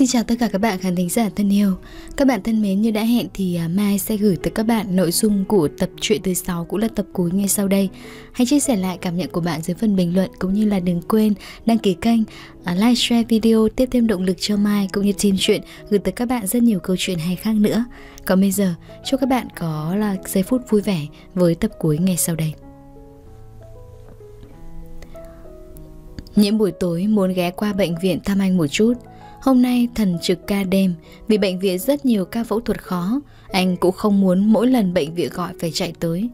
Xin chào tất cả các bạn khán thính giả thân yêu Các bạn thân mến như đã hẹn thì à, Mai sẽ gửi tới các bạn nội dung của tập truyện thứ 6 cũng là tập cuối ngay sau đây Hãy chia sẻ lại cảm nhận của bạn dưới phần bình luận cũng như là đừng quên đăng ký kênh, à, like, share video tiếp thêm động lực cho Mai cũng như team truyện gửi tới các bạn rất nhiều câu chuyện hay khác nữa Còn bây giờ chúc các bạn có là giây phút vui vẻ với tập cuối ngay sau đây Những buổi tối muốn ghé qua bệnh viện thăm anh một chút Hôm nay thần trực ca đêm, vì bệnh viện rất nhiều ca phẫu thuật khó, anh cũng không muốn mỗi lần bệnh viện gọi phải chạy tới.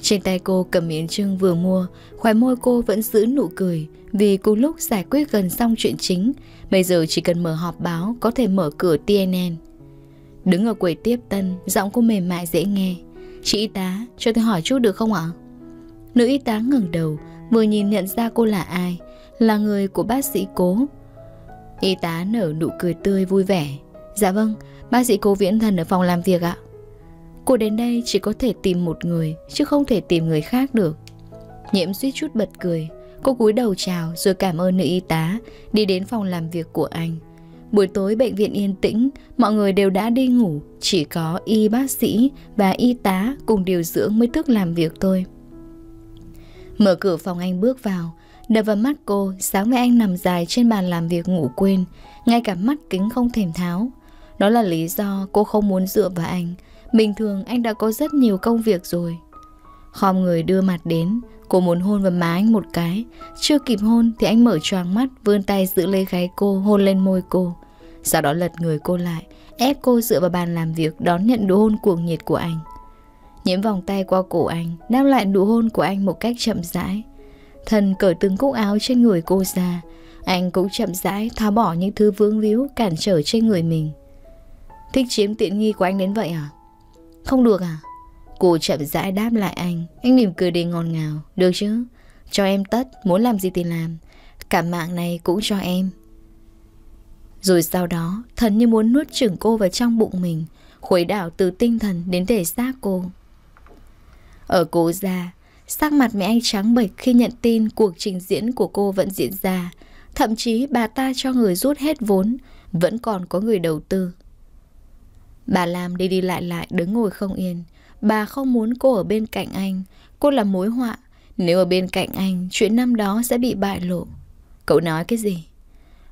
Trên tay cô cầm miếng trưng vừa mua, khóe môi cô vẫn giữ nụ cười vì cùng lúc giải quyết gần xong chuyện chính, bây giờ chỉ cần mở họp báo có thể mở cửa TNN. Đứng ở quầy tiếp tân, giọng cô mềm mại dễ nghe. Chị y tá, cho tôi hỏi chút được không ạ? Nữ y tá ngẩng đầu, vừa nhìn nhận ra cô là ai, là người của bác sĩ cố Y tá nở nụ cười tươi vui vẻ Dạ vâng, bác sĩ cô viễn thần ở phòng làm việc ạ Cô đến đây chỉ có thể tìm một người Chứ không thể tìm người khác được Nhiễm suýt chút bật cười Cô cúi đầu chào rồi cảm ơn nữ y tá Đi đến phòng làm việc của anh Buổi tối bệnh viện yên tĩnh Mọi người đều đã đi ngủ Chỉ có y bác sĩ và y tá Cùng điều dưỡng mới thức làm việc thôi Mở cửa phòng anh bước vào Đập vào mắt cô, sáng ngày anh nằm dài trên bàn làm việc ngủ quên, ngay cả mắt kính không thèm tháo. Đó là lý do cô không muốn dựa vào anh. Bình thường anh đã có rất nhiều công việc rồi. Khom người đưa mặt đến, cô muốn hôn vào má anh một cái. Chưa kịp hôn thì anh mở choàng mắt, vươn tay giữ lấy gáy cô, hôn lên môi cô. Sau đó lật người cô lại, ép cô dựa vào bàn làm việc đón nhận nụ hôn cuồng nhiệt của anh. Nhiễm vòng tay qua cổ anh, đáp lại nụ hôn của anh một cách chậm rãi. Thần cởi từng cúc áo trên người cô ra Anh cũng chậm rãi tháo bỏ những thứ vướng víu cản trở trên người mình Thích chiếm tiện nghi của anh đến vậy à? Không được à? Cô chậm rãi đáp lại anh Anh mỉm cười đầy ngọt ngào Được chứ? Cho em tất, muốn làm gì thì làm Cả mạng này cũng cho em Rồi sau đó Thần như muốn nuốt chửng cô vào trong bụng mình Khuấy đảo từ tinh thần đến thể xác cô Ở cô ra Sắc mặt mẹ anh trắng bệch khi nhận tin cuộc trình diễn của cô vẫn diễn ra. Thậm chí bà ta cho người rút hết vốn, vẫn còn có người đầu tư. Bà làm đi đi lại lại đứng ngồi không yên. Bà không muốn cô ở bên cạnh anh. Cô là mối họa. Nếu ở bên cạnh anh, chuyện năm đó sẽ bị bại lộ. Cậu nói cái gì?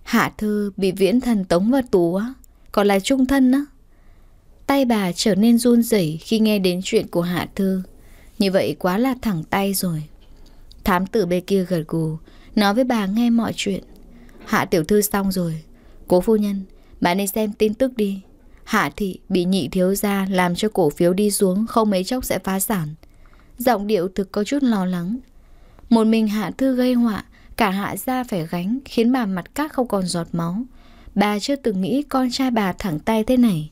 Hạ Thư bị viễn thần tống vào tù á. Còn là trung thân á. Tay bà trở nên run rẩy khi nghe đến chuyện của Hạ Thư. Như vậy quá là thẳng tay rồi Thám tử bên kia gật gù Nói với bà nghe mọi chuyện Hạ tiểu thư xong rồi Cố phu nhân Bà nên xem tin tức đi Hạ thị bị nhị thiếu ra Làm cho cổ phiếu đi xuống Không mấy chốc sẽ phá sản Giọng điệu thực có chút lo lắng Một mình hạ thư gây họa Cả hạ ra phải gánh Khiến bà mặt cát không còn giọt máu Bà chưa từng nghĩ con trai bà thẳng tay thế này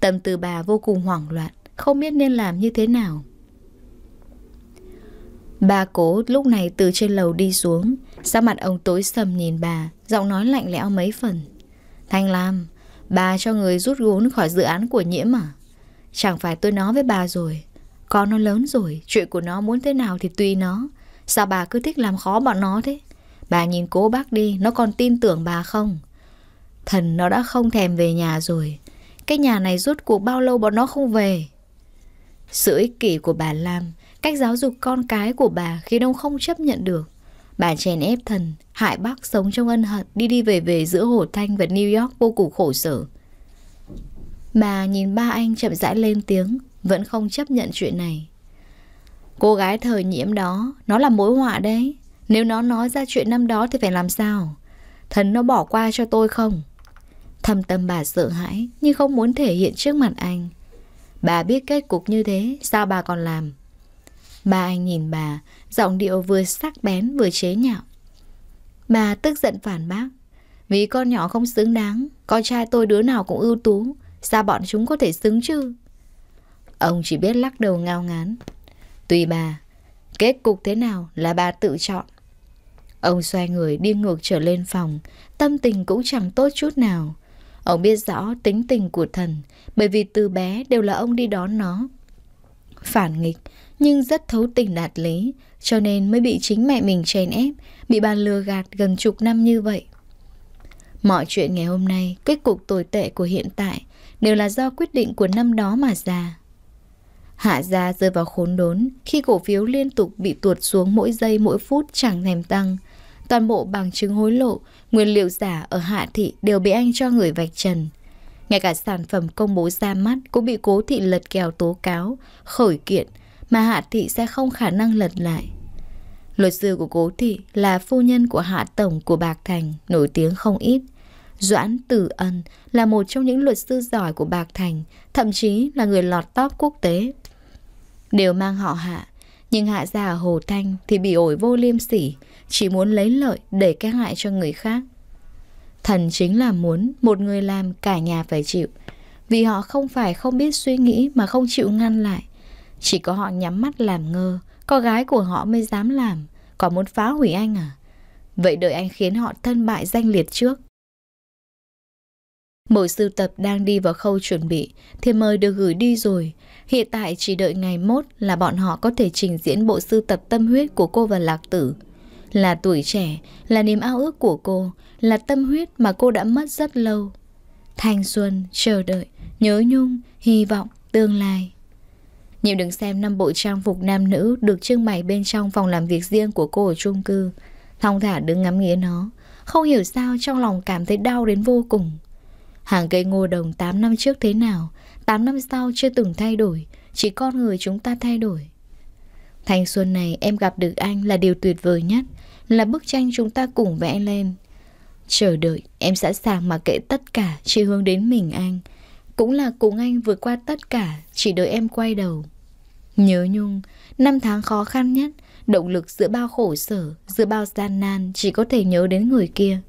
Tâm từ bà vô cùng hoảng loạn Không biết nên làm như thế nào Bà cố lúc này từ trên lầu đi xuống Sao mặt ông tối sầm nhìn bà Giọng nói lạnh lẽo mấy phần Thanh Lam Bà cho người rút gốn khỏi dự án của nhiễm à Chẳng phải tôi nói với bà rồi Con nó lớn rồi Chuyện của nó muốn thế nào thì tùy nó Sao bà cứ thích làm khó bọn nó thế Bà nhìn cố bác đi Nó còn tin tưởng bà không Thần nó đã không thèm về nhà rồi Cái nhà này rút cuộc bao lâu bọn nó không về Sự ích kỷ của bà Lam Cách giáo dục con cái của bà khiến ông không chấp nhận được. Bà chèn ép thần, hại bác sống trong ân hận đi đi về về giữa Hồ Thanh và New York vô cùng khổ sở. Bà nhìn ba anh chậm rãi lên tiếng, vẫn không chấp nhận chuyện này. Cô gái thời nhiễm đó, nó là mối họa đấy. Nếu nó nói ra chuyện năm đó thì phải làm sao? Thần nó bỏ qua cho tôi không? Thầm tâm bà sợ hãi nhưng không muốn thể hiện trước mặt anh. Bà biết kết cục như thế, sao bà còn làm? Ba anh nhìn bà, giọng điệu vừa sắc bén vừa chế nhạo. Bà tức giận phản bác. Vì con nhỏ không xứng đáng, con trai tôi đứa nào cũng ưu tú, sao bọn chúng có thể xứng chứ? Ông chỉ biết lắc đầu ngao ngán. Tùy bà, kết cục thế nào là bà tự chọn. Ông xoay người đi ngược trở lên phòng, tâm tình cũng chẳng tốt chút nào. Ông biết rõ tính tình của thần, bởi vì từ bé đều là ông đi đón nó. Phản nghịch, nhưng rất thấu tình đạt lý, cho nên mới bị chính mẹ mình chèn ép, bị bà lừa gạt gần chục năm như vậy. Mọi chuyện ngày hôm nay, kết cục tồi tệ của hiện tại đều là do quyết định của năm đó mà ra. Hạ gia rơi vào khốn đốn khi cổ phiếu liên tục bị tuột xuống mỗi giây mỗi phút chẳng thèm tăng. Toàn bộ bằng chứng hối lộ, nguyên liệu giả ở Hạ Thị đều bị anh cho người vạch trần. Ngay cả sản phẩm công bố ra mắt cũng bị cố thị lật kèo tố cáo, khởi kiện, mà Hạ Thị sẽ không khả năng lật lại. Luật sư của Cố Thị là phu nhân của Hạ Tổng của Bạc Thành, nổi tiếng không ít. Doãn Tử Ân là một trong những luật sư giỏi của Bạc Thành, thậm chí là người lọt top quốc tế. Đều mang họ Hạ, nhưng Hạ già Hồ Thanh thì bị ổi vô liêm sỉ, chỉ muốn lấy lợi để các hại cho người khác. Thần chính là muốn một người làm cả nhà phải chịu, vì họ không phải không biết suy nghĩ mà không chịu ngăn lại, chỉ có họ nhắm mắt làm ngơ Có gái của họ mới dám làm có muốn phá hủy anh à Vậy đợi anh khiến họ thân bại danh liệt trước bộ sưu tập đang đi vào khâu chuẩn bị Thì mời được gửi đi rồi Hiện tại chỉ đợi ngày mốt là bọn họ có thể trình diễn bộ sưu tập tâm huyết của cô và Lạc Tử Là tuổi trẻ, là niềm ao ước của cô Là tâm huyết mà cô đã mất rất lâu Thanh xuân, chờ đợi, nhớ nhung, hy vọng, tương lai nhiều đứng xem năm bộ trang phục nam nữ được trưng bày bên trong phòng làm việc riêng của cô ở chung cư. Thong thả đứng ngắm nghía nó, không hiểu sao trong lòng cảm thấy đau đến vô cùng. Hàng cây ngô đồng 8 năm trước thế nào, 8 năm sau chưa từng thay đổi, chỉ con người chúng ta thay đổi. Thanh xuân này em gặp được anh là điều tuyệt vời nhất, là bức tranh chúng ta cùng vẽ lên. Chờ đợi, em sẵn sàng mà kệ tất cả chỉ hướng đến mình anh. Cũng là cùng anh vượt qua tất cả Chỉ đợi em quay đầu Nhớ nhung Năm tháng khó khăn nhất Động lực giữa bao khổ sở Giữa bao gian nan Chỉ có thể nhớ đến người kia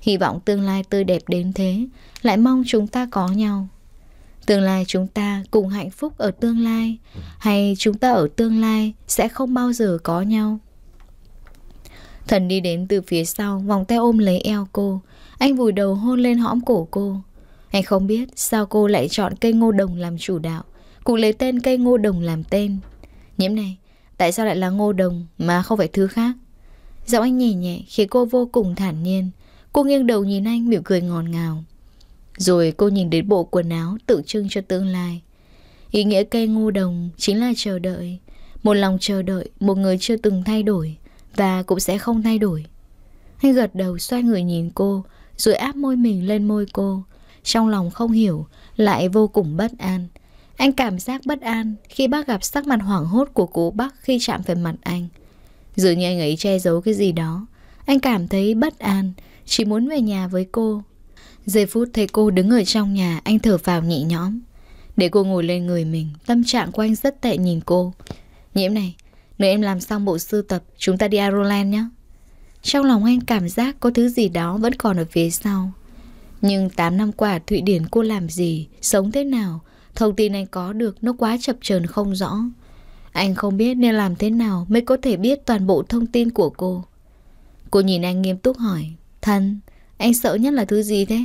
Hy vọng tương lai tươi đẹp đến thế Lại mong chúng ta có nhau Tương lai chúng ta cùng hạnh phúc ở tương lai Hay chúng ta ở tương lai Sẽ không bao giờ có nhau Thần đi đến từ phía sau Vòng tay ôm lấy eo cô Anh vùi đầu hôn lên hõm cổ cô anh không biết sao cô lại chọn cây ngô đồng làm chủ đạo, cũng lấy tên cây ngô đồng làm tên. Nhiễm này, tại sao lại là ngô đồng mà không phải thứ khác? Giọng anh nhẹ nhẹ khiến cô vô cùng thản nhiên. Cô nghiêng đầu nhìn anh mỉm cười ngọt ngào. Rồi cô nhìn đến bộ quần áo tượng trưng cho tương lai. Ý nghĩa cây ngô đồng chính là chờ đợi. Một lòng chờ đợi một người chưa từng thay đổi và cũng sẽ không thay đổi. Anh gật đầu xoay người nhìn cô rồi áp môi mình lên môi cô trong lòng không hiểu, lại vô cùng bất an. Anh cảm giác bất an khi bác gặp sắc mặt hoảng hốt của cố bác khi chạm phải mặt anh. Dường như anh ấy che giấu cái gì đó. Anh cảm thấy bất an, chỉ muốn về nhà với cô. Giây phút thấy cô đứng ở trong nhà, anh thở vào nhị nhõm. Để cô ngồi lên người mình, tâm trạng của anh rất tệ nhìn cô. Nhiễm này, nếu em làm xong bộ sưu tập, chúng ta đi Ireland nhé. Trong lòng anh cảm giác có thứ gì đó vẫn còn ở phía sau. Nhưng 8 năm qua Thụy Điển cô làm gì, sống thế nào, thông tin anh có được nó quá chập chờn không rõ. Anh không biết nên làm thế nào mới có thể biết toàn bộ thông tin của cô. Cô nhìn anh nghiêm túc hỏi, thân, anh sợ nhất là thứ gì thế?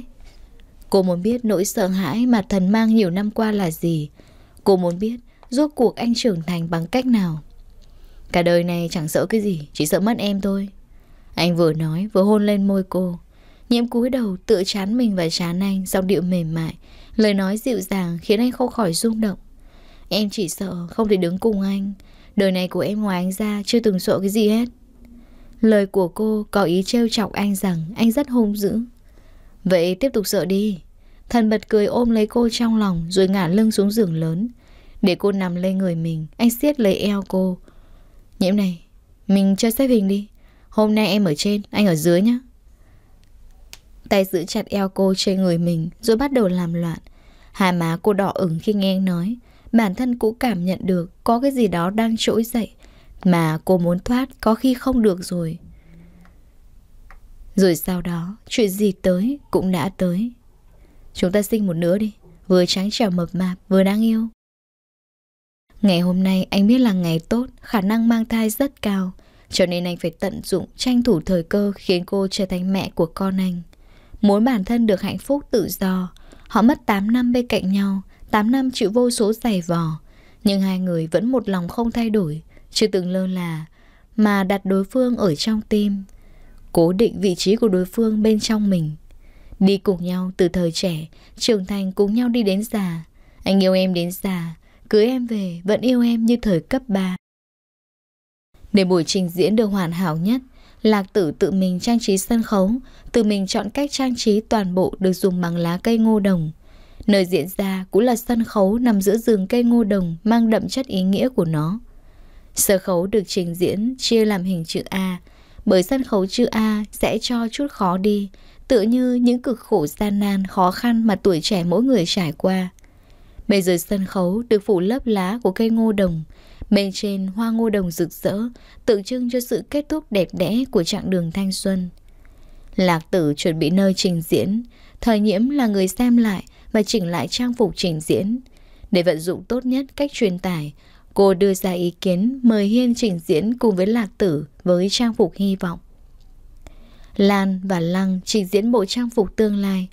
Cô muốn biết nỗi sợ hãi mà thần mang nhiều năm qua là gì. Cô muốn biết rốt cuộc anh trưởng thành bằng cách nào. Cả đời này chẳng sợ cái gì, chỉ sợ mất em thôi. Anh vừa nói vừa hôn lên môi cô. Nhiễm cúi đầu tự chán mình và chán anh Giọng điệu mềm mại Lời nói dịu dàng khiến anh không khỏi rung động Em chỉ sợ không thể đứng cùng anh Đời này của em ngoài anh ra Chưa từng sợ cái gì hết Lời của cô có ý trêu chọc anh rằng Anh rất hung dữ Vậy tiếp tục sợ đi Thần bật cười ôm lấy cô trong lòng Rồi ngả lưng xuống giường lớn Để cô nằm lên người mình Anh siết lấy eo cô Nhiễm này Mình chơi xếp hình đi Hôm nay em ở trên, anh ở dưới nhé tay giữ chặt eo cô trên người mình rồi bắt đầu làm loạn. Hai má cô đỏ ửng khi nghe nói, bản thân cũng cảm nhận được có cái gì đó đang trỗi dậy, mà cô muốn thoát có khi không được rồi. Rồi sau đó, chuyện gì tới cũng đã tới. Chúng ta sinh một nữa đi, vừa trắng trẻo mập mạp, vừa đáng yêu. Ngày hôm nay anh biết là ngày tốt, khả năng mang thai rất cao, cho nên anh phải tận dụng tranh thủ thời cơ khiến cô trở thành mẹ của con anh. Muốn bản thân được hạnh phúc tự do Họ mất 8 năm bên cạnh nhau 8 năm chịu vô số giày vò Nhưng hai người vẫn một lòng không thay đổi Chưa từng lơ là Mà đặt đối phương ở trong tim Cố định vị trí của đối phương bên trong mình Đi cùng nhau từ thời trẻ Trưởng thành cùng nhau đi đến già Anh yêu em đến già Cưới em về vẫn yêu em như thời cấp 3 Để buổi trình diễn được hoàn hảo nhất Lạc tử tự mình trang trí sân khấu, tự mình chọn cách trang trí toàn bộ được dùng bằng lá cây ngô đồng. Nơi diễn ra cũng là sân khấu nằm giữa rừng cây ngô đồng mang đậm chất ý nghĩa của nó. Sân khấu được trình diễn chia làm hình chữ A, bởi sân khấu chữ A sẽ cho chút khó đi, tựa như những cực khổ gian nan khó khăn mà tuổi trẻ mỗi người trải qua. Bây giờ sân khấu được phủ lớp lá của cây ngô đồng, Bên trên hoa ngô đồng rực rỡ, tượng trưng cho sự kết thúc đẹp đẽ của chặng đường thanh xuân. Lạc tử chuẩn bị nơi trình diễn, thời nhiễm là người xem lại và chỉnh lại trang phục trình diễn. Để vận dụng tốt nhất cách truyền tải, cô đưa ra ý kiến mời Hiên trình diễn cùng với Lạc tử với trang phục hy vọng. Lan và Lăng trình diễn bộ trang phục tương lai.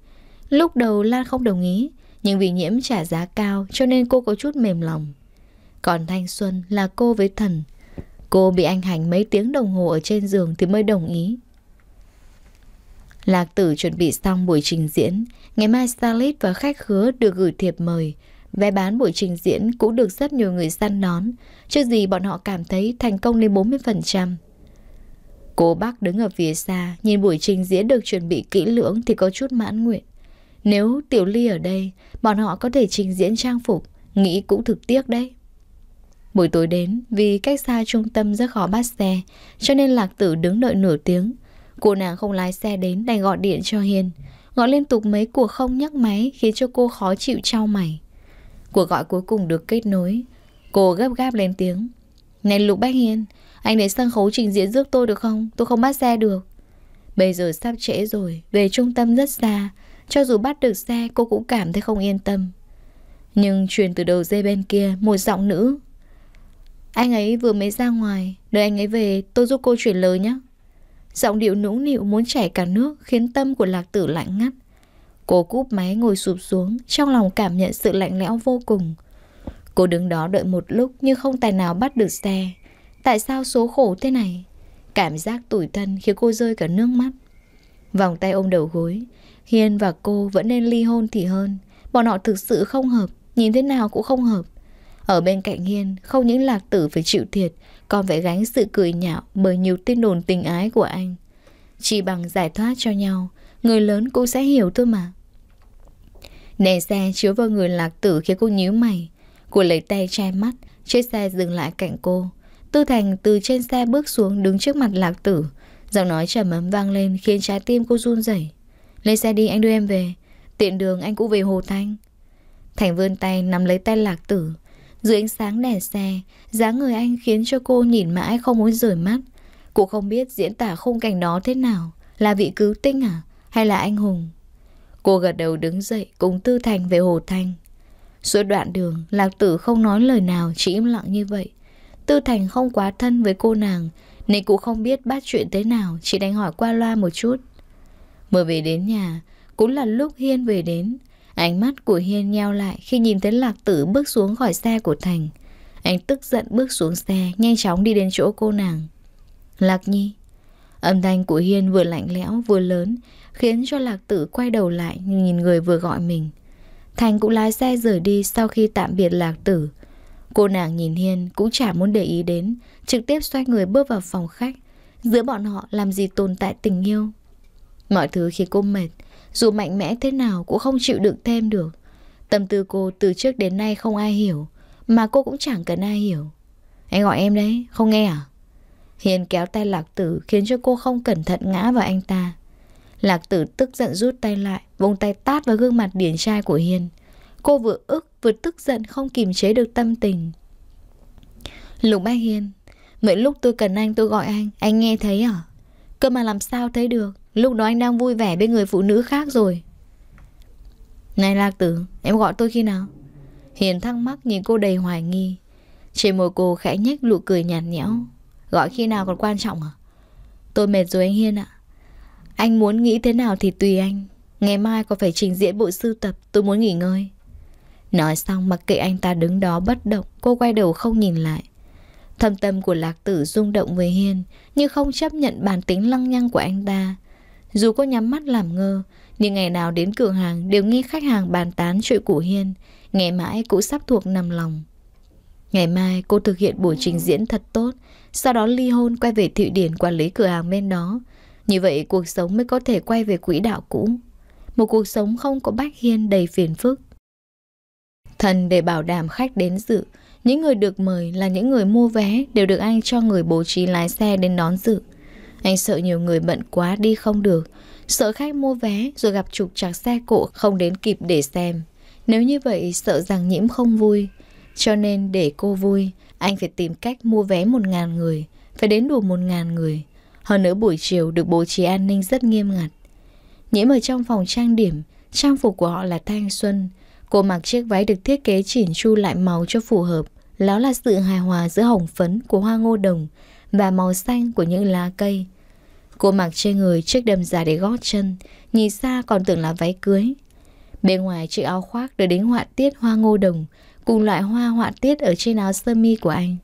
Lúc đầu Lan không đồng ý, nhưng vì nhiễm trả giá cao cho nên cô có chút mềm lòng. Còn thanh xuân là cô với thần Cô bị anh hành mấy tiếng đồng hồ ở trên giường thì mới đồng ý Lạc tử chuẩn bị xong buổi trình diễn Ngày mai starlit và khách khứa được gửi thiệp mời Vé bán buổi trình diễn cũng được rất nhiều người săn đón Chứ gì bọn họ cảm thấy thành công đến 40% Cô bác đứng ở phía xa Nhìn buổi trình diễn được chuẩn bị kỹ lưỡng thì có chút mãn nguyện Nếu Tiểu Ly ở đây Bọn họ có thể trình diễn trang phục Nghĩ cũng thực tiếc đấy Buổi tối đến, vì cách xa trung tâm rất khó bắt xe, cho nên Lạc Tử đứng đợi nửa tiếng. Cô nàng không lái xe đến đành gọi điện cho Hiền. Gọi liên tục mấy cuộc không nhắc máy khiến cho cô khó chịu trao mày. Cuộc gọi cuối cùng được kết nối. Cô gấp gáp lên tiếng. Này Lục Bách Hiền, anh đến sân khấu trình diễn giúp tôi được không? Tôi không bắt xe được. Bây giờ sắp trễ rồi, về trung tâm rất xa. Cho dù bắt được xe, cô cũng cảm thấy không yên tâm. Nhưng truyền từ đầu dây bên kia, một giọng nữ anh ấy vừa mới ra ngoài Đợi anh ấy về tôi giúp cô chuyển lời nhé Giọng điệu nũng nịu muốn chảy cả nước Khiến tâm của lạc tử lạnh ngắt Cô cúp máy ngồi sụp xuống Trong lòng cảm nhận sự lạnh lẽo vô cùng Cô đứng đó đợi một lúc Nhưng không tài nào bắt được xe Tại sao số khổ thế này Cảm giác tủi thân khiến cô rơi cả nước mắt Vòng tay ôm đầu gối Hiên và cô vẫn nên ly hôn thì hơn Bọn họ thực sự không hợp Nhìn thế nào cũng không hợp ở bên cạnh Hiên, không những lạc tử phải chịu thiệt, còn phải gánh sự cười nhạo bởi nhiều tin đồn tình ái của anh. Chỉ bằng giải thoát cho nhau, người lớn cô sẽ hiểu thôi mà. Nè xe chiếu vào người lạc tử khiến cô nhíu mày. Cô lấy tay che mắt, chiếc xe dừng lại cạnh cô. Tư Thành từ trên xe bước xuống đứng trước mặt lạc tử. Giọng nói trầm ấm vang lên khiến trái tim cô run rẩy. Lên xe đi anh đưa em về. Tiện đường anh cũng về Hồ Thanh. Thành vươn tay nắm lấy tay lạc tử dưới ánh sáng đèn xe, dáng người anh khiến cho cô nhìn mãi không muốn rời mắt. Cô không biết diễn tả khung cảnh đó thế nào, là vị cứu tinh à, hay là anh hùng. Cô gật đầu đứng dậy cùng Tư Thành về Hồ Thanh. Suốt đoạn đường, Lạc Tử không nói lời nào, chỉ im lặng như vậy. Tư Thành không quá thân với cô nàng, nên cũng không biết bắt chuyện thế nào, chỉ đánh hỏi qua loa một chút. Mới về đến nhà, cũng là lúc Hiên về đến, Ánh mắt của Hiên nheo lại khi nhìn thấy Lạc Tử bước xuống khỏi xe của Thành. Anh tức giận bước xuống xe, nhanh chóng đi đến chỗ cô nàng. Lạc Nhi. Âm thanh của Hiên vừa lạnh lẽo vừa lớn, khiến cho Lạc Tử quay đầu lại nhìn người vừa gọi mình. Thành cũng lái xe rời đi sau khi tạm biệt Lạc Tử. Cô nàng nhìn Hiên cũng chả muốn để ý đến, trực tiếp xoay người bước vào phòng khách. Giữa bọn họ làm gì tồn tại tình yêu. Mọi thứ khi cô mệt, dù mạnh mẽ thế nào cũng không chịu đựng thêm được Tâm tư cô từ trước đến nay không ai hiểu Mà cô cũng chẳng cần ai hiểu Anh gọi em đấy, không nghe à? Hiền kéo tay Lạc Tử khiến cho cô không cẩn thận ngã vào anh ta Lạc Tử tức giận rút tay lại Vùng tay tát vào gương mặt điển trai của Hiền Cô vừa ức vừa tức giận không kìm chế được tâm tình Lục Bách Hiền Mấy lúc tôi cần anh tôi gọi anh Anh nghe thấy à Cơ mà làm sao thấy được Lúc đó anh đang vui vẻ bên người phụ nữ khác rồi Này Lạc Tử Em gọi tôi khi nào Hiền thắc mắc nhìn cô đầy hoài nghi Trên môi cô khẽ nhếch nụ cười nhạt nhẽo Gọi khi nào còn quan trọng à Tôi mệt rồi anh Hiên ạ Anh muốn nghĩ thế nào thì tùy anh Ngày mai còn phải trình diễn bộ sưu tập Tôi muốn nghỉ ngơi Nói xong mặc kệ anh ta đứng đó bất động Cô quay đầu không nhìn lại Thâm tâm của lạc tử rung động với Hiên Nhưng không chấp nhận bản tính lăng nhăng của anh ta dù cô nhắm mắt làm ngơ, nhưng ngày nào đến cửa hàng đều nghe khách hàng bàn tán chuyện của Hiên, nghe mãi cũng sắp thuộc nằm lòng. Ngày mai cô thực hiện buổi trình diễn thật tốt, sau đó ly hôn quay về Thụy Điển quản lý cửa hàng bên đó. Như vậy cuộc sống mới có thể quay về quỹ đạo cũ. Một cuộc sống không có bác hiên đầy phiền phức. Thần để bảo đảm khách đến dự, những người được mời là những người mua vé đều được anh cho người bố trí lái xe đến đón dự. Anh sợ nhiều người bận quá đi không được, sợ khách mua vé rồi gặp trục trặc xe cộ không đến kịp để xem. Nếu như vậy sợ rằng nhiễm không vui. Cho nên để cô vui, anh phải tìm cách mua vé 1.000 người, phải đến đủ 1.000 người. Hơn nữa buổi chiều được bố trí an ninh rất nghiêm ngặt. Nhiễm ở trong phòng trang điểm, trang phục của họ là thanh xuân. Cô mặc chiếc váy được thiết kế chỉn chu lại màu cho phù hợp. Đó là sự hài hòa giữa hồng phấn của hoa ngô đồng và màu xanh của những lá cây. Cô mặc trên người chiếc đầm dài để gót chân, nhìn xa còn tưởng là váy cưới. Bên ngoài chiếc áo khoác được đính họa tiết hoa ngô đồng, cùng loại hoa họa tiết ở trên áo sơ mi của anh.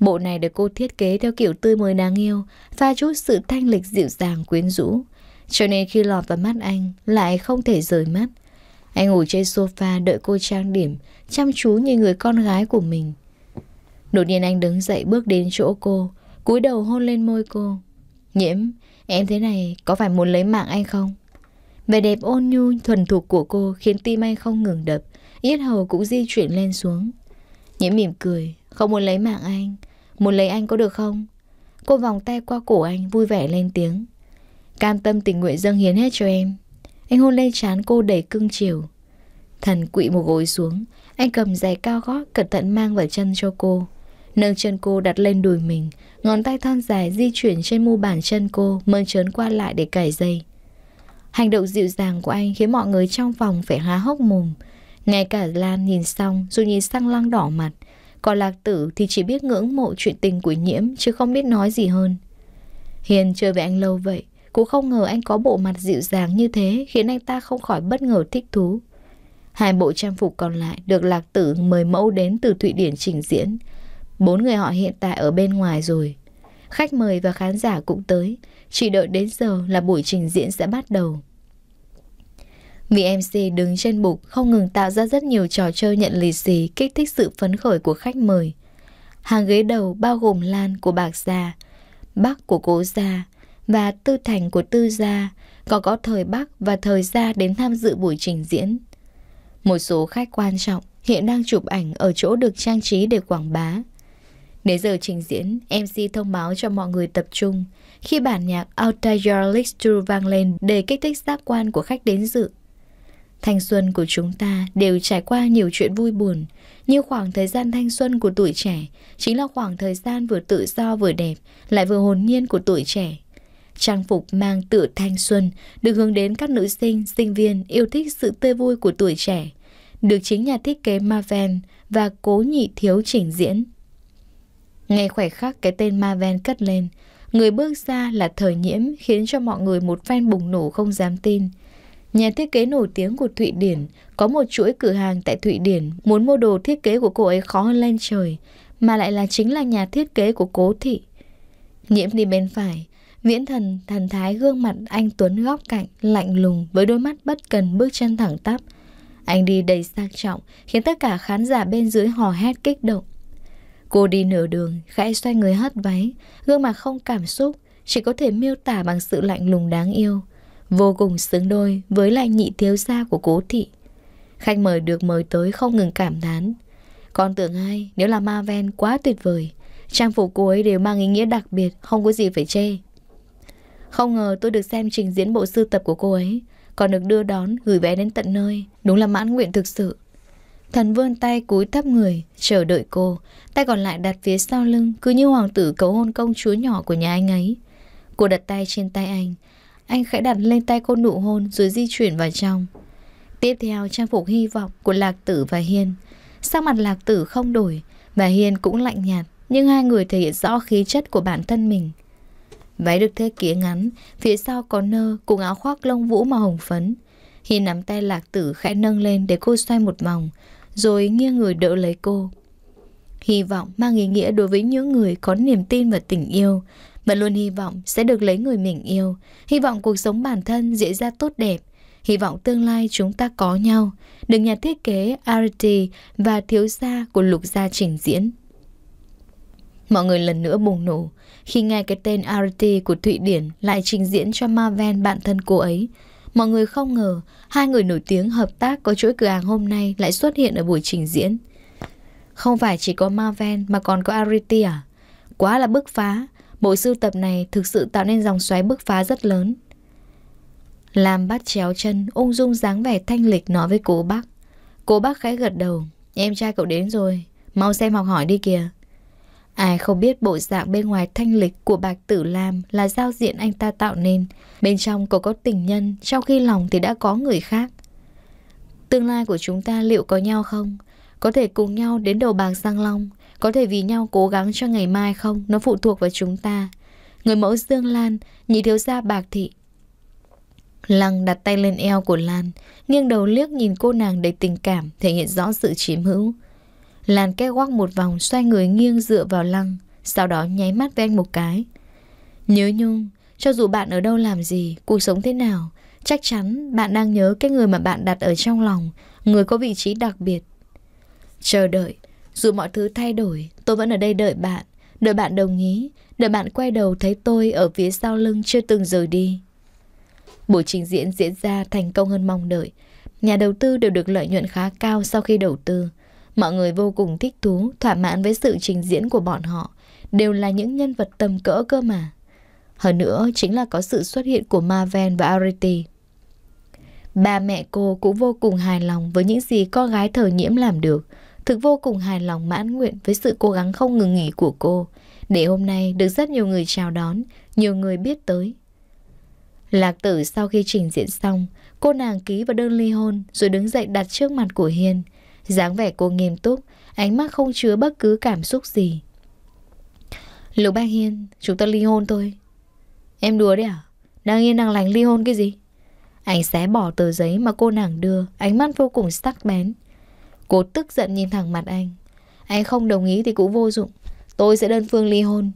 Bộ này được cô thiết kế theo kiểu tươi mới đáng yêu, pha chút sự thanh lịch dịu dàng quyến rũ. Cho nên khi lọt vào mắt anh, lại không thể rời mắt. Anh ngồi trên sofa đợi cô trang điểm, chăm chú như người con gái của mình. Đột nhiên anh đứng dậy bước đến chỗ cô, cúi đầu hôn lên môi cô. Nhiễm, em thế này có phải muốn lấy mạng anh không? Vẻ đẹp ôn nhu thuần thục của cô khiến tim anh không ngừng đập, yết hầu cũng di chuyển lên xuống. Nhiễm mỉm cười, không muốn lấy mạng anh, muốn lấy anh có được không? Cô vòng tay qua cổ anh vui vẻ lên tiếng. Cam tâm tình nguyện dâng hiến hết cho em. Anh hôn lên chán cô đầy cưng chiều. Thần quỵ một gối xuống, anh cầm giày cao gót cẩn thận mang vào chân cho cô. Nâng chân cô đặt lên đùi mình Ngón tay thon dài di chuyển trên mu bàn chân cô Mơn trớn qua lại để cài dây Hành động dịu dàng của anh Khiến mọi người trong phòng phải há hốc mồm Ngay cả Lan nhìn xong Dù nhìn sang lăng đỏ mặt Còn lạc tử thì chỉ biết ngưỡng mộ chuyện tình của nhiễm Chứ không biết nói gì hơn Hiền chơi với anh lâu vậy cũng không ngờ anh có bộ mặt dịu dàng như thế Khiến anh ta không khỏi bất ngờ thích thú Hai bộ trang phục còn lại được Lạc Tử mời mẫu đến từ Thụy Điển trình diễn Bốn người họ hiện tại ở bên ngoài rồi. Khách mời và khán giả cũng tới. Chỉ đợi đến giờ là buổi trình diễn sẽ bắt đầu. Vì MC đứng trên bục không ngừng tạo ra rất nhiều trò chơi nhận lì xì kích thích sự phấn khởi của khách mời. Hàng ghế đầu bao gồm Lan của Bạc già Bắc của Cố già và Tư Thành của Tư Gia, còn có Thời Bắc và Thời Gia đến tham dự buổi trình diễn. Một số khách quan trọng hiện đang chụp ảnh ở chỗ được trang trí để quảng bá. Đến giờ trình diễn, MC thông báo cho mọi người tập trung. Khi bản nhạc Alta Your Legs vang lên để kích thích giác quan của khách đến dự. Thanh xuân của chúng ta đều trải qua nhiều chuyện vui buồn, như khoảng thời gian thanh xuân của tuổi trẻ chính là khoảng thời gian vừa tự do vừa đẹp, lại vừa hồn nhiên của tuổi trẻ. Trang phục mang tựa thanh xuân được hướng đến các nữ sinh, sinh viên yêu thích sự tươi vui của tuổi trẻ, được chính nhà thiết kế Marvel và cố nhị thiếu trình diễn. Ngay khoảnh khắc cái tên Maven cất lên, người bước ra là thời nhiễm khiến cho mọi người một phen bùng nổ không dám tin. Nhà thiết kế nổi tiếng của Thụy Điển có một chuỗi cửa hàng tại Thụy Điển muốn mua đồ thiết kế của cô ấy khó hơn lên trời, mà lại là chính là nhà thiết kế của cố thị. Nhiễm đi bên phải, viễn thần thần thái gương mặt anh Tuấn góc cạnh lạnh lùng với đôi mắt bất cần bước chân thẳng tắp. Anh đi đầy sang trọng khiến tất cả khán giả bên dưới hò hét kích động. Cô đi nửa đường, khẽ xoay người hất váy, gương mặt không cảm xúc, chỉ có thể miêu tả bằng sự lạnh lùng đáng yêu. Vô cùng xứng đôi với lại nhị thiếu gia của cố thị. Khách mời được mời tới không ngừng cảm thán. còn tưởng ai, nếu là ma ven quá tuyệt vời. Trang phục cô ấy đều mang ý nghĩa đặc biệt, không có gì phải chê. Không ngờ tôi được xem trình diễn bộ sưu tập của cô ấy, còn được đưa đón, gửi vé đến tận nơi. Đúng là mãn nguyện thực sự. Thần vươn tay cúi thấp người, chờ đợi cô, tay còn lại đặt phía sau lưng, cứ như hoàng tử cầu hôn công chúa nhỏ của nhà anh ấy. Cô đặt tay trên tay anh, anh khẽ đặt lên tay cô nụ hôn rồi di chuyển vào trong. Tiếp theo trang phục hy vọng của Lạc Tử và Hiên. Sắc mặt Lạc Tử không đổi và Hiên cũng lạnh nhạt, nhưng hai người thể hiện rõ khí chất của bản thân mình. Váy được thê kia ngắn, phía sau có nơ cùng áo khoác lông vũ màu hồng phấn. Hiên nắm tay Lạc Tử khẽ nâng lên để cô xoay một vòng, rồi nghiêng người đỡ lấy cô. Hy vọng mang ý nghĩa đối với những người có niềm tin và tình yêu, mà luôn hy vọng sẽ được lấy người mình yêu, hy vọng cuộc sống bản thân diễn ra tốt đẹp, hy vọng tương lai chúng ta có nhau, được nhà thiết kế Arity và thiếu gia của lục gia trình diễn. Mọi người lần nữa bùng nổ khi nghe cái tên Arity của Thụy Điển lại trình diễn cho Marvel bạn thân cô ấy. Mọi người không ngờ, hai người nổi tiếng hợp tác có chuỗi cửa hàng hôm nay lại xuất hiện ở buổi trình diễn. Không phải chỉ có Marvel mà còn có Ariti à? Quá là bức phá, bộ sưu tập này thực sự tạo nên dòng xoáy bức phá rất lớn. Làm bắt chéo chân, ung dung dáng vẻ thanh lịch nói với cô bác. Cô bác khẽ gật đầu, em trai cậu đến rồi, mau xem học hỏi đi kìa. Ai không biết bộ dạng bên ngoài thanh lịch của Bạch Tử Lam là giao diện anh ta tạo nên. Bên trong có có tình nhân, trong khi lòng thì đã có người khác. Tương lai của chúng ta liệu có nhau không? Có thể cùng nhau đến đầu bạc Giang Long? Có thể vì nhau cố gắng cho ngày mai không? Nó phụ thuộc vào chúng ta. Người mẫu Dương Lan, nhị thiếu gia Bạc Thị. Lăng đặt tay lên eo của Lan, nghiêng đầu liếc nhìn cô nàng đầy tình cảm, thể hiện rõ sự chiếm hữu làn kết quắc một vòng xoay người nghiêng dựa vào lăng, sau đó nháy mắt với anh một cái. Nhớ nhung, cho dù bạn ở đâu làm gì, cuộc sống thế nào, chắc chắn bạn đang nhớ cái người mà bạn đặt ở trong lòng, người có vị trí đặc biệt. Chờ đợi, dù mọi thứ thay đổi, tôi vẫn ở đây đợi bạn, đợi bạn đồng ý, đợi bạn quay đầu thấy tôi ở phía sau lưng chưa từng rời đi. Buổi trình diễn diễn ra thành công hơn mong đợi. Nhà đầu tư đều được lợi nhuận khá cao sau khi đầu tư. Mọi người vô cùng thích thú, thỏa mãn với sự trình diễn của bọn họ. Đều là những nhân vật tầm cỡ cơ mà. Hơn nữa chính là có sự xuất hiện của Marven và Arity. Ba mẹ cô cũng vô cùng hài lòng với những gì con gái thờ nhiễm làm được. Thực vô cùng hài lòng mãn nguyện với sự cố gắng không ngừng nghỉ của cô. Để hôm nay được rất nhiều người chào đón, nhiều người biết tới. Lạc tử sau khi trình diễn xong, cô nàng ký vào đơn ly hôn rồi đứng dậy đặt trước mặt của Hiên dáng vẻ cô nghiêm túc, ánh mắt không chứa bất cứ cảm xúc gì. Lục Bác Hiên, chúng ta ly hôn thôi. Em đùa đấy à? Đang yên đang lành ly hôn cái gì? Anh xé bỏ tờ giấy mà cô nàng đưa, ánh mắt vô cùng sắc bén. Cô tức giận nhìn thẳng mặt anh. Anh không đồng ý thì cũng vô dụng. Tôi sẽ đơn phương ly hôn.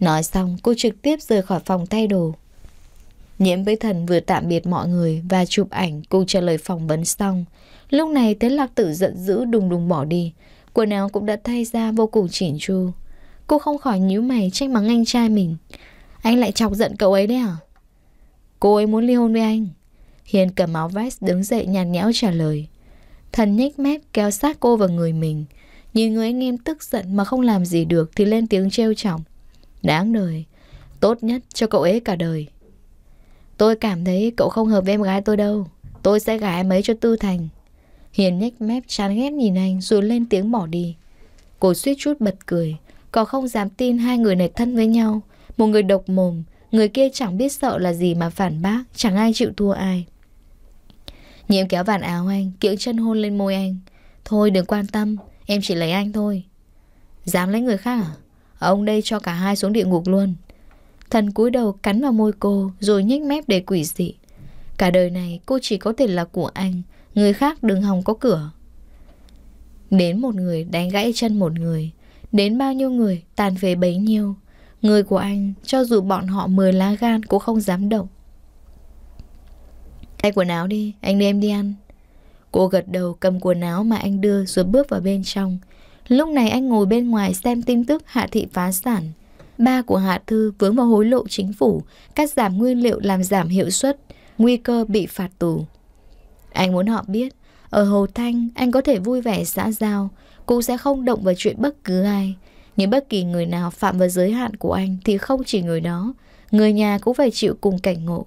Nói xong, cô trực tiếp rời khỏi phòng thay đồ. Nhiễm với thần vừa tạm biệt mọi người và chụp ảnh cô trả lời phỏng vấn xong. Lúc này Tế Lạc Tử giận dữ đùng đùng bỏ đi, quần áo cũng đã thay ra vô cùng chỉn chu. Cô không khỏi nhíu mày trách mắng anh trai mình. Anh lại chọc giận cậu ấy đấy à? Cô ấy muốn ly hôn với anh. Hiền cầm áo vest đứng dậy nhàn nhẽo trả lời. Thần nhếch mép kéo sát cô vào người mình. Nhìn người anh em tức giận mà không làm gì được thì lên tiếng trêu chọc. Đáng đời. Tốt nhất cho cậu ấy cả đời. Tôi cảm thấy cậu không hợp với em gái tôi đâu. Tôi sẽ gả mấy cho Tư Thành. Hiền nhếch mép chán ghét nhìn anh rồi lên tiếng bỏ đi. Cô suýt chút bật cười, có không dám tin hai người này thân với nhau. Một người độc mồm, người kia chẳng biết sợ là gì mà phản bác, chẳng ai chịu thua ai. nhiệm kéo vạt áo anh, kiễng chân hôn lên môi anh. Thôi đừng quan tâm, em chỉ lấy anh thôi. Dám lấy người khác à? Ông đây cho cả hai xuống địa ngục luôn. Thần cúi đầu cắn vào môi cô rồi nhếch mép để quỷ dị. Cả đời này cô chỉ có thể là của anh, Người khác đừng hòng có cửa Đến một người đánh gãy chân một người Đến bao nhiêu người tàn về bấy nhiêu Người của anh cho dù bọn họ mười lá gan cũng không dám động Thay quần áo đi, anh đưa em đi ăn Cô gật đầu cầm quần áo mà anh đưa rồi bước vào bên trong Lúc này anh ngồi bên ngoài xem tin tức Hạ Thị phá sản Ba của Hạ Thư vướng vào hối lộ chính phủ Cắt giảm nguyên liệu làm giảm hiệu suất Nguy cơ bị phạt tù anh muốn họ biết, ở Hồ Thanh anh có thể vui vẻ xã giao, cũng sẽ không động vào chuyện bất cứ ai. Nhưng bất kỳ người nào phạm vào giới hạn của anh thì không chỉ người đó, người nhà cũng phải chịu cùng cảnh ngộ.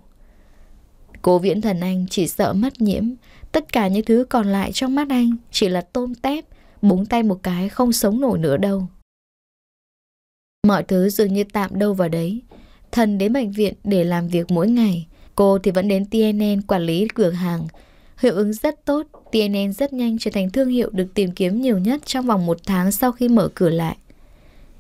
Cố viễn thần anh chỉ sợ mất nhiễm, tất cả những thứ còn lại trong mắt anh chỉ là tôm tép, búng tay một cái không sống nổi nữa đâu. Mọi thứ dường như tạm đâu vào đấy. Thần đến bệnh viện để làm việc mỗi ngày, cô thì vẫn đến TNN quản lý cửa hàng, Hiệu ứng rất tốt, TNN rất nhanh trở thành thương hiệu được tìm kiếm nhiều nhất trong vòng một tháng sau khi mở cửa lại.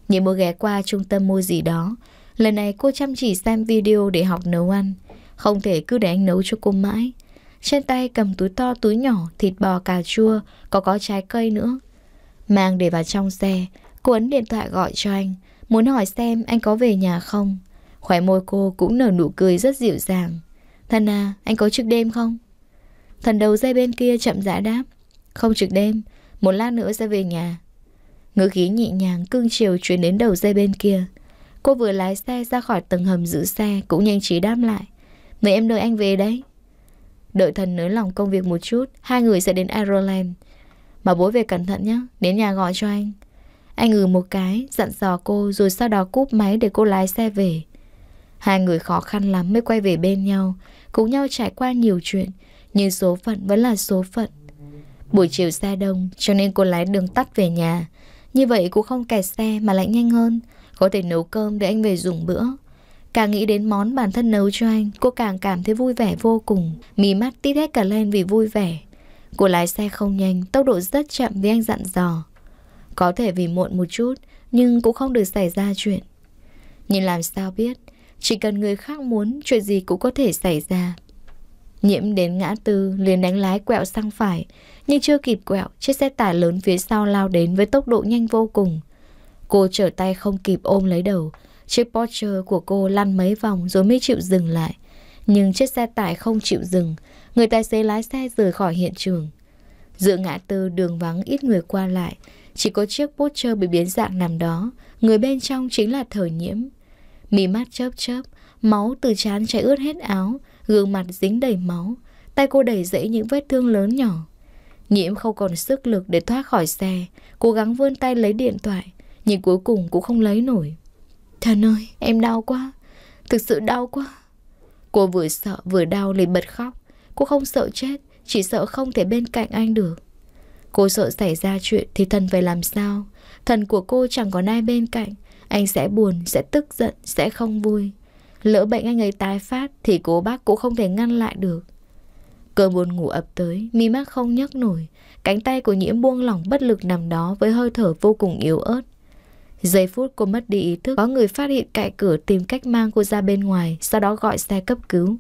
Nhị mua ghé qua trung tâm mua gì đó. Lần này cô chăm chỉ xem video để học nấu ăn. Không thể cứ để anh nấu cho cô mãi. Trên tay cầm túi to túi nhỏ, thịt bò cà chua, có có trái cây nữa. Mang để vào trong xe, cô ấn điện thoại gọi cho anh. Muốn hỏi xem anh có về nhà không? Khỏe môi cô cũng nở nụ cười rất dịu dàng. Thân à, anh có trực đêm không? Thần đầu dây bên kia chậm rãi đáp Không trực đêm Một lát nữa sẽ về nhà Ngữ khí nhẹ nhàng cương chiều chuyển đến đầu dây bên kia Cô vừa lái xe ra khỏi tầng hầm giữ xe Cũng nhanh trí đáp lại Vậy em đợi anh về đấy Đợi thần nới lòng công việc một chút Hai người sẽ đến Ireland Bảo bối về cẩn thận nhé Đến nhà gọi cho anh Anh ừ một cái Dặn dò cô Rồi sau đó cúp máy để cô lái xe về Hai người khó khăn lắm mới quay về bên nhau Cùng nhau trải qua nhiều chuyện nhưng số phận vẫn là số phận Buổi chiều xe đông Cho nên cô lái đường tắt về nhà Như vậy cũng không kẹt xe mà lại nhanh hơn Có thể nấu cơm để anh về dùng bữa Càng nghĩ đến món bản thân nấu cho anh Cô càng cảm thấy vui vẻ vô cùng Mí mắt tít hết cả lên vì vui vẻ Cô lái xe không nhanh Tốc độ rất chậm vì anh dặn dò Có thể vì muộn một chút Nhưng cũng không được xảy ra chuyện nhìn làm sao biết Chỉ cần người khác muốn Chuyện gì cũng có thể xảy ra Nhiễm đến ngã tư, liền đánh lái quẹo sang phải. Nhưng chưa kịp quẹo, chiếc xe tải lớn phía sau lao đến với tốc độ nhanh vô cùng. Cô trở tay không kịp ôm lấy đầu. Chiếc Porsche của cô lăn mấy vòng rồi mới chịu dừng lại. Nhưng chiếc xe tải không chịu dừng, người tài xế lái xe rời khỏi hiện trường. Giữa ngã tư đường vắng ít người qua lại, chỉ có chiếc Porsche bị biến dạng nằm đó, người bên trong chính là thở nhiễm. mì mắt chớp chớp, máu từ trán chảy ướt hết áo, Gương mặt dính đầy máu Tay cô đẩy dẫy những vết thương lớn nhỏ Nhiễm không còn sức lực để thoát khỏi xe Cố gắng vươn tay lấy điện thoại Nhưng cuối cùng cũng không lấy nổi Thần ơi em đau quá Thực sự đau quá Cô vừa sợ vừa đau liền bật khóc Cô không sợ chết Chỉ sợ không thể bên cạnh anh được Cô sợ xảy ra chuyện thì thần phải làm sao Thần của cô chẳng còn ai bên cạnh Anh sẽ buồn, sẽ tức giận, sẽ không vui Lỡ bệnh anh ấy tái phát Thì cố bác cũng không thể ngăn lại được Cơn buồn ngủ ập tới Mi mắt không nhấc nổi Cánh tay của nhiễm buông lỏng bất lực nằm đó Với hơi thở vô cùng yếu ớt Giây phút cô mất đi ý thức Có người phát hiện cạy cửa tìm cách mang cô ra bên ngoài Sau đó gọi xe cấp cứu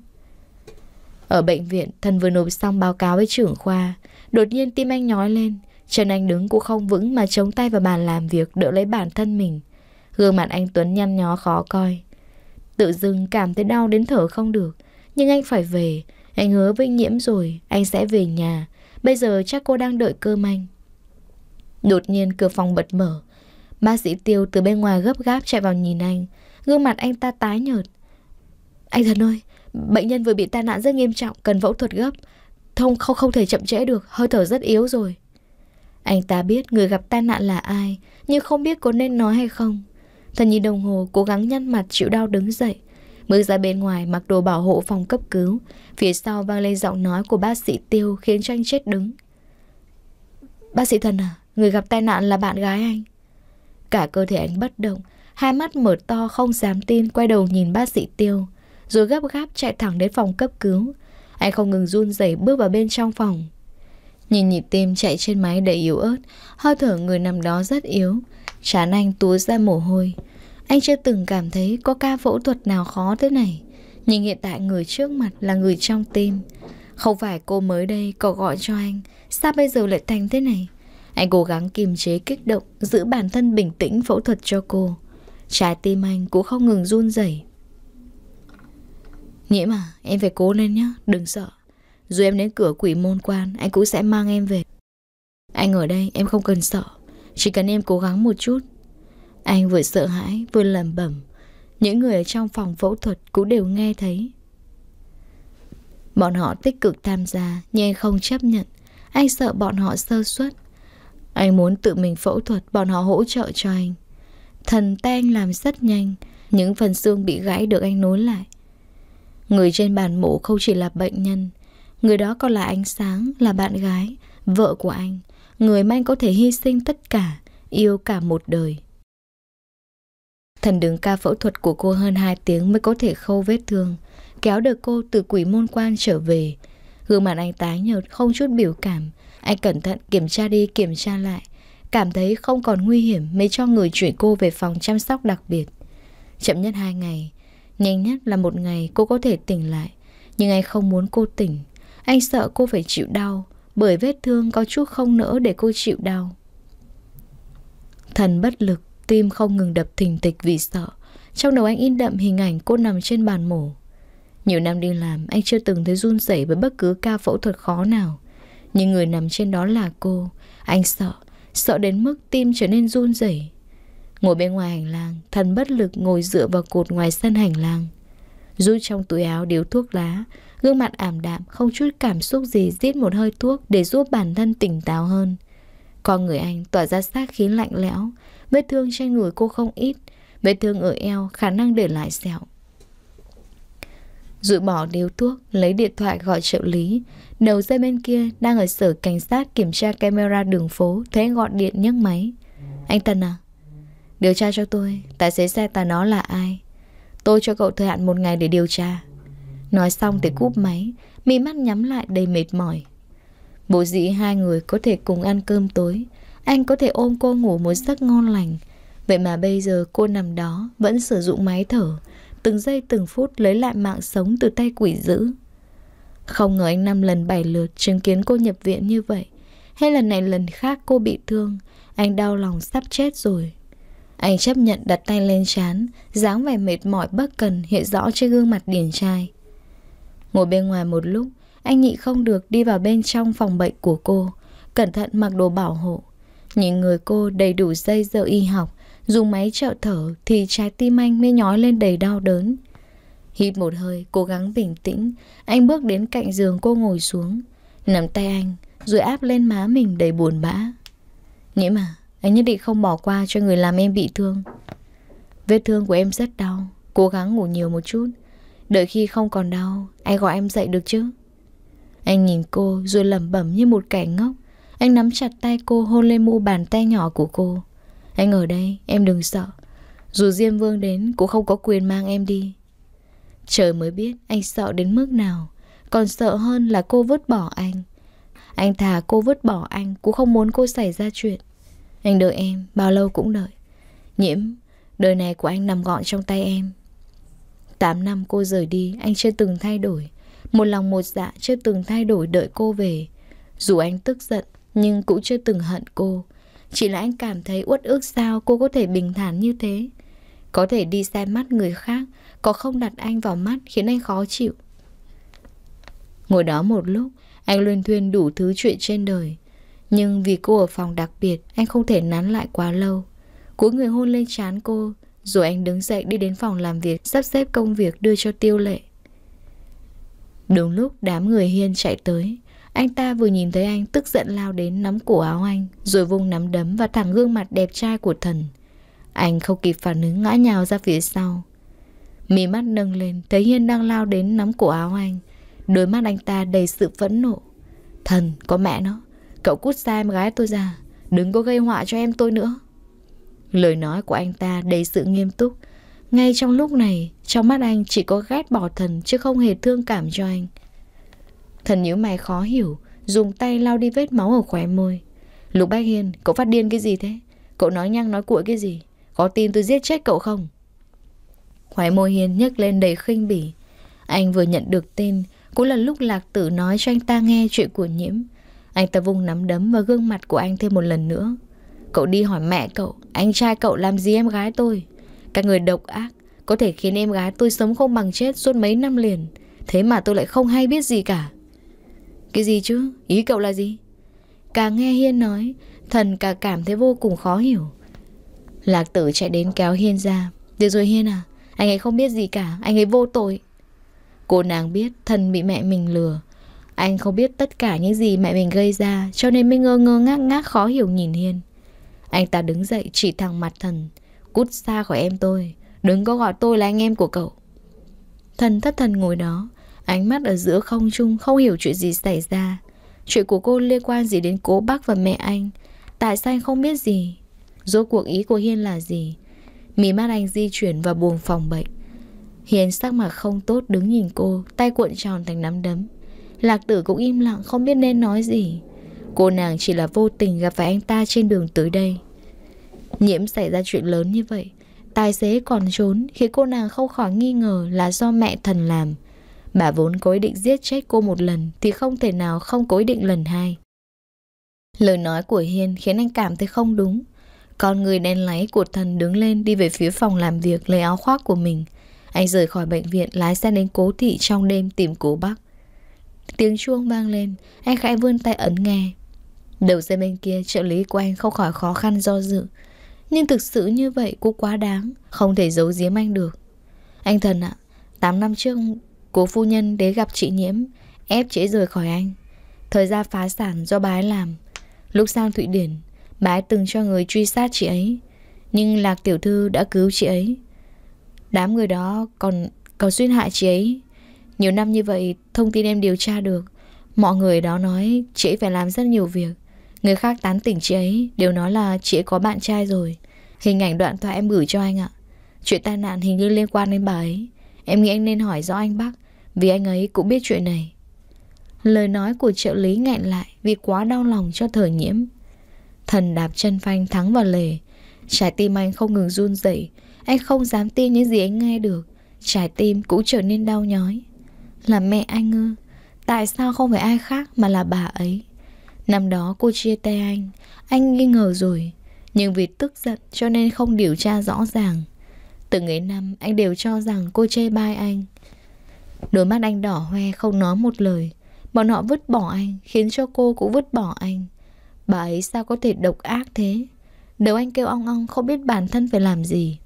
Ở bệnh viện Thần vừa nộp xong báo cáo với trưởng khoa Đột nhiên tim anh nhói lên Chân anh đứng cũng không vững mà chống tay vào bàn làm việc Đỡ lấy bản thân mình Gương mặt anh Tuấn nhăn nhó khó coi Tự dưng cảm thấy đau đến thở không được Nhưng anh phải về Anh hứa với nhiễm rồi Anh sẽ về nhà Bây giờ chắc cô đang đợi cơm anh Đột nhiên cửa phòng bật mở Bác sĩ Tiêu từ bên ngoài gấp gáp chạy vào nhìn anh Gương mặt anh ta tái nhợt Anh thần ơi Bệnh nhân vừa bị tai nạn rất nghiêm trọng Cần phẫu thuật gấp Thông không không thể chậm trễ được Hơi thở rất yếu rồi Anh ta biết người gặp tai nạn là ai Nhưng không biết có nên nói hay không Thần nhìn đồng hồ cố gắng nhăn mặt chịu đau đứng dậy Bước ra bên ngoài mặc đồ bảo hộ phòng cấp cứu Phía sau vang lên giọng nói của bác sĩ Tiêu khiến cho anh chết đứng Bác sĩ Thần à, người gặp tai nạn là bạn gái anh Cả cơ thể anh bất động Hai mắt mở to không dám tin quay đầu nhìn bác sĩ Tiêu Rồi gấp gáp chạy thẳng đến phòng cấp cứu Anh không ngừng run rẩy bước vào bên trong phòng Nhìn nhịp tim chạy trên máy đầy yếu ớt Hơi thở người nằm đó rất yếu Chán anh túa ra mồ hôi Anh chưa từng cảm thấy có ca phẫu thuật nào khó thế này Nhưng hiện tại người trước mặt là người trong tim Không phải cô mới đây có gọi cho anh Sao bây giờ lại thành thế này Anh cố gắng kiềm chế kích động Giữ bản thân bình tĩnh phẫu thuật cho cô Trái tim anh cũng không ngừng run rẩy Nghĩa mà em phải cố lên nhé Đừng sợ Dù em đến cửa quỷ môn quan Anh cũng sẽ mang em về Anh ở đây em không cần sợ chỉ cần em cố gắng một chút Anh vừa sợ hãi vừa lầm bẩm Những người ở trong phòng phẫu thuật cũng đều nghe thấy Bọn họ tích cực tham gia Nhưng anh không chấp nhận Anh sợ bọn họ sơ suất Anh muốn tự mình phẫu thuật Bọn họ hỗ trợ cho anh Thần tang làm rất nhanh Những phần xương bị gãy được anh nối lại Người trên bàn mổ không chỉ là bệnh nhân Người đó còn là ánh sáng, là bạn gái, vợ của anh người mà anh có thể hy sinh tất cả, yêu cả một đời. Thần đứng ca phẫu thuật của cô hơn 2 tiếng mới có thể khâu vết thương, kéo được cô từ quỷ môn quan trở về. Gương mặt anh tái nhợt không chút biểu cảm, anh cẩn thận kiểm tra đi kiểm tra lại, cảm thấy không còn nguy hiểm mới cho người chuyển cô về phòng chăm sóc đặc biệt. Chậm nhất 2 ngày, nhanh nhất là một ngày cô có thể tỉnh lại, nhưng anh không muốn cô tỉnh, anh sợ cô phải chịu đau, bởi vết thương có chút không nỡ để cô chịu đau. Thần bất lực, tim không ngừng đập thình thịch vì sợ. Trong đầu anh in đậm hình ảnh cô nằm trên bàn mổ. Nhiều năm đi làm, anh chưa từng thấy run rẩy với bất cứ ca phẫu thuật khó nào. Nhưng người nằm trên đó là cô. Anh sợ, sợ đến mức tim trở nên run rẩy. Ngồi bên ngoài hành lang, thần bất lực ngồi dựa vào cột ngoài sân hành lang. Rút trong túi áo điếu thuốc lá, Gương mặt ảm đạm, không chút cảm xúc gì rít một hơi thuốc để giúp bản thân tỉnh táo hơn. Con người anh tỏa ra sát khí lạnh lẽo, vết thương trên người cô không ít, vết thương ở eo khả năng để lại sẹo. Rụi bỏ điếu thuốc, lấy điện thoại gọi trợ lý. Đầu dây bên kia đang ở sở cảnh sát kiểm tra camera đường phố, thấy gọi điện nhấc máy. Anh Tân à, điều tra cho tôi, tài xế xe ta nó là ai? Tôi cho cậu thời hạn một ngày để điều tra. Nói xong thì cúp máy Mí mắt nhắm lại đầy mệt mỏi Bố dĩ hai người có thể cùng ăn cơm tối Anh có thể ôm cô ngủ một giấc ngon lành Vậy mà bây giờ cô nằm đó Vẫn sử dụng máy thở Từng giây từng phút lấy lại mạng sống từ tay quỷ dữ Không ngờ anh năm lần bảy lượt Chứng kiến cô nhập viện như vậy Hay lần này lần khác cô bị thương Anh đau lòng sắp chết rồi Anh chấp nhận đặt tay lên chán dáng vẻ mệt mỏi bất cần hiện rõ trên gương mặt điển trai Ngồi bên ngoài một lúc, anh nhị không được đi vào bên trong phòng bệnh của cô, cẩn thận mặc đồ bảo hộ. Nhìn người cô đầy đủ dây dợ y học, dùng máy trợ thở thì trái tim anh mới nhói lên đầy đau đớn. Hít một hơi, cố gắng bình tĩnh, anh bước đến cạnh giường cô ngồi xuống, nắm tay anh, rồi áp lên má mình đầy buồn bã. Nhiễm mà anh nhất định không bỏ qua cho người làm em bị thương. Vết thương của em rất đau, cố gắng ngủ nhiều một chút. Đợi khi không còn đau Anh gọi em dậy được chứ Anh nhìn cô rồi lẩm bẩm như một kẻ ngốc Anh nắm chặt tay cô hôn lên mu bàn tay nhỏ của cô Anh ở đây em đừng sợ Dù Diêm Vương đến cũng không có quyền mang em đi Trời mới biết anh sợ đến mức nào Còn sợ hơn là cô vứt bỏ anh Anh thà cô vứt bỏ anh Cũng không muốn cô xảy ra chuyện Anh đợi em bao lâu cũng đợi Nhiễm Đời này của anh nằm gọn trong tay em 8 năm cô rời đi, anh chưa từng thay đổi. Một lòng một dạ chưa từng thay đổi đợi cô về. Dù anh tức giận, nhưng cũng chưa từng hận cô. Chỉ là anh cảm thấy uất ức sao cô có thể bình thản như thế. Có thể đi xem mắt người khác, có không đặt anh vào mắt khiến anh khó chịu. Ngồi đó một lúc, anh luyên thuyên đủ thứ chuyện trên đời. Nhưng vì cô ở phòng đặc biệt, anh không thể nán lại quá lâu. Cuối người hôn lên trán cô, rồi anh đứng dậy đi đến phòng làm việc Sắp xếp công việc đưa cho tiêu lệ Đúng lúc đám người hiên chạy tới Anh ta vừa nhìn thấy anh tức giận lao đến nắm cổ áo anh Rồi vung nắm đấm và thẳng gương mặt đẹp trai của thần Anh không kịp phản ứng ngã nhào ra phía sau Mí mắt nâng lên Thấy Hiên đang lao đến nắm cổ áo anh Đôi mắt anh ta đầy sự phẫn nộ Thần có mẹ nó Cậu cút xa em gái tôi ra Đừng có gây họa cho em tôi nữa Lời nói của anh ta đầy sự nghiêm túc. Ngay trong lúc này, trong mắt anh chỉ có ghét bỏ thần chứ không hề thương cảm cho anh. Thần nhíu mày khó hiểu, dùng tay lau đi vết máu ở khóe môi. Lục Bách Hiên, cậu phát điên cái gì thế? Cậu nói nhăng nói cuội cái gì? Có tin tôi giết chết cậu không? Khóe môi Hiên nhấc lên đầy khinh bỉ. Anh vừa nhận được tin, cũng là lúc Lạc Tử nói cho anh ta nghe chuyện của Nhiễm. Anh ta vung nắm đấm vào gương mặt của anh thêm một lần nữa. Cậu đi hỏi mẹ cậu Anh trai cậu làm gì em gái tôi Các người độc ác Có thể khiến em gái tôi sống không bằng chết suốt mấy năm liền Thế mà tôi lại không hay biết gì cả Cái gì chứ Ý cậu là gì Càng nghe Hiên nói Thần cả cảm thấy vô cùng khó hiểu Lạc tử chạy đến kéo Hiên ra Được rồi Hiên à Anh ấy không biết gì cả Anh ấy vô tội Cô nàng biết thần bị mẹ mình lừa Anh không biết tất cả những gì mẹ mình gây ra Cho nên mới ngơ ngơ ngác ngác khó hiểu nhìn Hiên anh ta đứng dậy chỉ thẳng mặt thần Cút xa khỏi em tôi Đừng có gọi tôi là anh em của cậu Thần thất thần ngồi đó Ánh mắt ở giữa không trung không hiểu chuyện gì xảy ra Chuyện của cô liên quan gì đến cố bác và mẹ anh Tại sao anh không biết gì Rốt cuộc ý của Hiên là gì Mí mắt anh di chuyển vào buồng phòng bệnh Hiền sắc mặt không tốt đứng nhìn cô Tay cuộn tròn thành nắm đấm Lạc tử cũng im lặng không biết nên nói gì Cô nàng chỉ là vô tình gặp phải anh ta trên đường tới đây Nhiễm xảy ra chuyện lớn như vậy Tài xế còn trốn Khiến cô nàng không khỏi nghi ngờ là do mẹ thần làm Bà vốn có ý định giết chết cô một lần Thì không thể nào không có ý định lần hai Lời nói của Hiên khiến anh cảm thấy không đúng Con người đen láy của thần đứng lên Đi về phía phòng làm việc lấy áo khoác của mình Anh rời khỏi bệnh viện Lái xe đến cố thị trong đêm tìm cố bác Tiếng chuông vang lên Anh khẽ vươn tay ấn nghe Đầu dây bên kia trợ lý của anh không khỏi khó khăn do dự Nhưng thực sự như vậy cũng quá đáng Không thể giấu giếm anh được Anh thần ạ à, 8 năm trước Cố phu nhân đến gặp chị nhiễm Ép trễ rời khỏi anh Thời gian phá sản do bà ấy làm Lúc sang Thụy Điển Bà ấy từng cho người truy sát chị ấy Nhưng Lạc Tiểu Thư đã cứu chị ấy Đám người đó còn còn xuyên hại chị ấy Nhiều năm như vậy Thông tin em điều tra được Mọi người đó nói chị ấy phải làm rất nhiều việc Người khác tán tỉnh chị ấy Đều nói là chị ấy có bạn trai rồi Hình ảnh đoạn thoại em gửi cho anh ạ Chuyện tai nạn hình như liên quan đến bà ấy Em nghĩ anh nên hỏi rõ anh bác Vì anh ấy cũng biết chuyện này Lời nói của trợ lý nghẹn lại Vì quá đau lòng cho thời nhiễm Thần đạp chân phanh thắng vào lề Trái tim anh không ngừng run dậy Anh không dám tin những gì anh nghe được Trái tim cũng trở nên đau nhói Là mẹ anh ư Tại sao không phải ai khác mà là bà ấy Năm đó cô chia tay anh Anh nghi ngờ rồi Nhưng vì tức giận cho nên không điều tra rõ ràng Từng ấy năm anh đều cho rằng cô chê bai anh Đôi mắt anh đỏ hoe không nói một lời Bọn họ vứt bỏ anh Khiến cho cô cũng vứt bỏ anh Bà ấy sao có thể độc ác thế Đầu anh kêu ong ong không biết bản thân phải làm gì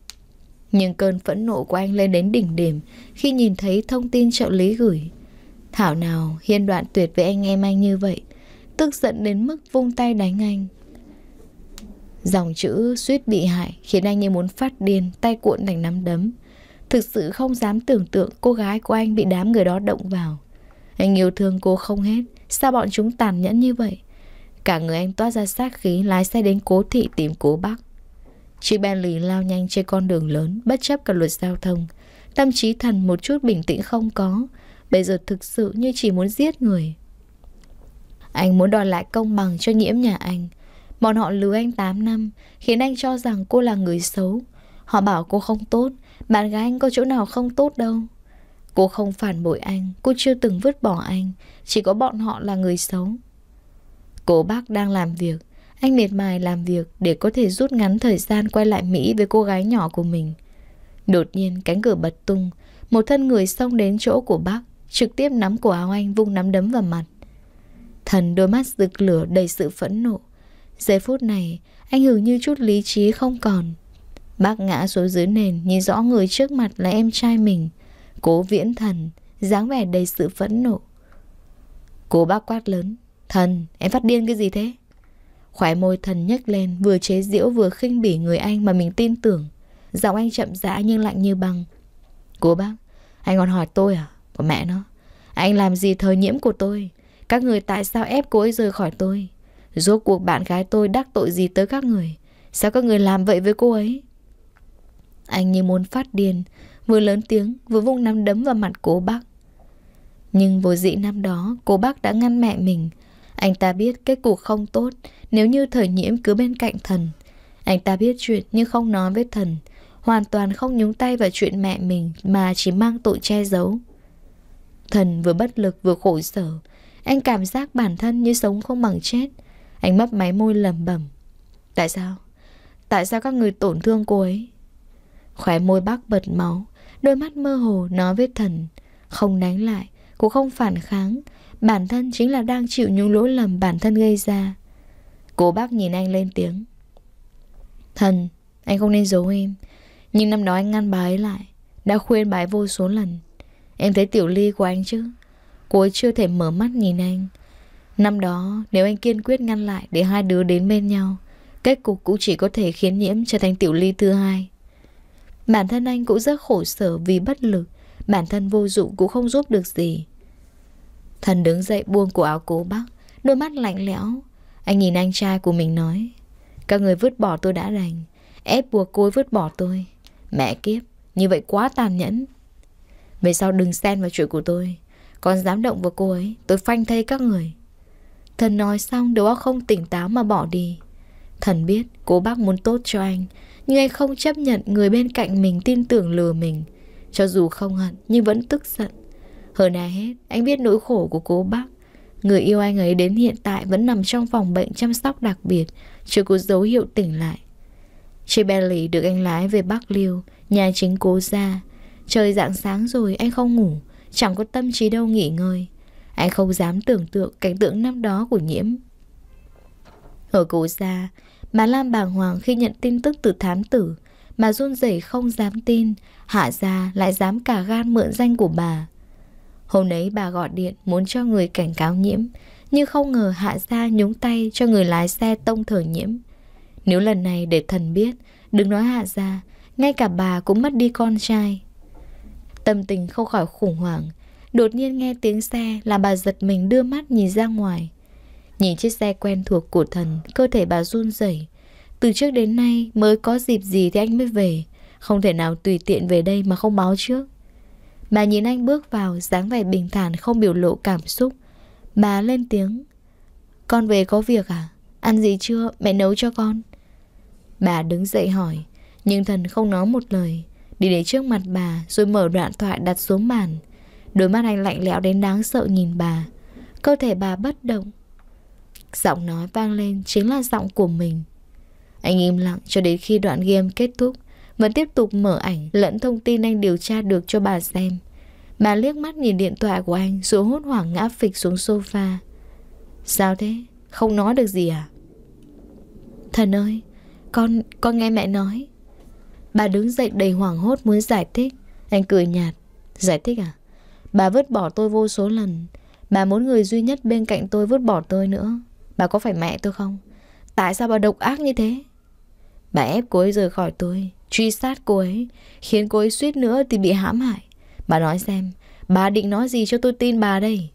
Nhưng cơn phẫn nộ của anh lên đến đỉnh điểm Khi nhìn thấy thông tin trợ lý gửi Thảo nào Hiên đoạn tuyệt với anh em anh như vậy Tức giận đến mức vung tay đánh anh Dòng chữ suýt bị hại Khiến anh như muốn phát điên Tay cuộn thành nắm đấm Thực sự không dám tưởng tượng cô gái của anh Bị đám người đó động vào Anh yêu thương cô không hết Sao bọn chúng tàn nhẫn như vậy Cả người anh toát ra sát khí Lái xe đến cố thị tìm cố bác Chị Bentley lao nhanh trên con đường lớn Bất chấp cả luật giao thông Tâm trí thần một chút bình tĩnh không có Bây giờ thực sự như chỉ muốn giết người anh muốn đòi lại công bằng cho nhiễm nhà anh. Bọn họ lừa anh 8 năm, khiến anh cho rằng cô là người xấu. Họ bảo cô không tốt, bạn gái anh có chỗ nào không tốt đâu. Cô không phản bội anh, cô chưa từng vứt bỏ anh, chỉ có bọn họ là người xấu. Cô bác đang làm việc, anh miệt mài làm việc để có thể rút ngắn thời gian quay lại Mỹ với cô gái nhỏ của mình. Đột nhiên cánh cửa bật tung, một thân người xông đến chỗ của bác, trực tiếp nắm cổ áo anh vung nắm đấm vào mặt. Thần đôi mắt rực lửa đầy sự phẫn nộ Giây phút này Anh hưởng như chút lý trí không còn Bác ngã xuống dưới nền Nhìn rõ người trước mặt là em trai mình Cố viễn thần dáng vẻ đầy sự phẫn nộ cố bác quát lớn Thần em phát điên cái gì thế Khóe môi thần nhếch lên Vừa chế giễu vừa khinh bỉ người anh mà mình tin tưởng Giọng anh chậm rãi nhưng lạnh như băng cố bác Anh còn hỏi tôi à Của mẹ nó Anh làm gì thời nhiễm của tôi các người tại sao ép cô ấy rời khỏi tôi? Rốt cuộc bạn gái tôi đắc tội gì tới các người? Sao các người làm vậy với cô ấy? Anh như muốn phát điên, vừa lớn tiếng, vừa vung nắm đấm vào mặt cố bác. Nhưng vô dị năm đó, cô bác đã ngăn mẹ mình. Anh ta biết kết cục không tốt nếu như thời nhiễm cứ bên cạnh thần. Anh ta biết chuyện nhưng không nói với thần hoàn toàn không nhúng tay vào chuyện mẹ mình mà chỉ mang tội che giấu. Thần vừa bất lực vừa khổ sở, anh cảm giác bản thân như sống không bằng chết Anh mấp máy môi lẩm bẩm Tại sao? Tại sao các người tổn thương cô ấy? Khóe môi bác bật máu Đôi mắt mơ hồ nói với thần Không đánh lại Cũng không phản kháng Bản thân chính là đang chịu những lỗi lầm bản thân gây ra cô bác nhìn anh lên tiếng Thần Anh không nên giấu em Nhưng năm đó anh ngăn bà ấy lại Đã khuyên bà ấy vô số lần Em thấy tiểu ly của anh chứ Cô ấy chưa thể mở mắt nhìn anh Năm đó nếu anh kiên quyết ngăn lại Để hai đứa đến bên nhau Kết cục cũng chỉ có thể khiến nhiễm trở thành tiểu ly thứ hai Bản thân anh cũng rất khổ sở vì bất lực Bản thân vô dụng cũng không giúp được gì Thần đứng dậy buông của áo cố bác Đôi mắt lạnh lẽo Anh nhìn anh trai của mình nói Các người vứt bỏ tôi đã đành Ép buộc cô vứt bỏ tôi Mẹ kiếp Như vậy quá tàn nhẫn Về sau đừng xen vào chuyện của tôi con dám động vào cô ấy Tôi phanh thây các người Thần nói xong đầu óc không tỉnh táo mà bỏ đi Thần biết cô bác muốn tốt cho anh Nhưng anh không chấp nhận người bên cạnh mình tin tưởng lừa mình Cho dù không hận nhưng vẫn tức giận Hơn ai hết anh biết nỗi khổ của cô bác Người yêu anh ấy đến hiện tại vẫn nằm trong phòng bệnh chăm sóc đặc biệt Chưa có dấu hiệu tỉnh lại Chiếc Bentley được anh lái về Bắc Liêu Nhà chính cố ra Trời dạng sáng rồi anh không ngủ Chẳng có tâm trí đâu nghỉ ngơi Anh không dám tưởng tượng cảnh tượng năm đó của Nhiễm Ở cổ xa Bà Lam bàng hoàng khi nhận tin tức từ thám tử Bà run rẩy không dám tin Hạ ra lại dám cả gan mượn danh của bà Hôm đấy bà gọi điện muốn cho người cảnh cáo nhiễm Nhưng không ngờ hạ ra nhúng tay cho người lái xe tông thở nhiễm Nếu lần này để thần biết Đừng nói hạ ra Ngay cả bà cũng mất đi con trai Tâm tình không khỏi khủng hoảng Đột nhiên nghe tiếng xe là bà giật mình đưa mắt nhìn ra ngoài Nhìn chiếc xe quen thuộc của thần Cơ thể bà run rẩy Từ trước đến nay mới có dịp gì thì anh mới về Không thể nào tùy tiện về đây mà không báo trước Bà nhìn anh bước vào dáng vẻ bình thản không biểu lộ cảm xúc Bà lên tiếng Con về có việc à? Ăn gì chưa? Mẹ nấu cho con Bà đứng dậy hỏi Nhưng thần không nói một lời Đi đến trước mặt bà Rồi mở đoạn thoại đặt xuống màn Đôi mắt anh lạnh lẽo đến đáng sợ nhìn bà Cơ thể bà bất động Giọng nói vang lên chính là giọng của mình Anh im lặng cho đến khi đoạn game kết thúc Vẫn tiếp tục mở ảnh lẫn thông tin anh điều tra được cho bà xem Bà liếc mắt nhìn điện thoại của anh Rồi hốt hoảng ngã phịch xuống sofa Sao thế? Không nói được gì à? Thần ơi, con, con nghe mẹ nói Bà đứng dậy đầy hoảng hốt muốn giải thích Anh cười nhạt Giải thích à Bà vứt bỏ tôi vô số lần Bà muốn người duy nhất bên cạnh tôi vứt bỏ tôi nữa Bà có phải mẹ tôi không Tại sao bà độc ác như thế Bà ép cô ấy rời khỏi tôi Truy sát cô ấy Khiến cô ấy suýt nữa thì bị hãm hại Bà nói xem Bà định nói gì cho tôi tin bà đây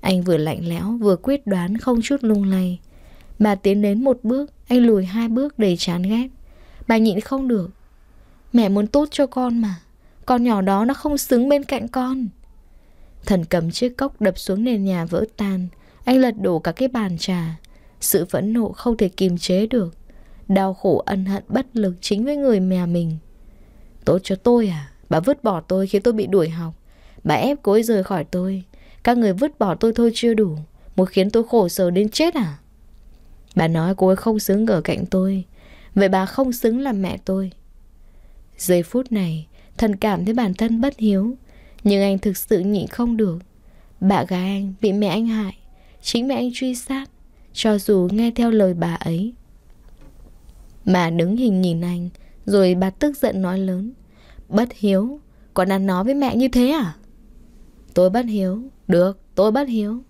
Anh vừa lạnh lẽo vừa quyết đoán không chút lung lay Bà tiến đến một bước Anh lùi hai bước đầy chán ghét Bà nhịn không được Mẹ muốn tốt cho con mà Con nhỏ đó nó không xứng bên cạnh con Thần cầm chiếc cốc đập xuống nền nhà vỡ tan Anh lật đổ cả cái bàn trà Sự phẫn nộ không thể kiềm chế được Đau khổ ân hận bất lực chính với người mẹ mình Tốt cho tôi à Bà vứt bỏ tôi khi tôi bị đuổi học Bà ép cô ấy rời khỏi tôi Các người vứt bỏ tôi thôi chưa đủ Muốn khiến tôi khổ sở đến chết à Bà nói cô ấy không xứng ở cạnh tôi Vậy bà không xứng làm mẹ tôi Giây phút này, thần cảm thấy bản thân bất hiếu, nhưng anh thực sự nhịn không được. Bà gái anh bị mẹ anh hại, chính mẹ anh truy sát, cho dù nghe theo lời bà ấy. Bà đứng hình nhìn anh, rồi bà tức giận nói lớn. Bất hiếu, còn ăn nói với mẹ như thế à? Tôi bất hiếu, được, tôi bất hiếu.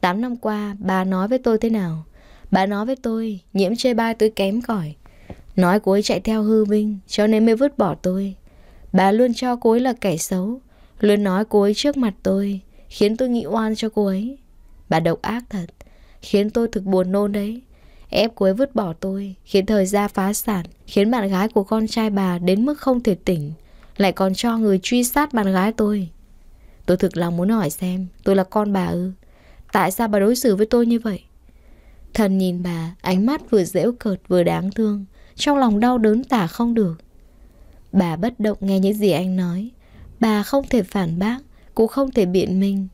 Tám năm qua, bà nói với tôi thế nào? Bà nói với tôi, nhiễm chê bai tôi kém cỏi Nói cô ấy chạy theo hư vinh Cho nên mới vứt bỏ tôi Bà luôn cho cô ấy là kẻ xấu Luôn nói cô ấy trước mặt tôi Khiến tôi nghĩ oan cho cô ấy Bà độc ác thật Khiến tôi thực buồn nôn đấy Ép cô ấy vứt bỏ tôi Khiến thời gian phá sản Khiến bạn gái của con trai bà đến mức không thể tỉnh Lại còn cho người truy sát bạn gái tôi Tôi thực lòng muốn hỏi xem Tôi là con bà ư Tại sao bà đối xử với tôi như vậy Thần nhìn bà Ánh mắt vừa dễ cợt vừa đáng thương trong lòng đau đớn tả không được Bà bất động nghe những gì anh nói Bà không thể phản bác Cũng không thể biện minh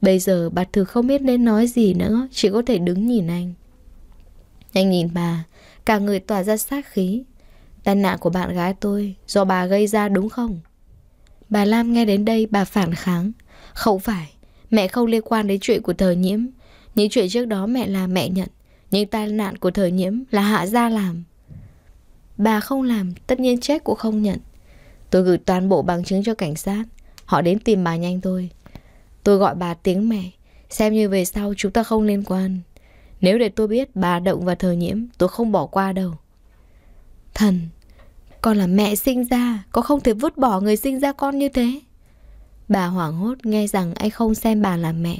Bây giờ bà thử không biết nên nói gì nữa Chỉ có thể đứng nhìn anh Anh nhìn bà Cả người tỏa ra sát khí Tai nạn của bạn gái tôi Do bà gây ra đúng không Bà Lam nghe đến đây bà phản kháng Không phải Mẹ không liên quan đến chuyện của thời nhiễm Những chuyện trước đó mẹ làm mẹ nhận nhưng tai nạn của thời nhiễm là hạ gia làm Bà không làm, tất nhiên chết cũng không nhận. Tôi gửi toàn bộ bằng chứng cho cảnh sát. Họ đến tìm bà nhanh tôi Tôi gọi bà tiếng mẹ. Xem như về sau chúng ta không liên quan. Nếu để tôi biết bà động và thờ nhiễm, tôi không bỏ qua đâu. Thần, con là mẹ sinh ra, có không thể vứt bỏ người sinh ra con như thế. Bà hoảng hốt nghe rằng anh không xem bà là mẹ,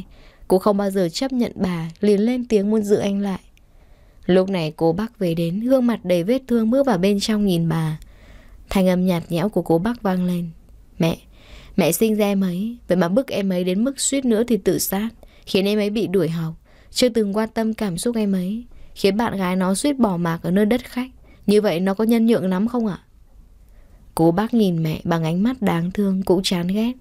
cũng không bao giờ chấp nhận bà, liền lên tiếng muốn giữ anh lại. Lúc này cô bác về đến, gương mặt đầy vết thương bước vào bên trong nhìn bà. Thanh âm nhạt nhẽo của cô bác vang lên. Mẹ, mẹ sinh ra em ấy, vậy mà bức em ấy đến mức suýt nữa thì tự sát, khiến em ấy bị đuổi học, chưa từng quan tâm cảm xúc em ấy, khiến bạn gái nó suýt bỏ mạc ở nơi đất khách. Như vậy nó có nhân nhượng lắm không ạ? Cô bác nhìn mẹ bằng ánh mắt đáng thương cũng chán ghét.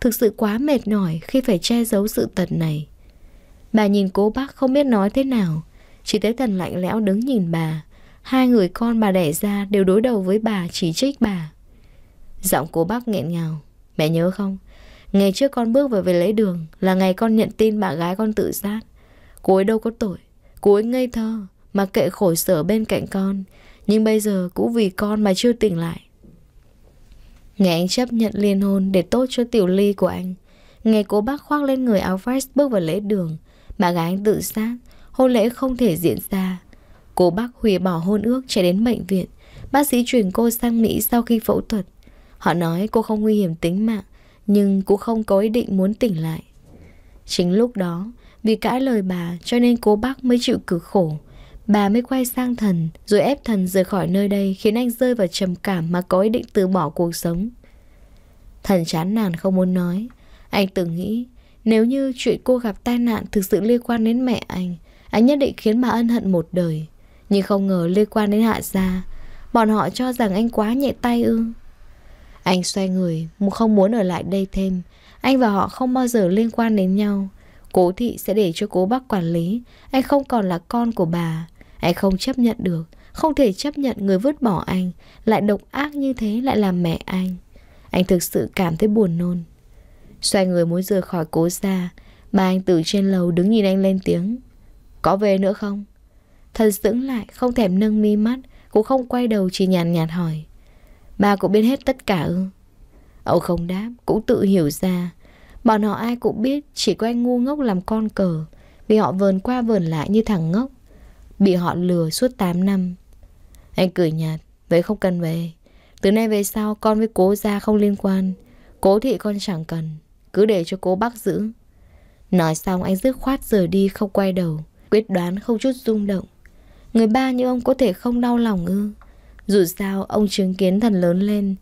Thực sự quá mệt mỏi khi phải che giấu sự tật này. Bà nhìn cô bác không biết nói thế nào chỉ thấy Thần lạnh lẽo đứng nhìn bà. Hai người con bà đẻ ra đều đối đầu với bà chỉ trích bà. Giọng cô bác nghẹn ngào. Mẹ nhớ không? Ngày trước con bước vào về lễ đường là ngày con nhận tin bà gái con tự sát. Cô ấy đâu có tội. Cô ấy ngây thơ mà kệ khổ sở bên cạnh con. Nhưng bây giờ cũng vì con mà chưa tỉnh lại. Ngày anh chấp nhận liên hôn để tốt cho tiểu ly của anh. Ngày cô bác khoác lên người áo vest bước vào lễ đường. Bà gái anh tự sát Hôn lễ không thể diễn ra. Cô bác hủy bỏ hôn ước chạy đến bệnh viện. Bác sĩ chuyển cô sang Mỹ sau khi phẫu thuật. Họ nói cô không nguy hiểm tính mạng, nhưng cũng không có ý định muốn tỉnh lại. Chính lúc đó, vì cãi lời bà cho nên cô bác mới chịu cực khổ. Bà mới quay sang thần, rồi ép thần rời khỏi nơi đây khiến anh rơi vào trầm cảm mà có ý định từ bỏ cuộc sống. Thần chán nản không muốn nói. Anh từng nghĩ, nếu như chuyện cô gặp tai nạn thực sự liên quan đến mẹ anh, anh nhất định khiến bà ân hận một đời Nhưng không ngờ liên quan đến hạ gia Bọn họ cho rằng anh quá nhẹ tay ư Anh xoay người Không muốn ở lại đây thêm Anh và họ không bao giờ liên quan đến nhau Cố thị sẽ để cho cố bác quản lý Anh không còn là con của bà Anh không chấp nhận được Không thể chấp nhận người vứt bỏ anh Lại độc ác như thế lại làm mẹ anh Anh thực sự cảm thấy buồn nôn Xoay người muốn rời khỏi cố ra Bà anh từ trên lầu đứng nhìn anh lên tiếng có về nữa không? Thần sững lại, không thèm nâng mi mắt, cũng không quay đầu chỉ nhàn nhạt, hỏi. Bà cũng biết hết tất cả ư? Ông không đáp, cũng tự hiểu ra. Bọn họ ai cũng biết, chỉ có anh ngu ngốc làm con cờ, vì họ vờn qua vờn lại như thằng ngốc. Bị họ lừa suốt 8 năm. Anh cười nhạt, vậy không cần về. Từ nay về sau con với cố gia không liên quan Cố thị con chẳng cần Cứ để cho cố bác giữ Nói xong anh dứt khoát rời đi không quay đầu Quyết đoán không chút rung động Người ba như ông có thể không đau lòng ư Dù sao ông chứng kiến thần lớn lên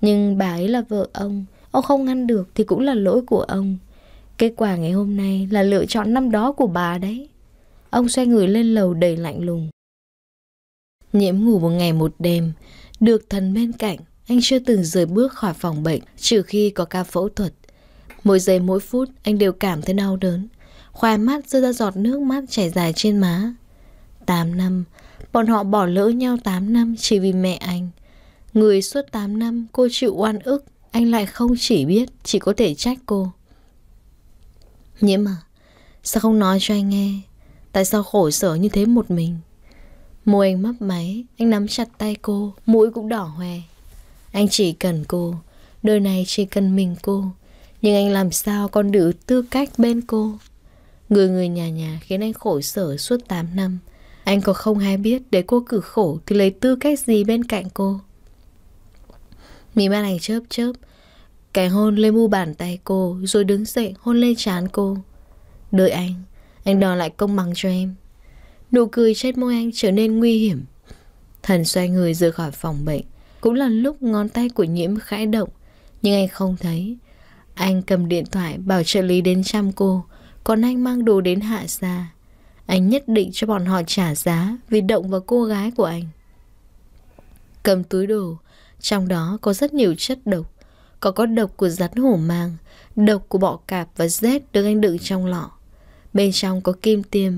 Nhưng bà ấy là vợ ông Ông không ngăn được thì cũng là lỗi của ông Kết quả ngày hôm nay là lựa chọn năm đó của bà đấy Ông xoay người lên lầu đầy lạnh lùng Nhiễm ngủ một ngày một đêm Được thần bên cạnh Anh chưa từng rời bước khỏi phòng bệnh Trừ khi có ca phẫu thuật Mỗi giây mỗi phút anh đều cảm thấy đau đớn Khoe mắt rơi ra giọt nước mắt chảy dài trên má Tám năm Bọn họ bỏ lỡ nhau tám năm chỉ vì mẹ anh Người suốt tám năm cô chịu oan ức Anh lại không chỉ biết Chỉ có thể trách cô Nhiễm à Sao không nói cho anh nghe Tại sao khổ sở như thế một mình Môi anh mấp máy Anh nắm chặt tay cô Mũi cũng đỏ hoe Anh chỉ cần cô Đời này chỉ cần mình cô Nhưng anh làm sao còn đủ tư cách bên cô Người người nhà nhà khiến anh khổ sở suốt 8 năm. Anh có không hay biết để cô cử khổ thì lấy tư cách gì bên cạnh cô. Mì ban anh chớp chớp. Cái hôn lên mu bàn tay cô rồi đứng dậy hôn lên trán cô. Đợi anh, anh đòi lại công bằng cho em. Nụ cười trên môi anh trở nên nguy hiểm. Thần xoay người rời khỏi phòng bệnh. Cũng là lúc ngón tay của nhiễm khẽ động. Nhưng anh không thấy. Anh cầm điện thoại bảo trợ lý đến chăm cô. Còn anh mang đồ đến hạ gia Anh nhất định cho bọn họ trả giá Vì động vào cô gái của anh Cầm túi đồ Trong đó có rất nhiều chất độc Có có độc của rắn hổ mang Độc của bọ cạp và rết Được anh đựng trong lọ Bên trong có kim tiêm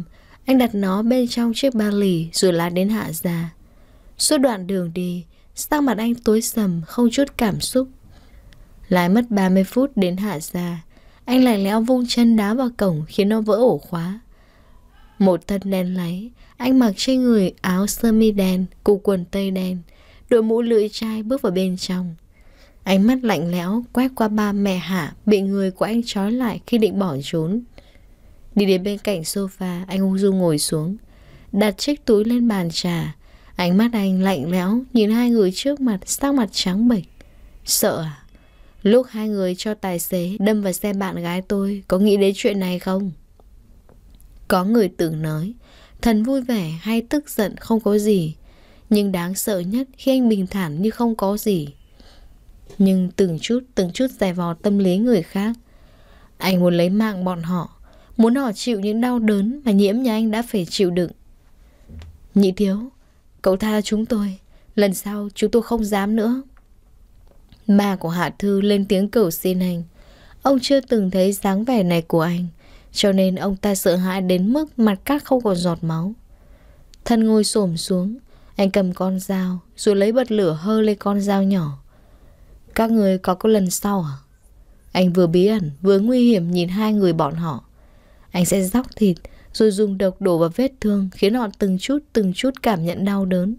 Anh đặt nó bên trong chiếc ba lì Rồi lá đến hạ gia Suốt đoạn đường đi Sang mặt anh tối sầm Không chút cảm xúc Lái mất 30 phút đến hạ gia anh lại lẽo vung chân đá vào cổng khiến nó vỡ ổ khóa. Một thân đen lấy. anh mặc trên người áo sơ mi đen, cụ quần tây đen, đội mũ lưỡi chai bước vào bên trong. Ánh mắt lạnh lẽo quét qua ba mẹ hạ bị người của anh trói lại khi định bỏ trốn. Đi đến bên cạnh sofa, anh ung dung ngồi xuống, đặt chiếc túi lên bàn trà. Ánh mắt anh lạnh lẽo nhìn hai người trước mặt sắc mặt trắng bệch. Sợ à? Lúc hai người cho tài xế đâm vào xe bạn gái tôi Có nghĩ đến chuyện này không? Có người tưởng nói Thần vui vẻ hay tức giận không có gì Nhưng đáng sợ nhất khi anh bình thản như không có gì Nhưng từng chút từng chút dè vò tâm lý người khác Anh muốn lấy mạng bọn họ Muốn họ chịu những đau đớn mà nhiễm nhà anh đã phải chịu đựng Nhị thiếu Cậu tha chúng tôi Lần sau chúng tôi không dám nữa Bà của Hạ Thư lên tiếng cầu xin anh. Ông chưa từng thấy dáng vẻ này của anh, cho nên ông ta sợ hãi đến mức mặt cắt không còn giọt máu. Thân ngồi xổm xuống, anh cầm con dao rồi lấy bật lửa hơ lên con dao nhỏ. Các người có có lần sau à? Anh vừa bí ẩn vừa nguy hiểm nhìn hai người bọn họ. Anh sẽ róc thịt rồi dùng độc đổ vào vết thương khiến họ từng chút từng chút cảm nhận đau đớn.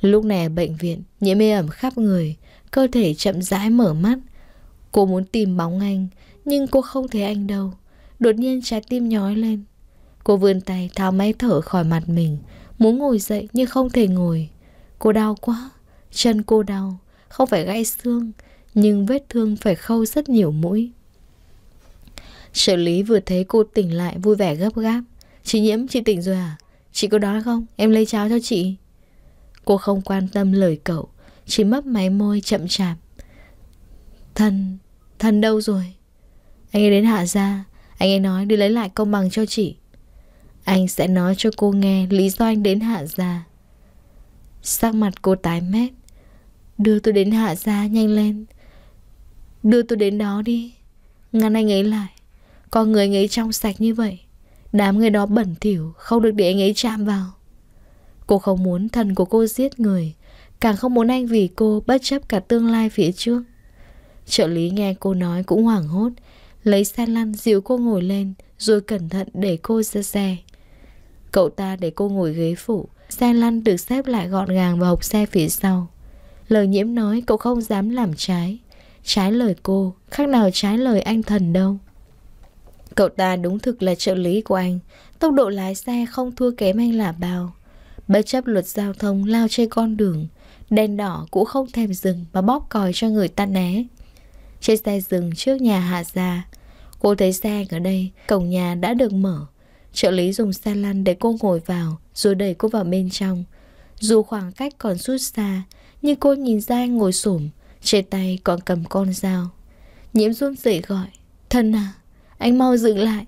Lúc này ở bệnh viện, nhiễm mê ẩm khắp người, cơ thể chậm rãi mở mắt. Cô muốn tìm bóng anh, nhưng cô không thấy anh đâu. Đột nhiên trái tim nhói lên. Cô vươn tay tháo máy thở khỏi mặt mình, muốn ngồi dậy nhưng không thể ngồi. Cô đau quá, chân cô đau, không phải gãy xương, nhưng vết thương phải khâu rất nhiều mũi. Trợ lý vừa thấy cô tỉnh lại vui vẻ gấp gáp. Chị nhiễm, chị tỉnh rồi à? Chị có đói không? Em lấy cháo cho chị. Cô không quan tâm lời cậu, chỉ mấp máy môi chậm chạp Thần, thần đâu rồi? Anh ấy đến hạ gia Anh ấy nói đi lấy lại công bằng cho chị Anh sẽ nói cho cô nghe lý do anh đến hạ gia Sắc mặt cô tái mét Đưa tôi đến hạ gia nhanh lên Đưa tôi đến đó đi Ngăn anh ấy lại Con người anh ấy trong sạch như vậy Đám người đó bẩn thỉu Không được để anh ấy chạm vào Cô không muốn thần của cô giết người Càng không muốn anh vì cô bất chấp cả tương lai phía trước Trợ lý nghe cô nói cũng hoảng hốt Lấy xe lăn dịu cô ngồi lên Rồi cẩn thận để cô ra xe Cậu ta để cô ngồi ghế phụ Xe lăn được xếp lại gọn gàng vào hộp xe phía sau Lời nhiễm nói cậu không dám làm trái Trái lời cô Khác nào trái lời anh thần đâu Cậu ta đúng thực là trợ lý của anh Tốc độ lái xe không thua kém anh là bao Bất chấp luật giao thông lao trên con đường Đèn đỏ cũng không thèm dừng Mà bóp còi cho người ta né Chiếc xe dừng trước nhà Hạ Gia Cô thấy xe ở đây Cổng nhà đã được mở Trợ lý dùng xe lăn để cô ngồi vào Rồi đẩy cô vào bên trong Dù khoảng cách còn rút xa Nhưng cô nhìn ra anh ngồi sổm Trên tay còn cầm con dao Nhiễm run rẩy gọi Thân à, anh mau dừng lại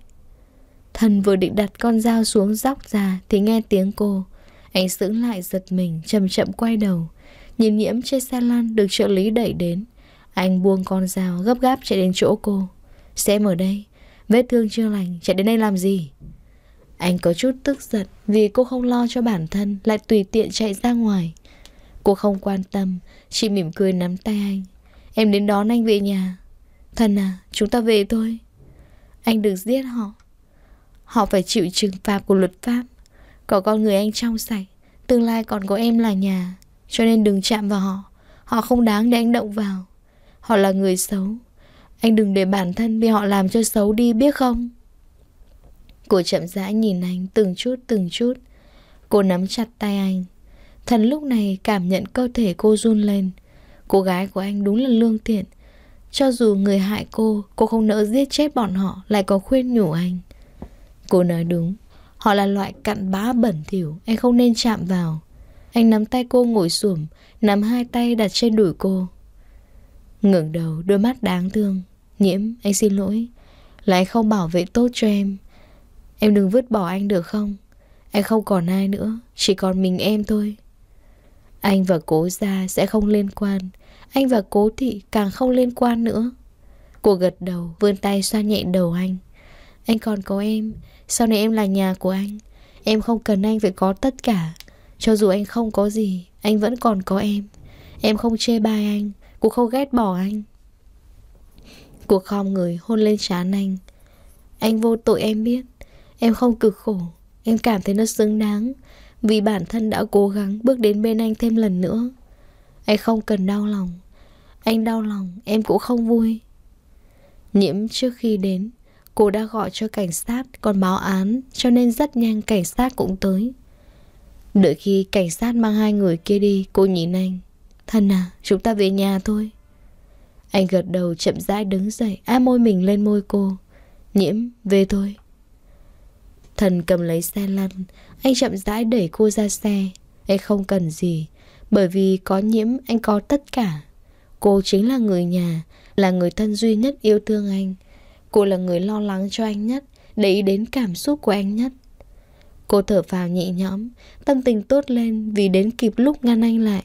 Thần vừa định đặt con dao xuống dóc ra Thì nghe tiếng cô Anh sững lại giật mình chậm chậm quay đầu Nhìn nhiễm trên xe lan được trợ lý đẩy đến Anh buông con dao gấp gáp chạy đến chỗ cô Xem ở đây Vết thương chưa lành chạy đến đây làm gì Anh có chút tức giận Vì cô không lo cho bản thân Lại tùy tiện chạy ra ngoài Cô không quan tâm Chỉ mỉm cười nắm tay anh Em đến đón anh về nhà Thần à chúng ta về thôi Anh đừng giết họ Họ phải chịu trừng phạt của luật pháp Có con người anh trong sạch Tương lai còn có em là nhà cho nên đừng chạm vào họ Họ không đáng để anh động vào Họ là người xấu Anh đừng để bản thân bị họ làm cho xấu đi biết không Cô chậm rãi nhìn anh từng chút từng chút Cô nắm chặt tay anh Thần lúc này cảm nhận cơ thể cô run lên Cô gái của anh đúng là lương thiện Cho dù người hại cô Cô không nỡ giết chết bọn họ Lại có khuyên nhủ anh Cô nói đúng Họ là loại cặn bã bẩn thỉu Anh không nên chạm vào anh nắm tay cô ngồi xổm Nắm hai tay đặt trên đùi cô ngẩng đầu đôi mắt đáng thương Nhiễm anh xin lỗi Là anh không bảo vệ tốt cho em Em đừng vứt bỏ anh được không Anh không còn ai nữa Chỉ còn mình em thôi Anh và cố gia sẽ không liên quan Anh và cố thị càng không liên quan nữa Cô gật đầu Vươn tay xoa nhẹ đầu anh Anh còn có em Sau này em là nhà của anh Em không cần anh phải có tất cả cho dù anh không có gì Anh vẫn còn có em Em không chê bai anh Cũng không ghét bỏ anh Cuộc khom người hôn lên trán anh Anh vô tội em biết Em không cực khổ Em cảm thấy nó xứng đáng Vì bản thân đã cố gắng bước đến bên anh thêm lần nữa Anh không cần đau lòng Anh đau lòng em cũng không vui Nhiễm trước khi đến Cô đã gọi cho cảnh sát còn báo án Cho nên rất nhanh cảnh sát cũng tới Đợi khi cảnh sát mang hai người kia đi Cô nhìn anh Thân à chúng ta về nhà thôi Anh gật đầu chậm rãi đứng dậy Áp môi mình lên môi cô Nhiễm về thôi Thần cầm lấy xe lăn Anh chậm rãi đẩy cô ra xe Anh không cần gì Bởi vì có nhiễm anh có tất cả Cô chính là người nhà Là người thân duy nhất yêu thương anh Cô là người lo lắng cho anh nhất Để ý đến cảm xúc của anh nhất Cô thở phào nhẹ nhõm, tâm tình tốt lên vì đến kịp lúc ngăn anh lại.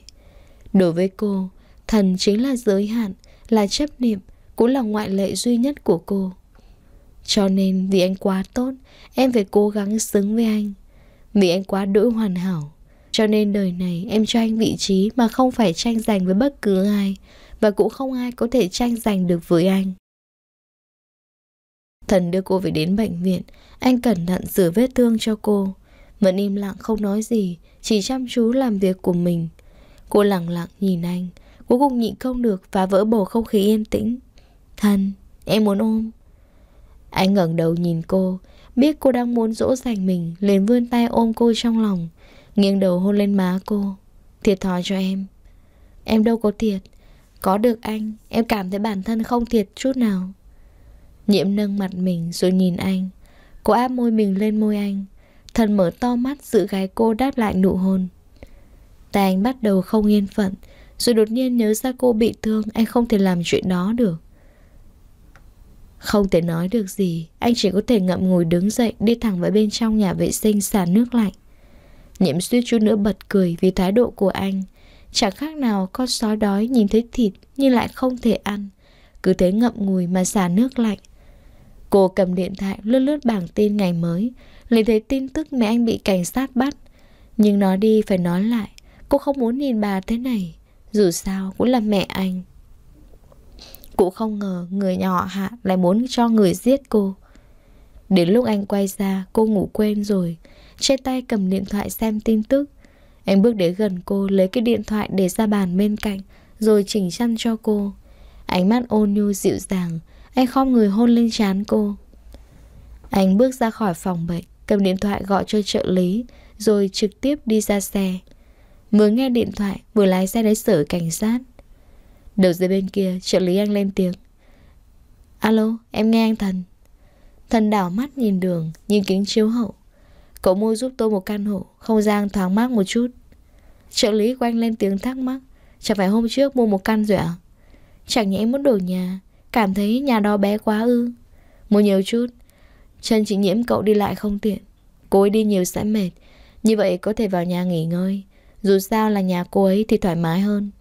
Đối với cô, thần chính là giới hạn, là chấp niệm, cũng là ngoại lệ duy nhất của cô. Cho nên vì anh quá tốt, em phải cố gắng xứng với anh. Vì anh quá đỗi hoàn hảo. Cho nên đời này em cho anh vị trí mà không phải tranh giành với bất cứ ai và cũng không ai có thể tranh giành được với anh. Thần đưa cô về đến bệnh viện Anh cẩn thận rửa vết thương cho cô Mẫn im lặng không nói gì Chỉ chăm chú làm việc của mình Cô lặng lặng nhìn anh Cuối cùng nhịn không được và vỡ bầu không khí yên tĩnh Thần, em muốn ôm Anh ngẩng đầu nhìn cô Biết cô đang muốn dỗ dành mình liền vươn tay ôm cô trong lòng Nghiêng đầu hôn lên má cô Thiệt thòi cho em Em đâu có thiệt Có được anh Em cảm thấy bản thân không thiệt chút nào Nhiễm nâng mặt mình rồi nhìn anh Cô áp môi mình lên môi anh Thần mở to mắt giữ gái cô đáp lại nụ hôn Tay anh bắt đầu không yên phận Rồi đột nhiên nhớ ra cô bị thương Anh không thể làm chuyện đó được Không thể nói được gì Anh chỉ có thể ngậm ngùi đứng dậy Đi thẳng vào bên trong nhà vệ sinh xả nước lạnh Nhiễm suýt chút nữa bật cười Vì thái độ của anh Chẳng khác nào con sói đói nhìn thấy thịt Nhưng lại không thể ăn Cứ thế ngậm ngùi mà xả nước lạnh Cô cầm điện thoại lướt lướt bảng tin ngày mới Lấy thấy tin tức mẹ anh bị cảnh sát bắt Nhưng nói đi phải nói lại Cô không muốn nhìn bà thế này Dù sao cũng là mẹ anh cô không ngờ người nhỏ Hạ lại muốn cho người giết cô Đến lúc anh quay ra cô ngủ quên rồi che tay cầm điện thoại xem tin tức Anh bước đến gần cô lấy cái điện thoại để ra bàn bên cạnh Rồi chỉnh chăn cho cô Ánh mắt ôn nhu dịu dàng anh khom người hôn lên trán cô Anh bước ra khỏi phòng bệnh Cầm điện thoại gọi cho trợ lý Rồi trực tiếp đi ra xe Vừa nghe điện thoại Vừa lái xe đến sở cảnh sát Đầu dưới bên kia trợ lý anh lên tiếng Alo em nghe anh Thần Thần đảo mắt nhìn đường Nhìn kính chiếu hậu Cậu mua giúp tôi một căn hộ Không gian thoáng mát một chút Trợ lý của anh lên tiếng thắc mắc Chẳng phải hôm trước mua một căn rồi ạ à? Chẳng nhẽ muốn đổi nhà Cảm thấy nhà đó bé quá ư Mua nhiều chút Chân chị nhiễm cậu đi lại không tiện Cô ấy đi nhiều sẽ mệt Như vậy có thể vào nhà nghỉ ngơi Dù sao là nhà cô ấy thì thoải mái hơn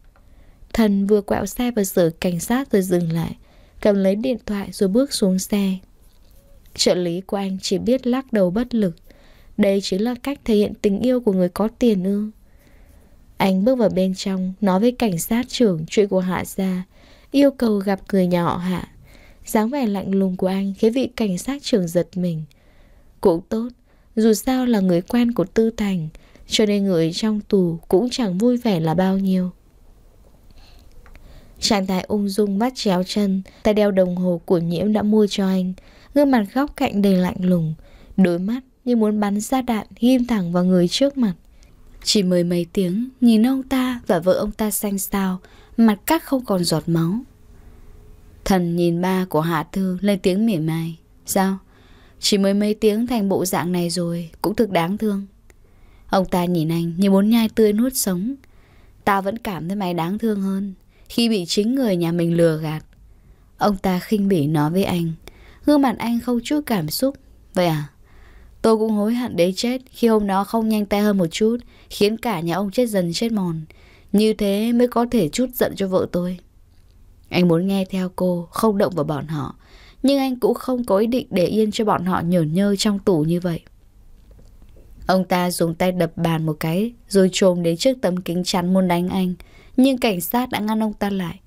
Thần vừa quẹo xe vào sở cảnh sát rồi dừng lại Cầm lấy điện thoại rồi bước xuống xe Trợ lý của anh chỉ biết lắc đầu bất lực Đây chính là cách thể hiện tình yêu của người có tiền ư Anh bước vào bên trong Nói với cảnh sát trưởng chuyện của Hạ Gia yêu cầu gặp người nhà họ hạ. dáng vẻ lạnh lùng của anh khiến vị cảnh sát trưởng giật mình. Cũng tốt, dù sao là người quen của Tư Thành, cho nên người trong tù cũng chẳng vui vẻ là bao nhiêu. Trạng thái ung dung bắt chéo chân, tay đeo đồng hồ của nhiễm đã mua cho anh, gương mặt góc cạnh đầy lạnh lùng, đôi mắt như muốn bắn ra đạn ghim thẳng vào người trước mặt. Chỉ mười mấy tiếng, nhìn ông ta và vợ ông ta xanh xao, Mặt cắt không còn giọt máu Thần nhìn ba của Hạ Thư lên tiếng mỉa mai Sao? Chỉ mới mấy tiếng thành bộ dạng này rồi Cũng thực đáng thương Ông ta nhìn anh như muốn nhai tươi nuốt sống Ta vẫn cảm thấy mày đáng thương hơn Khi bị chính người nhà mình lừa gạt Ông ta khinh bỉ nói với anh Gương mặt anh không chút cảm xúc Vậy à? Tôi cũng hối hận đấy chết khi hôm đó không nhanh tay hơn một chút, khiến cả nhà ông chết dần chết mòn. Như thế mới có thể chút giận cho vợ tôi Anh muốn nghe theo cô Không động vào bọn họ Nhưng anh cũng không có ý định để yên cho bọn họ nhởn nhơ trong tủ như vậy Ông ta dùng tay đập bàn một cái Rồi trồm đến trước tấm kính chắn muốn đánh anh Nhưng cảnh sát đã ngăn ông ta lại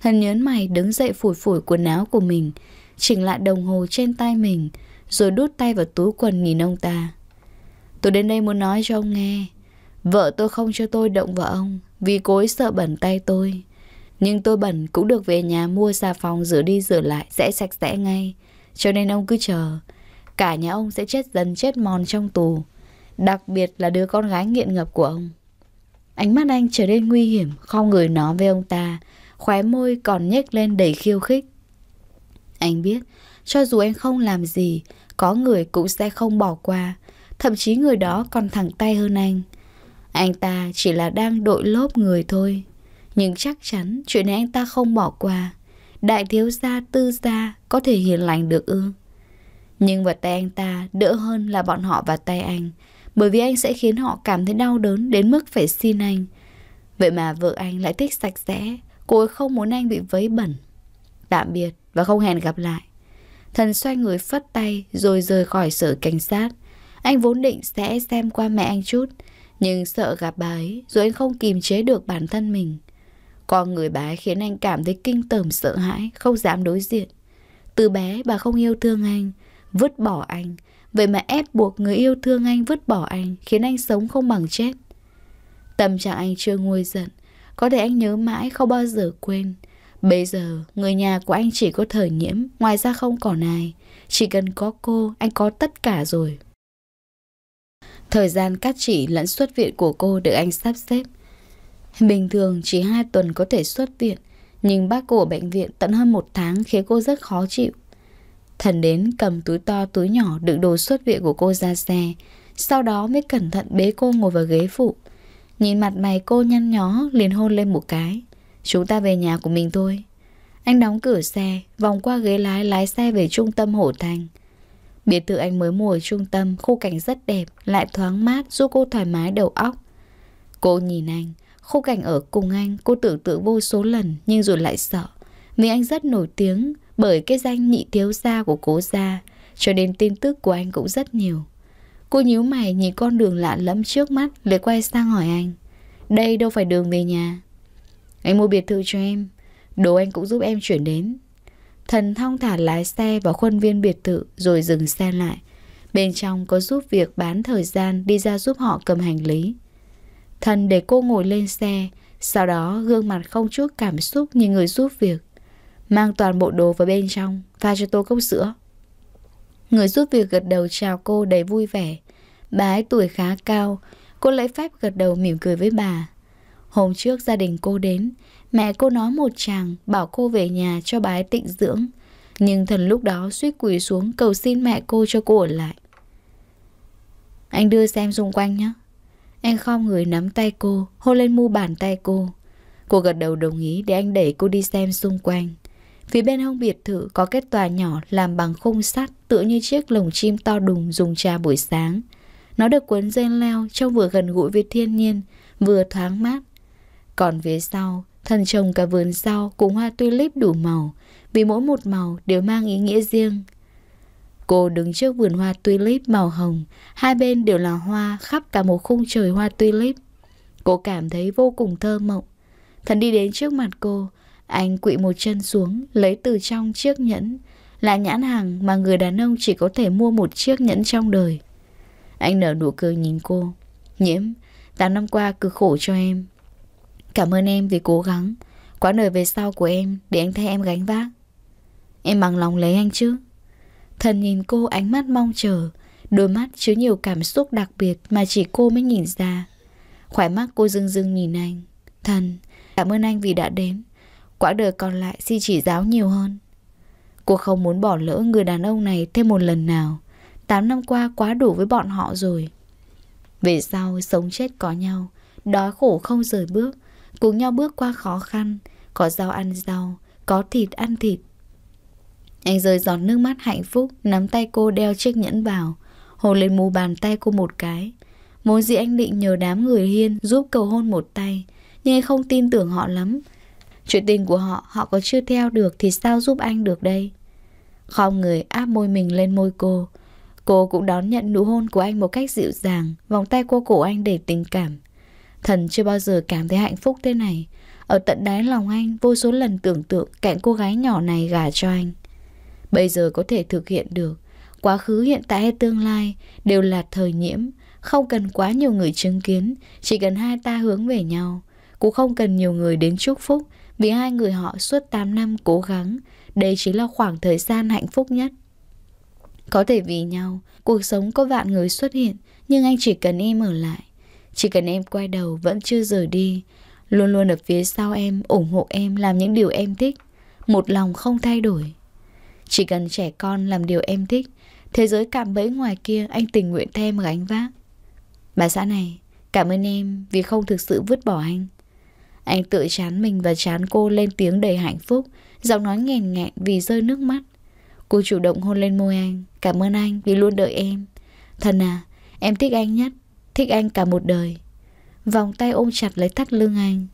Hân nhớn mày đứng dậy phủi phủi quần áo của mình Chỉnh lại đồng hồ trên tay mình Rồi đút tay vào túi quần nhìn ông ta Tôi đến đây muốn nói cho ông nghe Vợ tôi không cho tôi động vào ông vì cô ấy sợ bẩn tay tôi Nhưng tôi bẩn cũng được về nhà mua xà phòng rửa đi rửa lại sẽ sạch sẽ ngay Cho nên ông cứ chờ Cả nhà ông sẽ chết dần chết mòn trong tù Đặc biệt là đứa con gái nghiện ngập của ông Ánh mắt anh trở nên nguy hiểm Không người nó với ông ta Khóe môi còn nhếch lên đầy khiêu khích Anh biết Cho dù anh không làm gì Có người cũng sẽ không bỏ qua Thậm chí người đó còn thẳng tay hơn anh anh ta chỉ là đang đội lốp người thôi Nhưng chắc chắn chuyện này anh ta không bỏ qua Đại thiếu gia tư gia có thể hiền lành được ư Nhưng vật tay anh ta đỡ hơn là bọn họ và tay anh Bởi vì anh sẽ khiến họ cảm thấy đau đớn đến mức phải xin anh Vậy mà vợ anh lại thích sạch sẽ Cô ấy không muốn anh bị vấy bẩn Tạm biệt và không hẹn gặp lại Thần xoay người phất tay rồi rời khỏi sở cảnh sát Anh vốn định sẽ xem qua mẹ anh chút nhưng sợ gặp bà ấy Rồi anh không kìm chế được bản thân mình Con người bà ấy khiến anh cảm thấy kinh tởm sợ hãi Không dám đối diện Từ bé bà không yêu thương anh Vứt bỏ anh Vậy mà ép buộc người yêu thương anh vứt bỏ anh Khiến anh sống không bằng chết Tâm trạng anh chưa nguôi giận Có thể anh nhớ mãi không bao giờ quên Bây giờ người nhà của anh chỉ có thời nhiễm Ngoài ra không còn ai Chỉ cần có cô anh có tất cả rồi Thời gian cắt chỉ lẫn xuất viện của cô được anh sắp xếp. Bình thường chỉ 2 tuần có thể xuất viện, nhưng bác cô ở bệnh viện tận hơn một tháng khiến cô rất khó chịu. Thần đến cầm túi to túi nhỏ đựng đồ xuất viện của cô ra xe, sau đó mới cẩn thận bế cô ngồi vào ghế phụ. Nhìn mặt mày cô nhăn nhó liền hôn lên một cái. Chúng ta về nhà của mình thôi. Anh đóng cửa xe, vòng qua ghế lái lái xe về trung tâm Hổ Thành. Biệt thự anh mới mua ở trung tâm, khu cảnh rất đẹp, lại thoáng mát giúp cô thoải mái đầu óc. Cô nhìn anh, khu cảnh ở cùng anh cô tưởng tượng vô số lần nhưng rồi lại sợ. Vì anh rất nổi tiếng bởi cái danh nhị thiếu gia của cố gia, cho nên tin tức của anh cũng rất nhiều. Cô nhíu mày nhìn con đường lạ lẫm trước mắt để quay sang hỏi anh. Đây đâu phải đường về nhà. Anh mua biệt thự cho em, đồ anh cũng giúp em chuyển đến. Thần thong thả lái xe vào khuôn viên biệt thự rồi dừng xe lại. Bên trong có giúp việc bán thời gian đi ra giúp họ cầm hành lý. Thần để cô ngồi lên xe, sau đó gương mặt không chút cảm xúc như người giúp việc. Mang toàn bộ đồ vào bên trong, pha cho tôi cốc sữa. Người giúp việc gật đầu chào cô đầy vui vẻ. Bà ấy tuổi khá cao, cô lấy phép gật đầu mỉm cười với bà. Hôm trước gia đình cô đến, Mẹ cô nói một chàng bảo cô về nhà cho bái tịnh dưỡng Nhưng thần lúc đó suýt quỳ xuống cầu xin mẹ cô cho cô ở lại Anh đưa xem xung quanh nhé Anh khom người nắm tay cô, hôn lên mu bàn tay cô Cô gật đầu đồng ý để anh đẩy cô đi xem xung quanh Phía bên hông biệt thự có cái tòa nhỏ làm bằng khung sắt tựa như chiếc lồng chim to đùng dùng trà buổi sáng. Nó được cuốn dây leo trông vừa gần gũi với thiên nhiên, vừa thoáng mát. Còn phía sau Thần trồng cả vườn rau cùng hoa tulip đủ màu, vì mỗi một màu đều mang ý nghĩa riêng. Cô đứng trước vườn hoa tulip màu hồng, hai bên đều là hoa khắp cả một khung trời hoa tulip. Cô cảm thấy vô cùng thơ mộng. Thần đi đến trước mặt cô, anh quỵ một chân xuống, lấy từ trong chiếc nhẫn, là nhãn hàng mà người đàn ông chỉ có thể mua một chiếc nhẫn trong đời. Anh nở nụ cười nhìn cô. Nhiễm, 8 năm qua cực khổ cho em, Cảm ơn em vì cố gắng Quãng đời về sau của em để anh thay em gánh vác Em bằng lòng lấy anh chứ Thần nhìn cô ánh mắt mong chờ Đôi mắt chứa nhiều cảm xúc đặc biệt mà chỉ cô mới nhìn ra Khỏe mắt cô dưng dưng nhìn anh Thần, cảm ơn anh vì đã đến Quãng đời còn lại xin chỉ giáo nhiều hơn Cô không muốn bỏ lỡ người đàn ông này thêm một lần nào tám năm qua quá đủ với bọn họ rồi Về sau sống chết có nhau Đói khổ không rời bước Cùng nhau bước qua khó khăn Có rau ăn rau Có thịt ăn thịt Anh rơi giọt nước mắt hạnh phúc Nắm tay cô đeo chiếc nhẫn vào Hồ lên mù bàn tay cô một cái mối gì anh định nhờ đám người hiên Giúp cầu hôn một tay Nhưng anh không tin tưởng họ lắm Chuyện tình của họ họ có chưa theo được Thì sao giúp anh được đây Khom người áp môi mình lên môi cô Cô cũng đón nhận nụ hôn của anh một cách dịu dàng, vòng tay qua cổ anh để tình cảm. Thần chưa bao giờ cảm thấy hạnh phúc thế này. Ở tận đáy lòng anh, vô số lần tưởng tượng cạnh cô gái nhỏ này gả cho anh. Bây giờ có thể thực hiện được. Quá khứ, hiện tại hay tương lai đều là thời nhiễm. Không cần quá nhiều người chứng kiến, chỉ cần hai ta hướng về nhau. Cũng không cần nhiều người đến chúc phúc, vì hai người họ suốt 8 năm cố gắng. Đây chính là khoảng thời gian hạnh phúc nhất. Có thể vì nhau, cuộc sống có vạn người xuất hiện, nhưng anh chỉ cần em ở lại. Chỉ cần em quay đầu vẫn chưa rời đi Luôn luôn ở phía sau em Ủng hộ em làm những điều em thích Một lòng không thay đổi Chỉ cần trẻ con làm điều em thích Thế giới cạm bẫy ngoài kia Anh tình nguyện thêm gánh vác Bà xã này Cảm ơn em vì không thực sự vứt bỏ anh Anh tự chán mình và chán cô lên tiếng đầy hạnh phúc Giọng nói nghèn ngẹn vì rơi nước mắt Cô chủ động hôn lên môi anh Cảm ơn anh vì luôn đợi em Thần à, em thích anh nhất Thích anh cả một đời Vòng tay ôm chặt lấy thắt lưng anh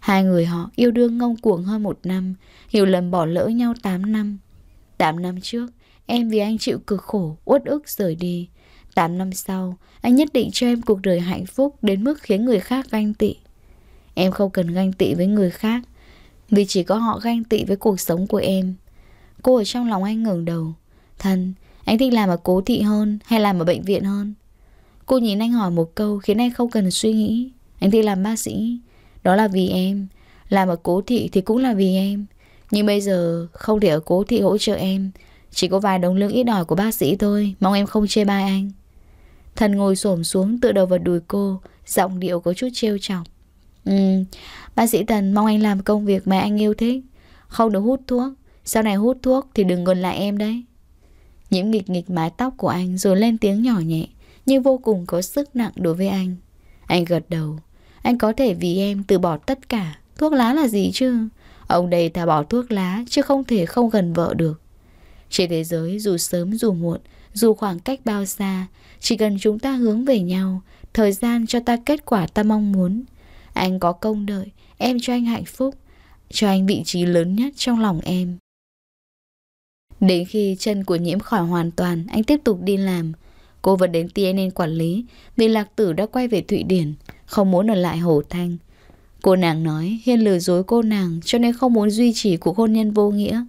Hai người họ yêu đương ngông cuồng hơn một năm Hiểu lầm bỏ lỡ nhau tám năm tám năm trước Em vì anh chịu cực khổ, uất ức rời đi tám năm sau Anh nhất định cho em cuộc đời hạnh phúc Đến mức khiến người khác ganh tị Em không cần ganh tị với người khác Vì chỉ có họ ganh tị với cuộc sống của em Cô ở trong lòng anh ngẩng đầu Thân, anh thích làm ở cố thị hơn Hay làm ở bệnh viện hơn Cô nhìn anh hỏi một câu khiến anh không cần suy nghĩ. Anh đi làm bác sĩ. Đó là vì em. Làm ở cố thị thì cũng là vì em. Nhưng bây giờ không thể ở cố thị hỗ trợ em. Chỉ có vài đồng lương ít ỏi của bác sĩ thôi. Mong em không chê bai anh. Thần ngồi xổm xuống tựa đầu vào đùi cô. Giọng điệu có chút trêu chọc. Ừ, bác sĩ thần mong anh làm công việc mà anh yêu thích. Không được hút thuốc. Sau này hút thuốc thì đừng gần lại em đấy. Nhiễm nghịch nghịch mái tóc của anh rồi lên tiếng nhỏ nhẹ nhưng vô cùng có sức nặng đối với anh. Anh gật đầu. Anh có thể vì em từ bỏ tất cả. Thuốc lá là gì chứ? Ông đây thà bỏ thuốc lá chứ không thể không gần vợ được. Trên thế giới dù sớm dù muộn, dù khoảng cách bao xa, chỉ cần chúng ta hướng về nhau, thời gian cho ta kết quả ta mong muốn. Anh có công đợi, em cho anh hạnh phúc, cho anh vị trí lớn nhất trong lòng em. Đến khi chân của nhiễm khỏi hoàn toàn, anh tiếp tục đi làm. Cô vẫn đến TNN quản lý Vì Lạc Tử đã quay về Thụy Điển Không muốn ở lại Hồ Thanh Cô nàng nói Hiên lừa dối cô nàng Cho nên không muốn duy trì cuộc hôn nhân vô nghĩa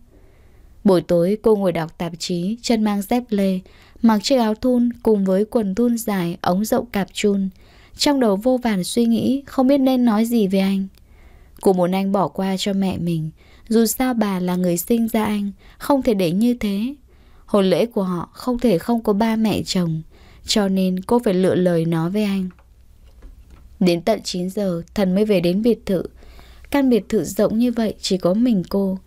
Buổi tối cô ngồi đọc tạp chí Chân mang dép lê Mặc chiếc áo thun cùng với quần thun dài Ống rộng cạp chun Trong đầu vô vàn suy nghĩ Không biết nên nói gì về anh Cô muốn anh bỏ qua cho mẹ mình Dù sao bà là người sinh ra anh Không thể để như thế Hôn lễ của họ không thể không có ba mẹ chồng Cho nên cô phải lựa lời nói với anh Đến tận 9 giờ Thần mới về đến biệt thự Căn biệt thự rộng như vậy chỉ có mình cô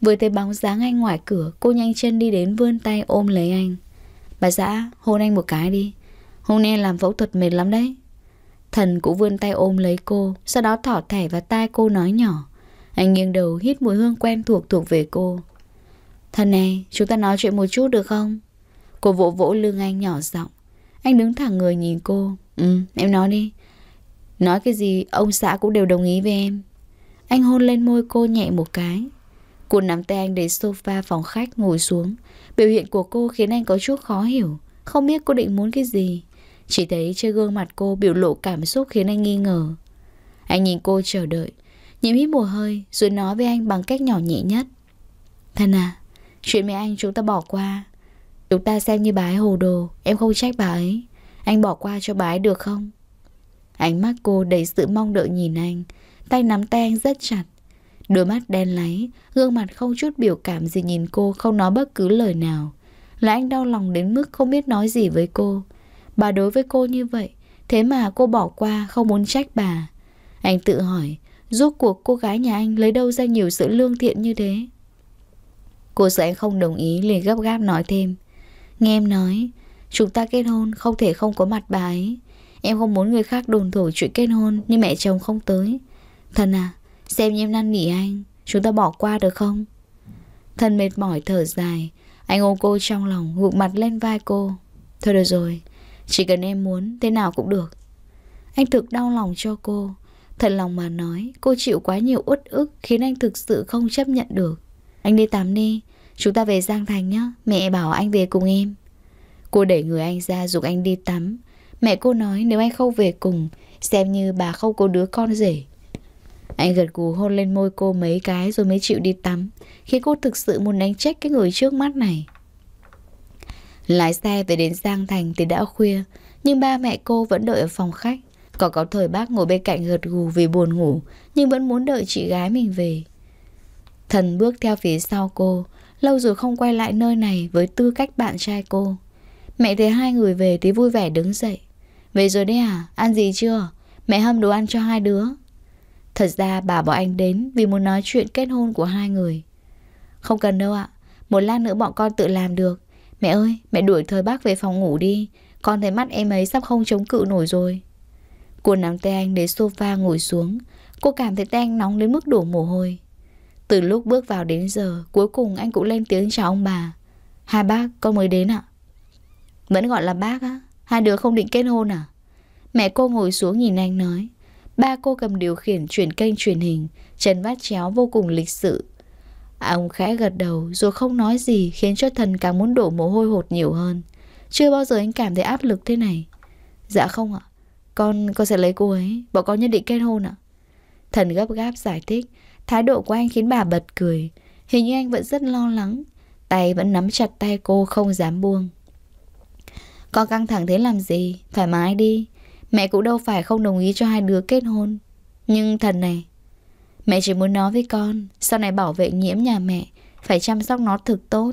Vừa thấy bóng dáng anh ngoài cửa Cô nhanh chân đi đến vươn tay ôm lấy anh Bà xã hôn anh một cái đi Hôm nay làm phẫu thuật mệt lắm đấy Thần cũng vươn tay ôm lấy cô Sau đó thỏ thẻ vào tai cô nói nhỏ Anh nghiêng đầu hít mùi hương quen thuộc thuộc về cô Thân này, chúng ta nói chuyện một chút được không? Cô vỗ vỗ lưng anh nhỏ giọng Anh đứng thẳng người nhìn cô Ừ, em nói đi Nói cái gì ông xã cũng đều đồng ý với em Anh hôn lên môi cô nhẹ một cái Cô nắm tay anh đến sofa phòng khách ngồi xuống Biểu hiện của cô khiến anh có chút khó hiểu Không biết cô định muốn cái gì Chỉ thấy trên gương mặt cô biểu lộ cảm xúc khiến anh nghi ngờ Anh nhìn cô chờ đợi Nhím hít một hơi rồi nói với anh bằng cách nhỏ nhẹ nhất Thân à Chuyện mẹ anh chúng ta bỏ qua Chúng ta xem như bà ấy hồ đồ Em không trách bà ấy Anh bỏ qua cho bà ấy được không Ánh mắt cô đầy sự mong đợi nhìn anh Tay nắm tay anh rất chặt Đôi mắt đen láy Gương mặt không chút biểu cảm gì nhìn cô Không nói bất cứ lời nào Là anh đau lòng đến mức không biết nói gì với cô Bà đối với cô như vậy Thế mà cô bỏ qua không muốn trách bà Anh tự hỏi Rốt cuộc cô gái nhà anh lấy đâu ra nhiều sự lương thiện như thế Cô sợ anh không đồng ý liền gấp gáp nói thêm Nghe em nói Chúng ta kết hôn không thể không có mặt bà ấy Em không muốn người khác đồn thổi chuyện kết hôn Nhưng mẹ chồng không tới Thần à Xem như em năn nỉ anh Chúng ta bỏ qua được không Thần mệt mỏi thở dài Anh ôm cô trong lòng gục mặt lên vai cô Thôi được rồi Chỉ cần em muốn thế nào cũng được Anh thực đau lòng cho cô Thật lòng mà nói Cô chịu quá nhiều uất ức Khiến anh thực sự không chấp nhận được anh đi tắm đi Chúng ta về Giang Thành nhá. Mẹ bảo anh về cùng em Cô đẩy người anh ra dục anh đi tắm Mẹ cô nói nếu anh không về cùng Xem như bà không có đứa con rể Anh gật gù hôn lên môi cô mấy cái Rồi mới chịu đi tắm Khi cô thực sự muốn đánh trách cái người trước mắt này Lái xe về đến Giang Thành thì đã khuya Nhưng ba mẹ cô vẫn đợi ở phòng khách Còn có thời bác ngồi bên cạnh gật gù vì buồn ngủ Nhưng vẫn muốn đợi chị gái mình về Thần bước theo phía sau cô, lâu rồi không quay lại nơi này với tư cách bạn trai cô. Mẹ thấy hai người về thì vui vẻ đứng dậy. Về rồi đấy à, ăn gì chưa? Mẹ hâm đồ ăn cho hai đứa. Thật ra bà bảo anh đến vì muốn nói chuyện kết hôn của hai người. Không cần đâu ạ, một lát nữa bọn con tự làm được. Mẹ ơi, mẹ đuổi thời bác về phòng ngủ đi, con thấy mắt em ấy sắp không chống cự nổi rồi. Cô nắm tay anh đến sofa ngồi xuống, cô cảm thấy tay anh nóng đến mức đổ mồ hôi. Từ lúc bước vào đến giờ, cuối cùng anh cũng lên tiếng chào ông bà. Hai bác, con mới đến ạ. Vẫn gọi là bác á, hai đứa không định kết hôn à? Mẹ cô ngồi xuống nhìn anh nói. Ba cô cầm điều khiển chuyển kênh truyền hình, chân vát chéo vô cùng lịch sự. À, ông khẽ gật đầu rồi không nói gì khiến cho thần càng muốn đổ mồ hôi hột nhiều hơn. Chưa bao giờ anh cảm thấy áp lực thế này. Dạ không ạ, con con sẽ lấy cô ấy, bọn con nhất định kết hôn ạ. Thần gấp gáp giải thích, Thái độ của anh khiến bà bật cười Hình như anh vẫn rất lo lắng Tay vẫn nắm chặt tay cô không dám buông Con căng thẳng thế làm gì Thoải mái đi Mẹ cũng đâu phải không đồng ý cho hai đứa kết hôn Nhưng thần này Mẹ chỉ muốn nói với con Sau này bảo vệ nhiễm nhà mẹ Phải chăm sóc nó thực tốt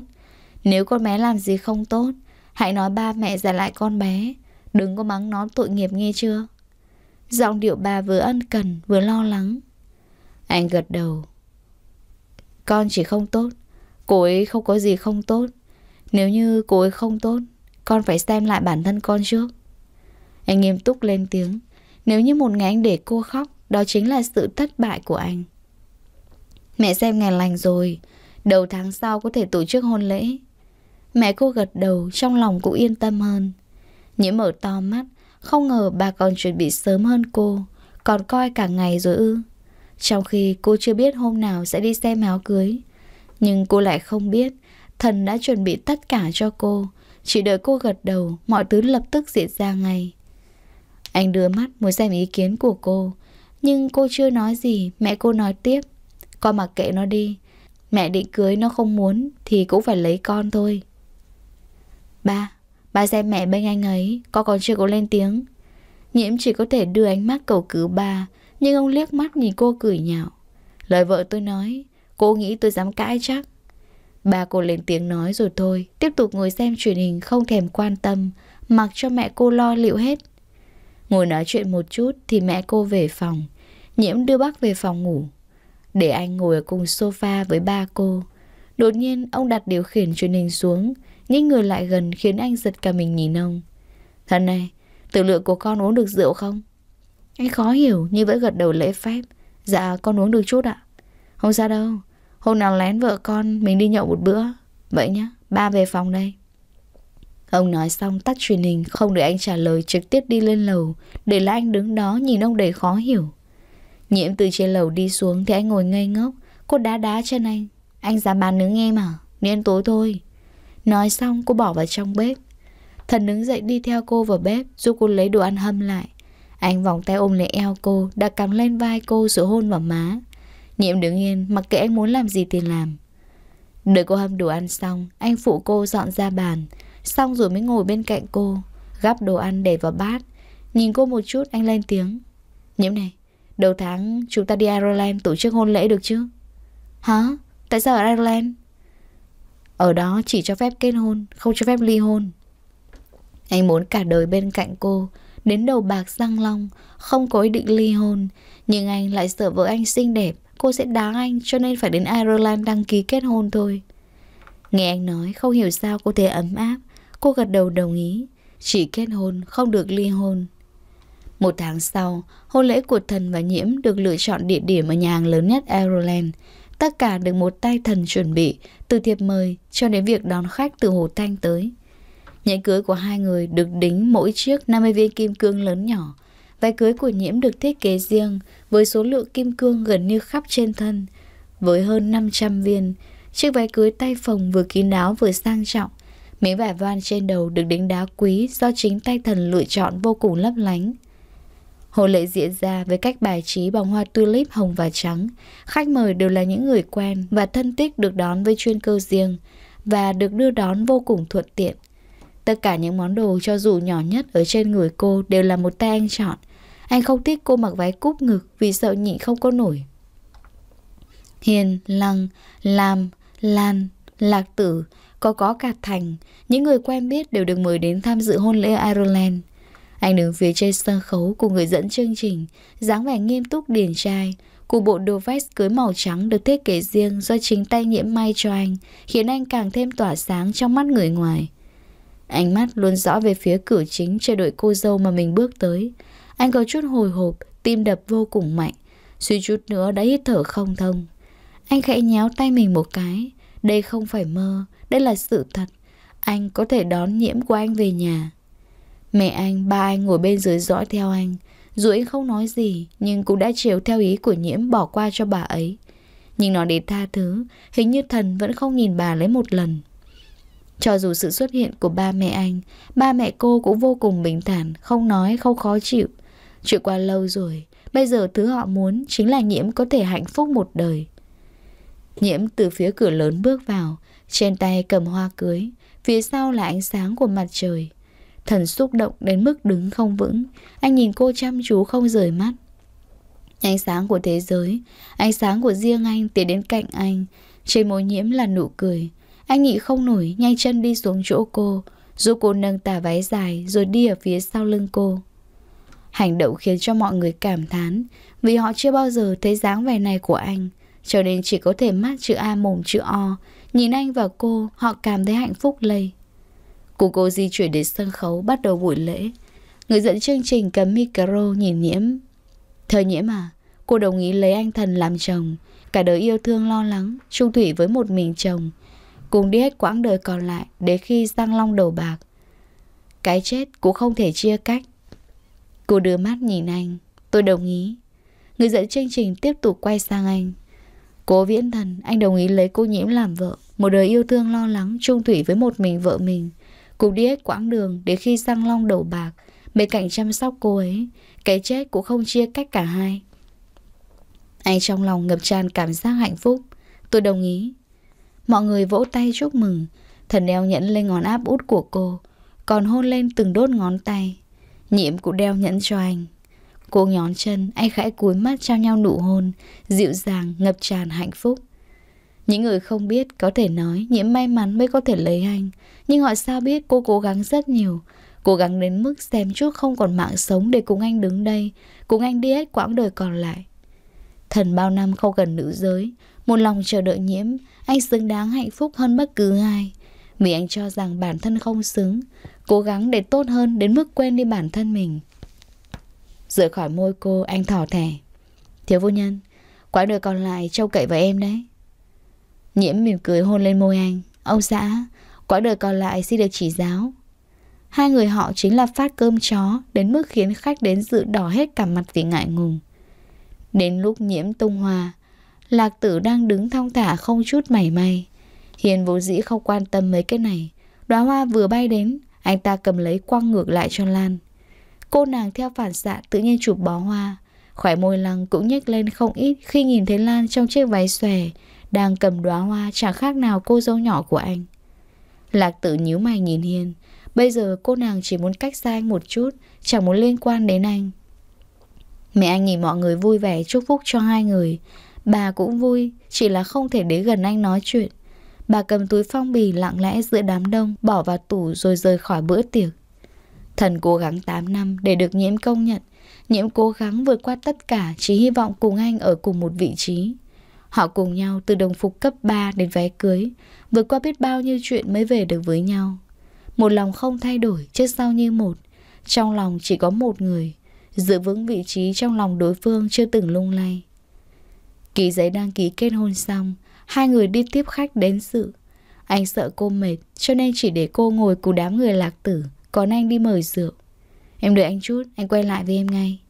Nếu con bé làm gì không tốt Hãy nói ba mẹ giả lại con bé Đừng có mắng nó tội nghiệp nghe chưa Giọng điệu bà vừa ân cần vừa lo lắng anh gật đầu Con chỉ không tốt Cô ấy không có gì không tốt Nếu như cô ấy không tốt Con phải xem lại bản thân con trước Anh nghiêm túc lên tiếng Nếu như một ngày anh để cô khóc Đó chính là sự thất bại của anh Mẹ xem ngày lành rồi Đầu tháng sau có thể tổ chức hôn lễ Mẹ cô gật đầu Trong lòng cũng yên tâm hơn những mở to mắt Không ngờ bà còn chuẩn bị sớm hơn cô Còn coi cả ngày rồi ư trong khi cô chưa biết hôm nào sẽ đi xem áo cưới Nhưng cô lại không biết Thần đã chuẩn bị tất cả cho cô Chỉ đợi cô gật đầu Mọi thứ lập tức diễn ra ngay Anh đưa mắt muốn xem ý kiến của cô Nhưng cô chưa nói gì Mẹ cô nói tiếp Con mặc kệ nó đi Mẹ định cưới nó không muốn Thì cũng phải lấy con thôi Ba Ba xem mẹ bên anh ấy Con còn chưa có lên tiếng Nhiễm chỉ có thể đưa ánh mắt cầu cứu ba nhưng ông liếc mắt nhìn cô cười nhạo Lời vợ tôi nói Cô nghĩ tôi dám cãi chắc Ba cô lên tiếng nói rồi thôi Tiếp tục ngồi xem truyền hình không thèm quan tâm Mặc cho mẹ cô lo liệu hết Ngồi nói chuyện một chút Thì mẹ cô về phòng Nhiễm đưa bác về phòng ngủ Để anh ngồi ở cùng sofa với ba cô Đột nhiên ông đặt điều khiển truyền hình xuống Nghĩ người lại gần khiến anh giật cả mình nhìn ông Thân này Tử lượng của con uống được rượu không anh khó hiểu nhưng vẫn gật đầu lễ phép Dạ con uống được chút ạ Không sao đâu Hôm nào lén vợ con mình đi nhậu một bữa Vậy nhá ba về phòng đây Ông nói xong tắt truyền hình Không để anh trả lời trực tiếp đi lên lầu Để lại anh đứng đó nhìn ông đầy khó hiểu Nhiễm từ trên lầu đi xuống Thì anh ngồi ngây ngốc Cô đá đá chân anh Anh dám bán nướng em à Nên tối thôi Nói xong cô bỏ vào trong bếp Thần đứng dậy đi theo cô vào bếp Giúp cô lấy đồ ăn hâm lại anh vòng tay ôm lấy eo cô Đã cắm lên vai cô rồi hôn vào má Nhiệm đứng yên mặc kệ anh muốn làm gì thì làm Đợi cô hâm đồ ăn xong Anh phụ cô dọn ra bàn Xong rồi mới ngồi bên cạnh cô Gắp đồ ăn để vào bát Nhìn cô một chút anh lên tiếng Nhiễm này Đầu tháng chúng ta đi Ireland tổ chức hôn lễ được chứ Hả? Tại sao ở Ireland? Ở đó chỉ cho phép kết hôn Không cho phép ly hôn Anh muốn cả đời bên cạnh cô Đến đầu bạc răng long Không có ý định ly hôn Nhưng anh lại sợ vợ anh xinh đẹp Cô sẽ đá anh cho nên phải đến Ireland đăng ký kết hôn thôi Nghe anh nói không hiểu sao cô thấy ấm áp Cô gật đầu đồng ý Chỉ kết hôn không được ly hôn Một tháng sau Hôn lễ của thần và nhiễm được lựa chọn địa điểm ở nhà hàng lớn nhất Ireland Tất cả được một tay thần chuẩn bị Từ thiệp mời cho đến việc đón khách từ Hồ Thanh tới Nhẫn cưới của hai người được đính mỗi chiếc 50 viên kim cương lớn nhỏ. Váy cưới của Nhiễm được thiết kế riêng với số lượng kim cương gần như khắp trên thân, với hơn 500 viên. Chiếc váy cưới tay phồng vừa kín đáo vừa sang trọng. Miếng vải van trên đầu được đính đá quý do chính tay thần lựa chọn vô cùng lấp lánh. Hồ lễ diễn ra với cách bài trí bằng hoa tulip hồng và trắng. Khách mời đều là những người quen và thân thích được đón với chuyên cơ riêng và được đưa đón vô cùng thuận tiện. Tất cả những món đồ cho dù nhỏ nhất ở trên người cô đều là một tay anh chọn. Anh không thích cô mặc váy cúp ngực vì sợ nhịn không có nổi. Hiền, Lăng, Lam, Lan, Lạc Tử, có có cả Thành, những người quen biết đều được mời đến tham dự hôn lễ Ireland. Anh đứng phía trên sân khấu cùng người dẫn chương trình, dáng vẻ nghiêm túc điển trai, cùng bộ đồ vest cưới màu trắng được thiết kế riêng do chính tay nhiễm may cho anh, khiến anh càng thêm tỏa sáng trong mắt người ngoài. Ánh mắt luôn rõ về phía cửa chính chờ đợi cô dâu mà mình bước tới. Anh có chút hồi hộp, tim đập vô cùng mạnh. Suy chút nữa đã hít thở không thông. Anh khẽ nhéo tay mình một cái. Đây không phải mơ, đây là sự thật. Anh có thể đón nhiễm của anh về nhà. Mẹ anh, ba anh ngồi bên dưới dõi theo anh. Dù anh không nói gì, nhưng cũng đã chiều theo ý của nhiễm bỏ qua cho bà ấy. Nhưng nó để tha thứ, hình như thần vẫn không nhìn bà lấy một lần. Cho dù sự xuất hiện của ba mẹ anh, ba mẹ cô cũng vô cùng bình thản, không nói, không khó chịu. Chuyện qua lâu rồi, bây giờ thứ họ muốn chính là nhiễm có thể hạnh phúc một đời. Nhiễm từ phía cửa lớn bước vào, trên tay cầm hoa cưới, phía sau là ánh sáng của mặt trời. Thần xúc động đến mức đứng không vững, anh nhìn cô chăm chú không rời mắt. Ánh sáng của thế giới, ánh sáng của riêng anh tiến đến cạnh anh, trên môi nhiễm là nụ cười, anh nhị không nổi, nhanh chân đi xuống chỗ cô, giúp cô nâng tà váy dài rồi đi ở phía sau lưng cô. Hành động khiến cho mọi người cảm thán vì họ chưa bao giờ thấy dáng vẻ này của anh, cho nên chỉ có thể mắt chữ A mồm chữ O. Nhìn anh và cô, họ cảm thấy hạnh phúc lây. Cô cô di chuyển đến sân khấu bắt đầu buổi lễ. Người dẫn chương trình cầm micro nhìn nhiễm. Thời nhiễm à, cô đồng ý lấy anh thần làm chồng. Cả đời yêu thương lo lắng, trung thủy với một mình chồng cùng đi hết quãng đời còn lại để khi răng long đầu bạc. Cái chết cũng không thể chia cách. Cô đưa mắt nhìn anh, tôi đồng ý. Người dẫn chương trình tiếp tục quay sang anh. Cố viễn thần, anh đồng ý lấy cô nhiễm làm vợ, một đời yêu thương lo lắng, trung thủy với một mình vợ mình. Cùng đi hết quãng đường để khi răng long đầu bạc, bên cạnh chăm sóc cô ấy, cái chết cũng không chia cách cả hai. Anh trong lòng ngập tràn cảm giác hạnh phúc. Tôi đồng ý. Mọi người vỗ tay chúc mừng Thần đeo nhẫn lên ngón áp út của cô Còn hôn lên từng đốt ngón tay Nhiệm cũng đeo nhẫn cho anh Cô nhón chân, anh khẽ cúi mắt trao nhau nụ hôn Dịu dàng, ngập tràn hạnh phúc Những người không biết có thể nói Nhiễm may mắn mới có thể lấy anh Nhưng họ sao biết cô cố gắng rất nhiều Cố gắng đến mức xem chút không còn mạng sống Để cùng anh đứng đây Cùng anh đi hết quãng đời còn lại Thần bao năm không gần nữ giới một lòng chờ đợi nhiễm, anh xứng đáng hạnh phúc hơn bất cứ ai. Vì anh cho rằng bản thân không xứng, cố gắng để tốt hơn đến mức quên đi bản thân mình. Rời khỏi môi cô, anh thỏ thẻ. Thiếu vô nhân, quãng đời còn lại trâu cậy vào em đấy. Nhiễm mỉm cười hôn lên môi anh. Ông xã, quãng đời còn lại xin được chỉ giáo. Hai người họ chính là phát cơm chó đến mức khiến khách đến dự đỏ hết cả mặt vì ngại ngùng. Đến lúc nhiễm tung hoa Lạc tử đang đứng thong thả không chút mảy may Hiền vô dĩ không quan tâm mấy cái này Đóa hoa vừa bay đến Anh ta cầm lấy quăng ngược lại cho Lan Cô nàng theo phản xạ tự nhiên chụp bó hoa Khỏe môi lăng cũng nhếch lên không ít Khi nhìn thấy Lan trong chiếc váy xòe Đang cầm đóa hoa chẳng khác nào cô dâu nhỏ của anh Lạc Tử nhíu mày nhìn Hiền Bây giờ cô nàng chỉ muốn cách xa anh một chút Chẳng muốn liên quan đến anh Mẹ anh nhìn mọi người vui vẻ chúc phúc cho hai người Bà cũng vui, chỉ là không thể đến gần anh nói chuyện. Bà cầm túi phong bì lặng lẽ giữa đám đông, bỏ vào tủ rồi rời khỏi bữa tiệc. Thần cố gắng 8 năm để được nhiễm công nhận. Nhiễm cố gắng vượt qua tất cả chỉ hy vọng cùng anh ở cùng một vị trí. Họ cùng nhau từ đồng phục cấp 3 đến vé cưới, vượt qua biết bao nhiêu chuyện mới về được với nhau. Một lòng không thay đổi, trước sau như một. Trong lòng chỉ có một người, giữ vững vị trí trong lòng đối phương chưa từng lung lay. Ký giấy đăng ký kết hôn xong, hai người đi tiếp khách đến sự. Anh sợ cô mệt, cho nên chỉ để cô ngồi cùng đám người lạc tử, còn anh đi mời rượu. Em đợi anh chút, anh quay lại với em ngay.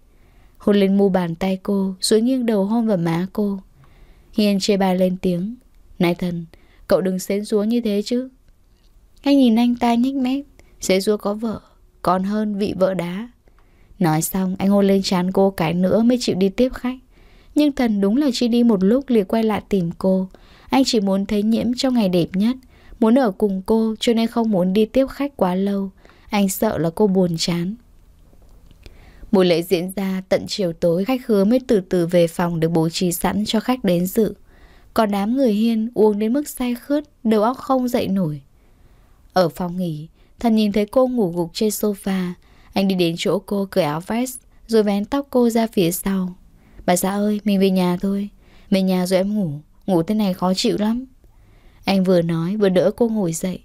Hôn lên mu bàn tay cô, xuống nghiêng đầu hôn vào má cô. Hiền chê bà lên tiếng. Này thần, cậu đừng xến xuống như thế chứ. Anh nhìn anh ta nhích mép, xế xúa có vợ, còn hơn vị vợ đá. Nói xong, anh hôn lên chán cô cái nữa mới chịu đi tiếp khách. Nhưng thần đúng là chỉ đi một lúc liền quay lại tìm cô Anh chỉ muốn thấy nhiễm trong ngày đẹp nhất Muốn ở cùng cô cho nên không muốn đi tiếp khách quá lâu Anh sợ là cô buồn chán Buổi lễ diễn ra tận chiều tối khách hứa mới từ từ về phòng được bố trí sẵn cho khách đến dự Còn đám người hiên uống đến mức say khướt, đầu óc không dậy nổi Ở phòng nghỉ, thần nhìn thấy cô ngủ gục trên sofa Anh đi đến chỗ cô cởi áo vest rồi vén tóc cô ra phía sau Bà xã ơi mình về nhà thôi Về nhà rồi em ngủ Ngủ thế này khó chịu lắm Anh vừa nói vừa đỡ cô ngồi dậy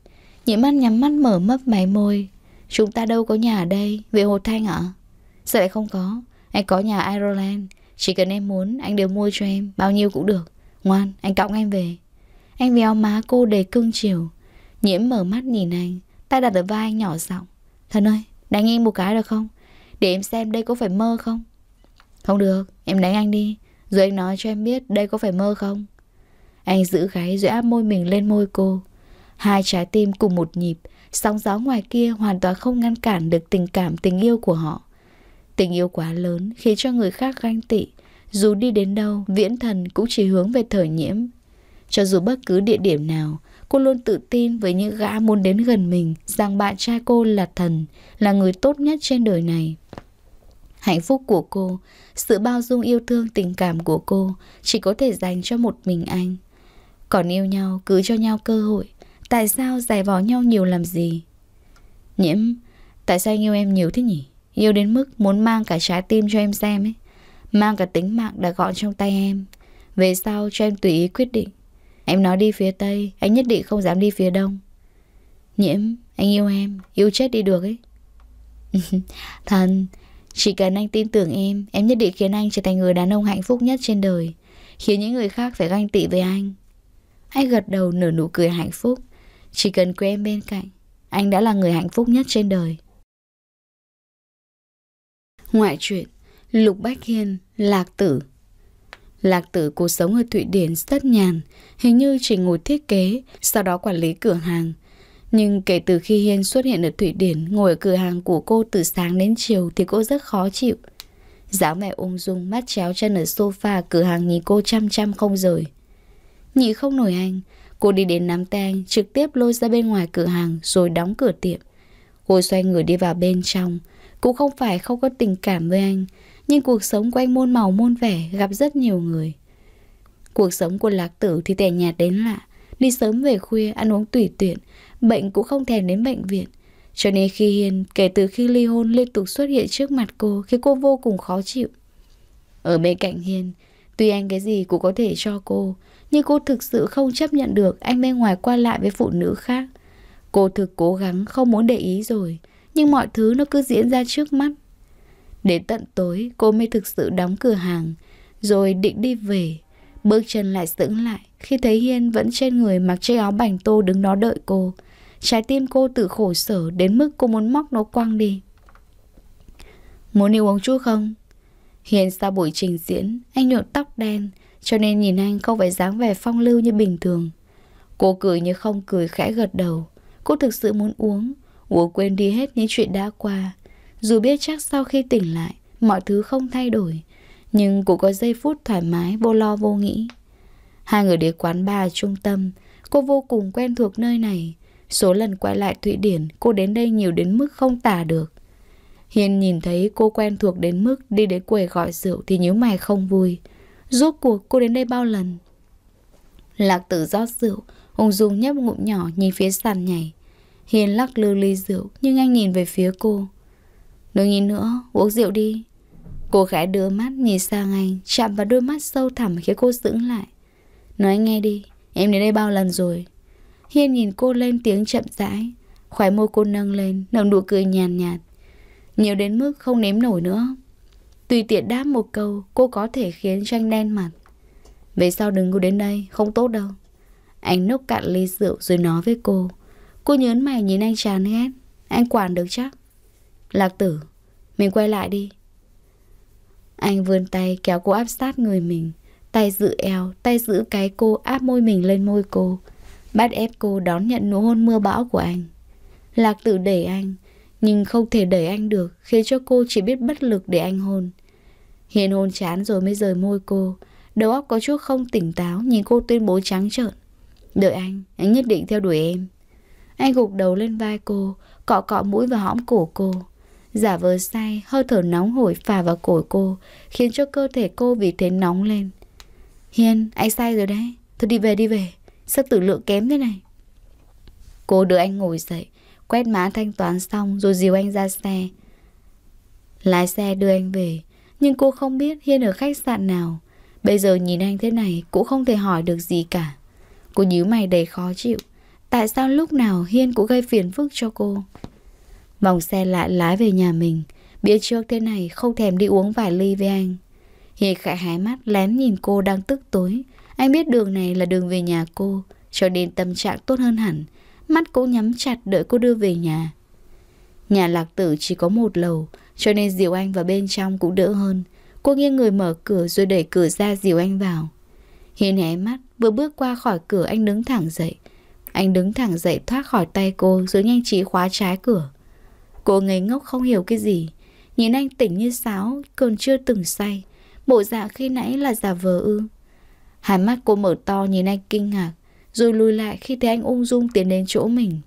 Nhị mắt nhắm mắt mở mấp máy môi Chúng ta đâu có nhà ở đây Về Hồ Thanh ạ sợ lại không có Anh có nhà Ireland Chỉ cần em muốn anh đều mua cho em Bao nhiêu cũng được Ngoan anh cõng em về Anh véo má cô đầy cưng chiều Nhiễm mở mắt nhìn anh Tay đặt ở vai anh nhỏ giọng Thần ơi đánh em một cái được không Để em xem đây có phải mơ không không được, em đánh anh đi Rồi anh nói cho em biết đây có phải mơ không Anh giữ gáy rồi áp môi mình lên môi cô Hai trái tim cùng một nhịp Sóng gió ngoài kia hoàn toàn không ngăn cản được tình cảm tình yêu của họ Tình yêu quá lớn khiến cho người khác ganh tị Dù đi đến đâu, viễn thần cũng chỉ hướng về thời nhiễm Cho dù bất cứ địa điểm nào Cô luôn tự tin với những gã muốn đến gần mình Rằng bạn trai cô là thần Là người tốt nhất trên đời này Hạnh phúc của cô, sự bao dung yêu thương tình cảm của cô chỉ có thể dành cho một mình anh. Còn yêu nhau cứ cho nhau cơ hội, tại sao giải vò nhau nhiều làm gì? Nhiễm, tại sao anh yêu em nhiều thế nhỉ? Yêu đến mức muốn mang cả trái tim cho em xem ấy. Mang cả tính mạng đã gọn trong tay em. Về sau cho em tùy ý quyết định. Em nói đi phía Tây, anh nhất định không dám đi phía Đông. Nhiễm, anh yêu em, yêu chết đi được ấy. Thần, chỉ cần anh tin tưởng em, em nhất định khiến anh trở thành người đàn ông hạnh phúc nhất trên đời, khiến những người khác phải ganh tị với anh. Anh gật đầu nở nụ cười hạnh phúc, chỉ cần có em bên cạnh, anh đã là người hạnh phúc nhất trên đời. Ngoại truyện Lục Bách Hiên, Lạc Tử Lạc Tử cuộc sống ở Thụy Điển rất nhàn, hình như chỉ ngồi thiết kế, sau đó quản lý cửa hàng – nhưng kể từ khi Hiên xuất hiện ở Thụy Điển ngồi ở cửa hàng của cô từ sáng đến chiều thì cô rất khó chịu. Giáo mẹ ung dung mắt chéo chân ở sofa cửa hàng nhìn cô chăm chăm không rời. Nhị không nổi anh, cô đi đến nắm tay trực tiếp lôi ra bên ngoài cửa hàng rồi đóng cửa tiệm. Cô xoay người đi vào bên trong, cũng không phải không có tình cảm với anh, nhưng cuộc sống của anh muôn màu môn vẻ gặp rất nhiều người. Cuộc sống của lạc tử thì tẻ nhạt đến lạ, đi sớm về khuya ăn uống tùy tiện, bệnh cũng không thèm đến bệnh viện. Cho nên khi Hiền kể từ khi ly hôn liên tục xuất hiện trước mặt cô khiến cô vô cùng khó chịu. Ở bên cạnh Hiền, tuy anh cái gì cũng có thể cho cô, nhưng cô thực sự không chấp nhận được anh bên ngoài qua lại với phụ nữ khác. Cô thực cố gắng không muốn để ý rồi, nhưng mọi thứ nó cứ diễn ra trước mắt. Đến tận tối, cô mới thực sự đóng cửa hàng, rồi định đi về. Bước chân lại sững lại khi thấy Hiên vẫn trên người mặc chiếc áo bành tô đứng đó đợi cô. Cô Trái tim cô tự khổ sở đến mức cô muốn móc nó quăng đi. Muốn đi uống chút không? hiện sau buổi trình diễn, anh nhuộm tóc đen, cho nên nhìn anh không phải dáng vẻ phong lưu như bình thường. Cô cười như không cười khẽ gật đầu. Cô thực sự muốn uống, uống quên đi hết những chuyện đã qua. Dù biết chắc sau khi tỉnh lại, mọi thứ không thay đổi. Nhưng cô có giây phút thoải mái, vô lo vô nghĩ. Hai người đến quán bar trung tâm, cô vô cùng quen thuộc nơi này. Số lần quay lại Thụy Điển, cô đến đây nhiều đến mức không tả được. Hiền nhìn thấy cô quen thuộc đến mức đi đến quầy gọi rượu thì nhíu mày không vui. Rốt cuộc cô đến đây bao lần? Lạc tử rót rượu, Hùng Dung nhấp ngụm nhỏ nhìn phía sàn nhảy. Hiền lắc lư ly rượu nhưng anh nhìn về phía cô. Đừng nhìn nữa, uống rượu đi. Cô khẽ đưa mắt nhìn sang anh, chạm vào đôi mắt sâu thẳm khiến cô sững lại. Nói nghe đi, em đến đây bao lần rồi? Hiên nhìn cô lên tiếng chậm rãi Khóe môi cô nâng lên Nở nụ cười nhàn nhạt, nhạt Nhiều đến mức không nếm nổi nữa Tùy tiện đáp một câu Cô có thể khiến cho anh đen mặt Về sau đừng có đến đây Không tốt đâu Anh nốc cạn ly rượu rồi nói với cô Cô nhớn mày nhìn anh chán ghét Anh quản được chắc Lạc tử Mình quay lại đi Anh vươn tay kéo cô áp sát người mình Tay giữ eo Tay giữ cái cô áp môi mình lên môi cô Bắt ép cô đón nhận nụ hôn mưa bão của anh Lạc tự đẩy anh Nhưng không thể đẩy anh được Khiến cho cô chỉ biết bất lực để anh hôn Hiền hôn chán rồi mới rời môi cô Đầu óc có chút không tỉnh táo Nhìn cô tuyên bố trắng trợn Đợi anh, anh nhất định theo đuổi em Anh gục đầu lên vai cô Cọ cọ mũi vào hõm cổ cô Giả vờ say, hơi thở nóng hổi phả vào cổ cô Khiến cho cơ thể cô vì thế nóng lên Hiền, anh say rồi đấy Thôi đi về đi về Sao tử lượng kém thế này Cô đưa anh ngồi dậy Quét má thanh toán xong rồi dìu anh ra xe Lái xe đưa anh về Nhưng cô không biết Hiên ở khách sạn nào Bây giờ nhìn anh thế này Cũng không thể hỏi được gì cả Cô nhíu mày đầy khó chịu Tại sao lúc nào Hiên cũng gây phiền phức cho cô Vòng xe lại lái về nhà mình Biết trước thế này không thèm đi uống vài ly với anh Hiền khẽ hái mắt lén nhìn cô đang tức tối anh biết đường này là đường về nhà cô, cho nên tâm trạng tốt hơn hẳn. Mắt cô nhắm chặt đợi cô đưa về nhà. Nhà lạc tử chỉ có một lầu, cho nên Diệu Anh vào bên trong cũng đỡ hơn. Cô nghiêng người mở cửa rồi đẩy cửa ra Diệu Anh vào. Hiền hé mắt, vừa bước qua khỏi cửa anh đứng thẳng dậy. Anh đứng thẳng dậy thoát khỏi tay cô rồi nhanh trí khóa trái cửa. Cô ngây ngốc không hiểu cái gì. Nhìn anh tỉnh như sáo, còn chưa từng say. Bộ dạ khi nãy là giả vờ ư. Hai mắt cô mở to nhìn anh kinh ngạc, rồi lùi lại khi thấy anh ung dung tiến đến chỗ mình.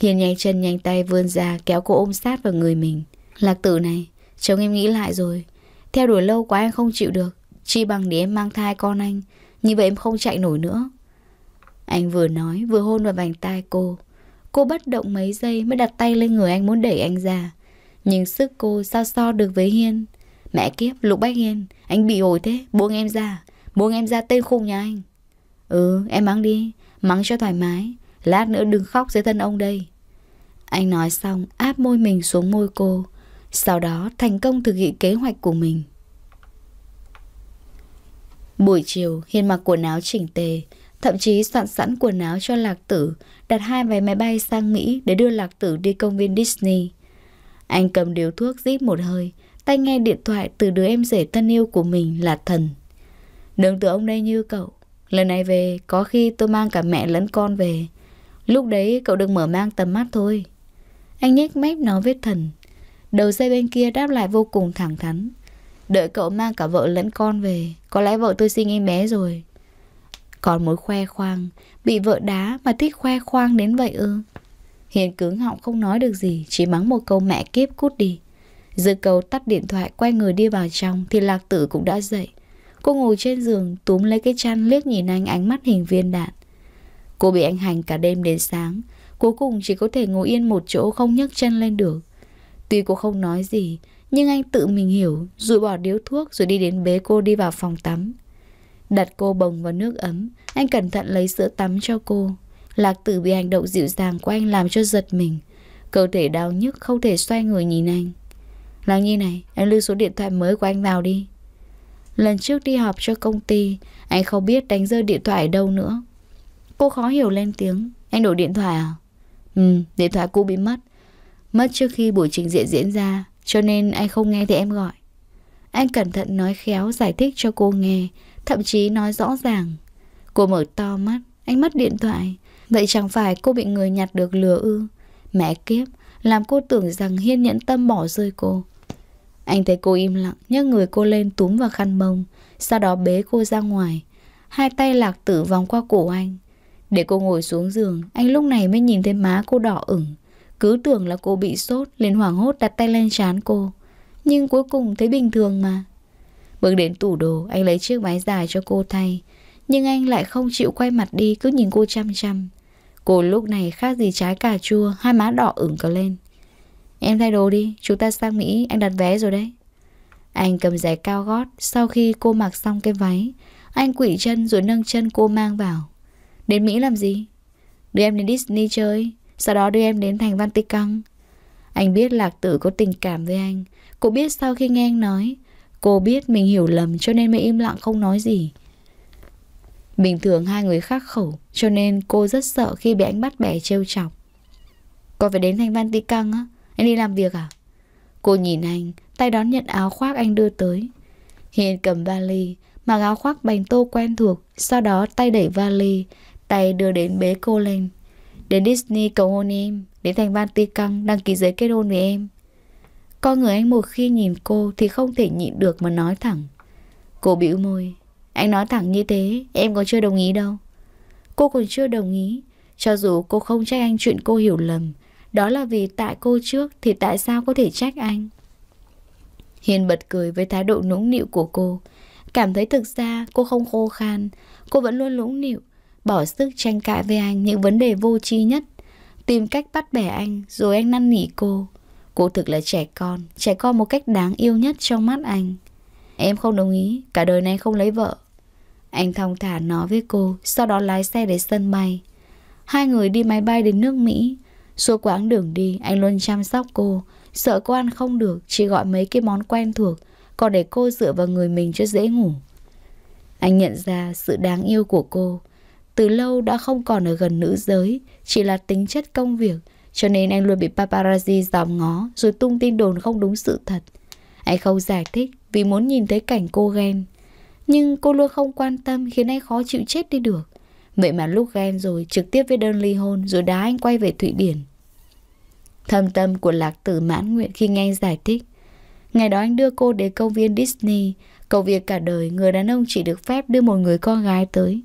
Hiền nhanh chân nhanh tay vươn ra kéo cô ôm sát vào người mình. Lạc tử này, chồng em nghĩ lại rồi. Theo đuổi lâu quá em không chịu được. Chi bằng để em mang thai con anh. Như vậy em không chạy nổi nữa. Anh vừa nói vừa hôn vào bàn tay cô. Cô bất động mấy giây mới đặt tay lên người anh muốn đẩy anh ra. Nhưng sức cô sao so được với Hiên. Mẹ kiếp, Lục Bách Hiên, anh bị ổi thế, buông em ra. Muốn em ra tên khung nhà anh Ừ em mắng đi Mắng cho thoải mái Lát nữa đừng khóc dưới thân ông đây Anh nói xong áp môi mình xuống môi cô Sau đó thành công thực hiện kế hoạch của mình Buổi chiều Hiên mặc quần áo chỉnh tề Thậm chí soạn sẵn quần áo cho Lạc Tử Đặt hai vé máy bay sang Mỹ Để đưa Lạc Tử đi công viên Disney Anh cầm điếu thuốc rít một hơi Tay nghe điện thoại từ đứa em rể thân yêu của mình là Thần Đừng tưởng ông đây như cậu Lần này về có khi tôi mang cả mẹ lẫn con về Lúc đấy cậu đừng mở mang tầm mắt thôi Anh nhếch mép nói với thần Đầu dây bên kia đáp lại vô cùng thẳng thắn Đợi cậu mang cả vợ lẫn con về Có lẽ vợ tôi sinh em bé rồi Còn mối khoe khoang Bị vợ đá mà thích khoe khoang đến vậy ư Hiền cứng họng không nói được gì Chỉ mắng một câu mẹ kiếp cút đi Dư cầu tắt điện thoại Quay người đi vào trong Thì lạc tử cũng đã dậy Cô ngồi trên giường túm lấy cái chăn liếc nhìn anh ánh mắt hình viên đạn Cô bị anh hành cả đêm đến sáng Cuối cùng chỉ có thể ngồi yên một chỗ không nhấc chân lên được Tuy cô không nói gì Nhưng anh tự mình hiểu rụi bỏ điếu thuốc rồi đi đến bế cô đi vào phòng tắm Đặt cô bồng vào nước ấm Anh cẩn thận lấy sữa tắm cho cô Lạc tử bị hành động dịu dàng của anh làm cho giật mình Cơ thể đau nhức không thể xoay người nhìn anh Là như này Anh lưu số điện thoại mới của anh vào đi Lần trước đi họp cho công ty, anh không biết đánh rơi điện thoại ở đâu nữa. Cô khó hiểu lên tiếng. Anh đổi điện thoại à? Ừ, điện thoại cũ bị mất. Mất trước khi buổi trình diễn diễn ra, cho nên anh không nghe thì em gọi. Anh cẩn thận nói khéo giải thích cho cô nghe, thậm chí nói rõ ràng. Cô mở to mắt, anh mất điện thoại. Vậy chẳng phải cô bị người nhặt được lừa ư? Mẹ kiếp, làm cô tưởng rằng Hiên nhẫn tâm bỏ rơi cô. Anh thấy cô im lặng, nhấc người cô lên túm vào khăn mông, sau đó bế cô ra ngoài. Hai tay lạc tử vòng qua cổ anh. Để cô ngồi xuống giường, anh lúc này mới nhìn thấy má cô đỏ ửng. Cứ tưởng là cô bị sốt, liền hoảng hốt đặt tay lên chán cô. Nhưng cuối cùng thấy bình thường mà. Bước đến tủ đồ, anh lấy chiếc váy dài cho cô thay. Nhưng anh lại không chịu quay mặt đi, cứ nhìn cô chăm chăm. Cô lúc này khác gì trái cà chua, hai má đỏ ửng cả lên. Em thay đồ đi, chúng ta sang Mỹ, anh đặt vé rồi đấy. Anh cầm giày cao gót, sau khi cô mặc xong cái váy, anh quỷ chân rồi nâng chân cô mang vào. Đến Mỹ làm gì? Đưa em đến Disney chơi, sau đó đưa em đến thành Văn Tích Căng. Anh biết Lạc Tử có tình cảm với anh, cô biết sau khi nghe anh nói, cô biết mình hiểu lầm cho nên mới im lặng không nói gì. Bình thường hai người khắc khẩu, cho nên cô rất sợ khi bị anh bắt bẻ trêu chọc. Có phải đến thành Văn Tích Căng á? Anh đi làm việc à? Cô nhìn anh, tay đón nhận áo khoác anh đưa tới. Hiền cầm vali, mặc áo khoác bành tô quen thuộc, sau đó tay đẩy vali, tay đưa đến bế cô lên. Đến Disney cầu hôn em, đến thành Van Ti Căng đăng ký giấy kết hôn với em. Con người anh một khi nhìn cô thì không thể nhịn được mà nói thẳng. Cô bĩu môi, anh nói thẳng như thế, em còn chưa đồng ý đâu. Cô còn chưa đồng ý, cho dù cô không trách anh chuyện cô hiểu lầm, đó là vì tại cô trước thì tại sao có thể trách anh? Hiền bật cười với thái độ nũng nịu của cô. Cảm thấy thực ra cô không khô khan, cô vẫn luôn lũng nịu, bỏ sức tranh cãi với anh những vấn đề vô tri nhất. Tìm cách bắt bẻ anh rồi anh năn nỉ cô. Cô thực là trẻ con, trẻ con một cách đáng yêu nhất trong mắt anh. Em không đồng ý, cả đời này không lấy vợ. Anh thong thả nói với cô, sau đó lái xe đến sân bay. Hai người đi máy bay đến nước Mỹ, Suốt quãng đường đi, anh luôn chăm sóc cô. Sợ cô ăn không được, chỉ gọi mấy cái món quen thuộc, còn để cô dựa vào người mình cho dễ ngủ. Anh nhận ra sự đáng yêu của cô. Từ lâu đã không còn ở gần nữ giới, chỉ là tính chất công việc, cho nên anh luôn bị paparazzi dòm ngó rồi tung tin đồn không đúng sự thật. Anh không giải thích vì muốn nhìn thấy cảnh cô ghen. Nhưng cô luôn không quan tâm khiến anh khó chịu chết đi được. Vậy mà lúc ghen rồi trực tiếp với đơn ly hôn rồi đá anh quay về Thụy Điển. Thâm tâm của Lạc Tử mãn nguyện khi nghe anh giải thích. Ngày đó anh đưa cô đến công viên Disney, cầu việc cả đời người đàn ông chỉ được phép đưa một người con gái tới.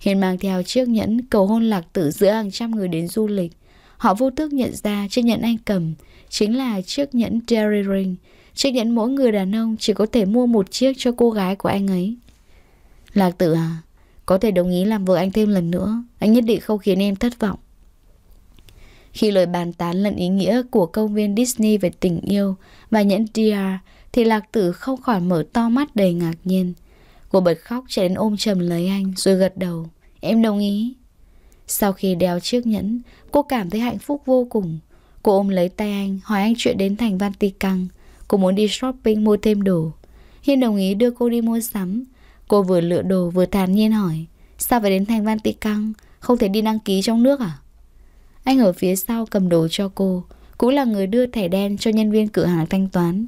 Hiền mang theo chiếc nhẫn cầu hôn Lạc Tử giữa hàng trăm người đến du lịch. Họ vô thức nhận ra chiếc nhẫn anh cầm chính là chiếc nhẫn Jerry Ring, chiếc nhẫn mỗi người đàn ông chỉ có thể mua một chiếc cho cô gái của anh ấy. Lạc Tử à, có thể đồng ý làm vợ anh thêm lần nữa, anh nhất định không khiến em thất vọng. Khi lời bàn tán lẫn ý nghĩa của công viên Disney về tình yêu và nhẫn DR thì Lạc Tử không khỏi mở to mắt đầy ngạc nhiên. Cô bật khóc chạy đến ôm chầm lấy anh rồi gật đầu. Em đồng ý. Sau khi đeo chiếc nhẫn, cô cảm thấy hạnh phúc vô cùng. Cô ôm lấy tay anh, hỏi anh chuyện đến thành Vatican. Cô muốn đi shopping mua thêm đồ. Hiên đồng ý đưa cô đi mua sắm. Cô vừa lựa đồ vừa thản nhiên hỏi. Sao phải đến thành Vatican? Không thể đi đăng ký trong nước à? Anh ở phía sau cầm đồ cho cô, cũng là người đưa thẻ đen cho nhân viên cửa hàng thanh toán.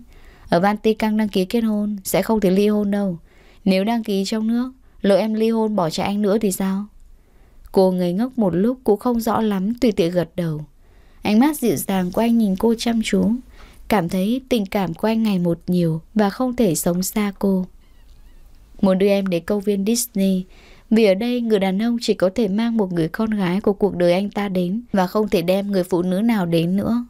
Ở Vatican đăng ký kết hôn sẽ không thể ly hôn đâu. Nếu đăng ký trong nước, lỡ em ly hôn bỏ chạy anh nữa thì sao? Cô ngây ngốc một lúc cũng không rõ lắm tùy tiện gật đầu. Ánh mắt dịu dàng của anh nhìn cô chăm chú, cảm thấy tình cảm của anh ngày một nhiều và không thể sống xa cô. Muốn đưa em đến công viên Disney, vì ở đây người đàn ông chỉ có thể mang một người con gái của cuộc đời anh ta đến và không thể đem người phụ nữ nào đến nữa.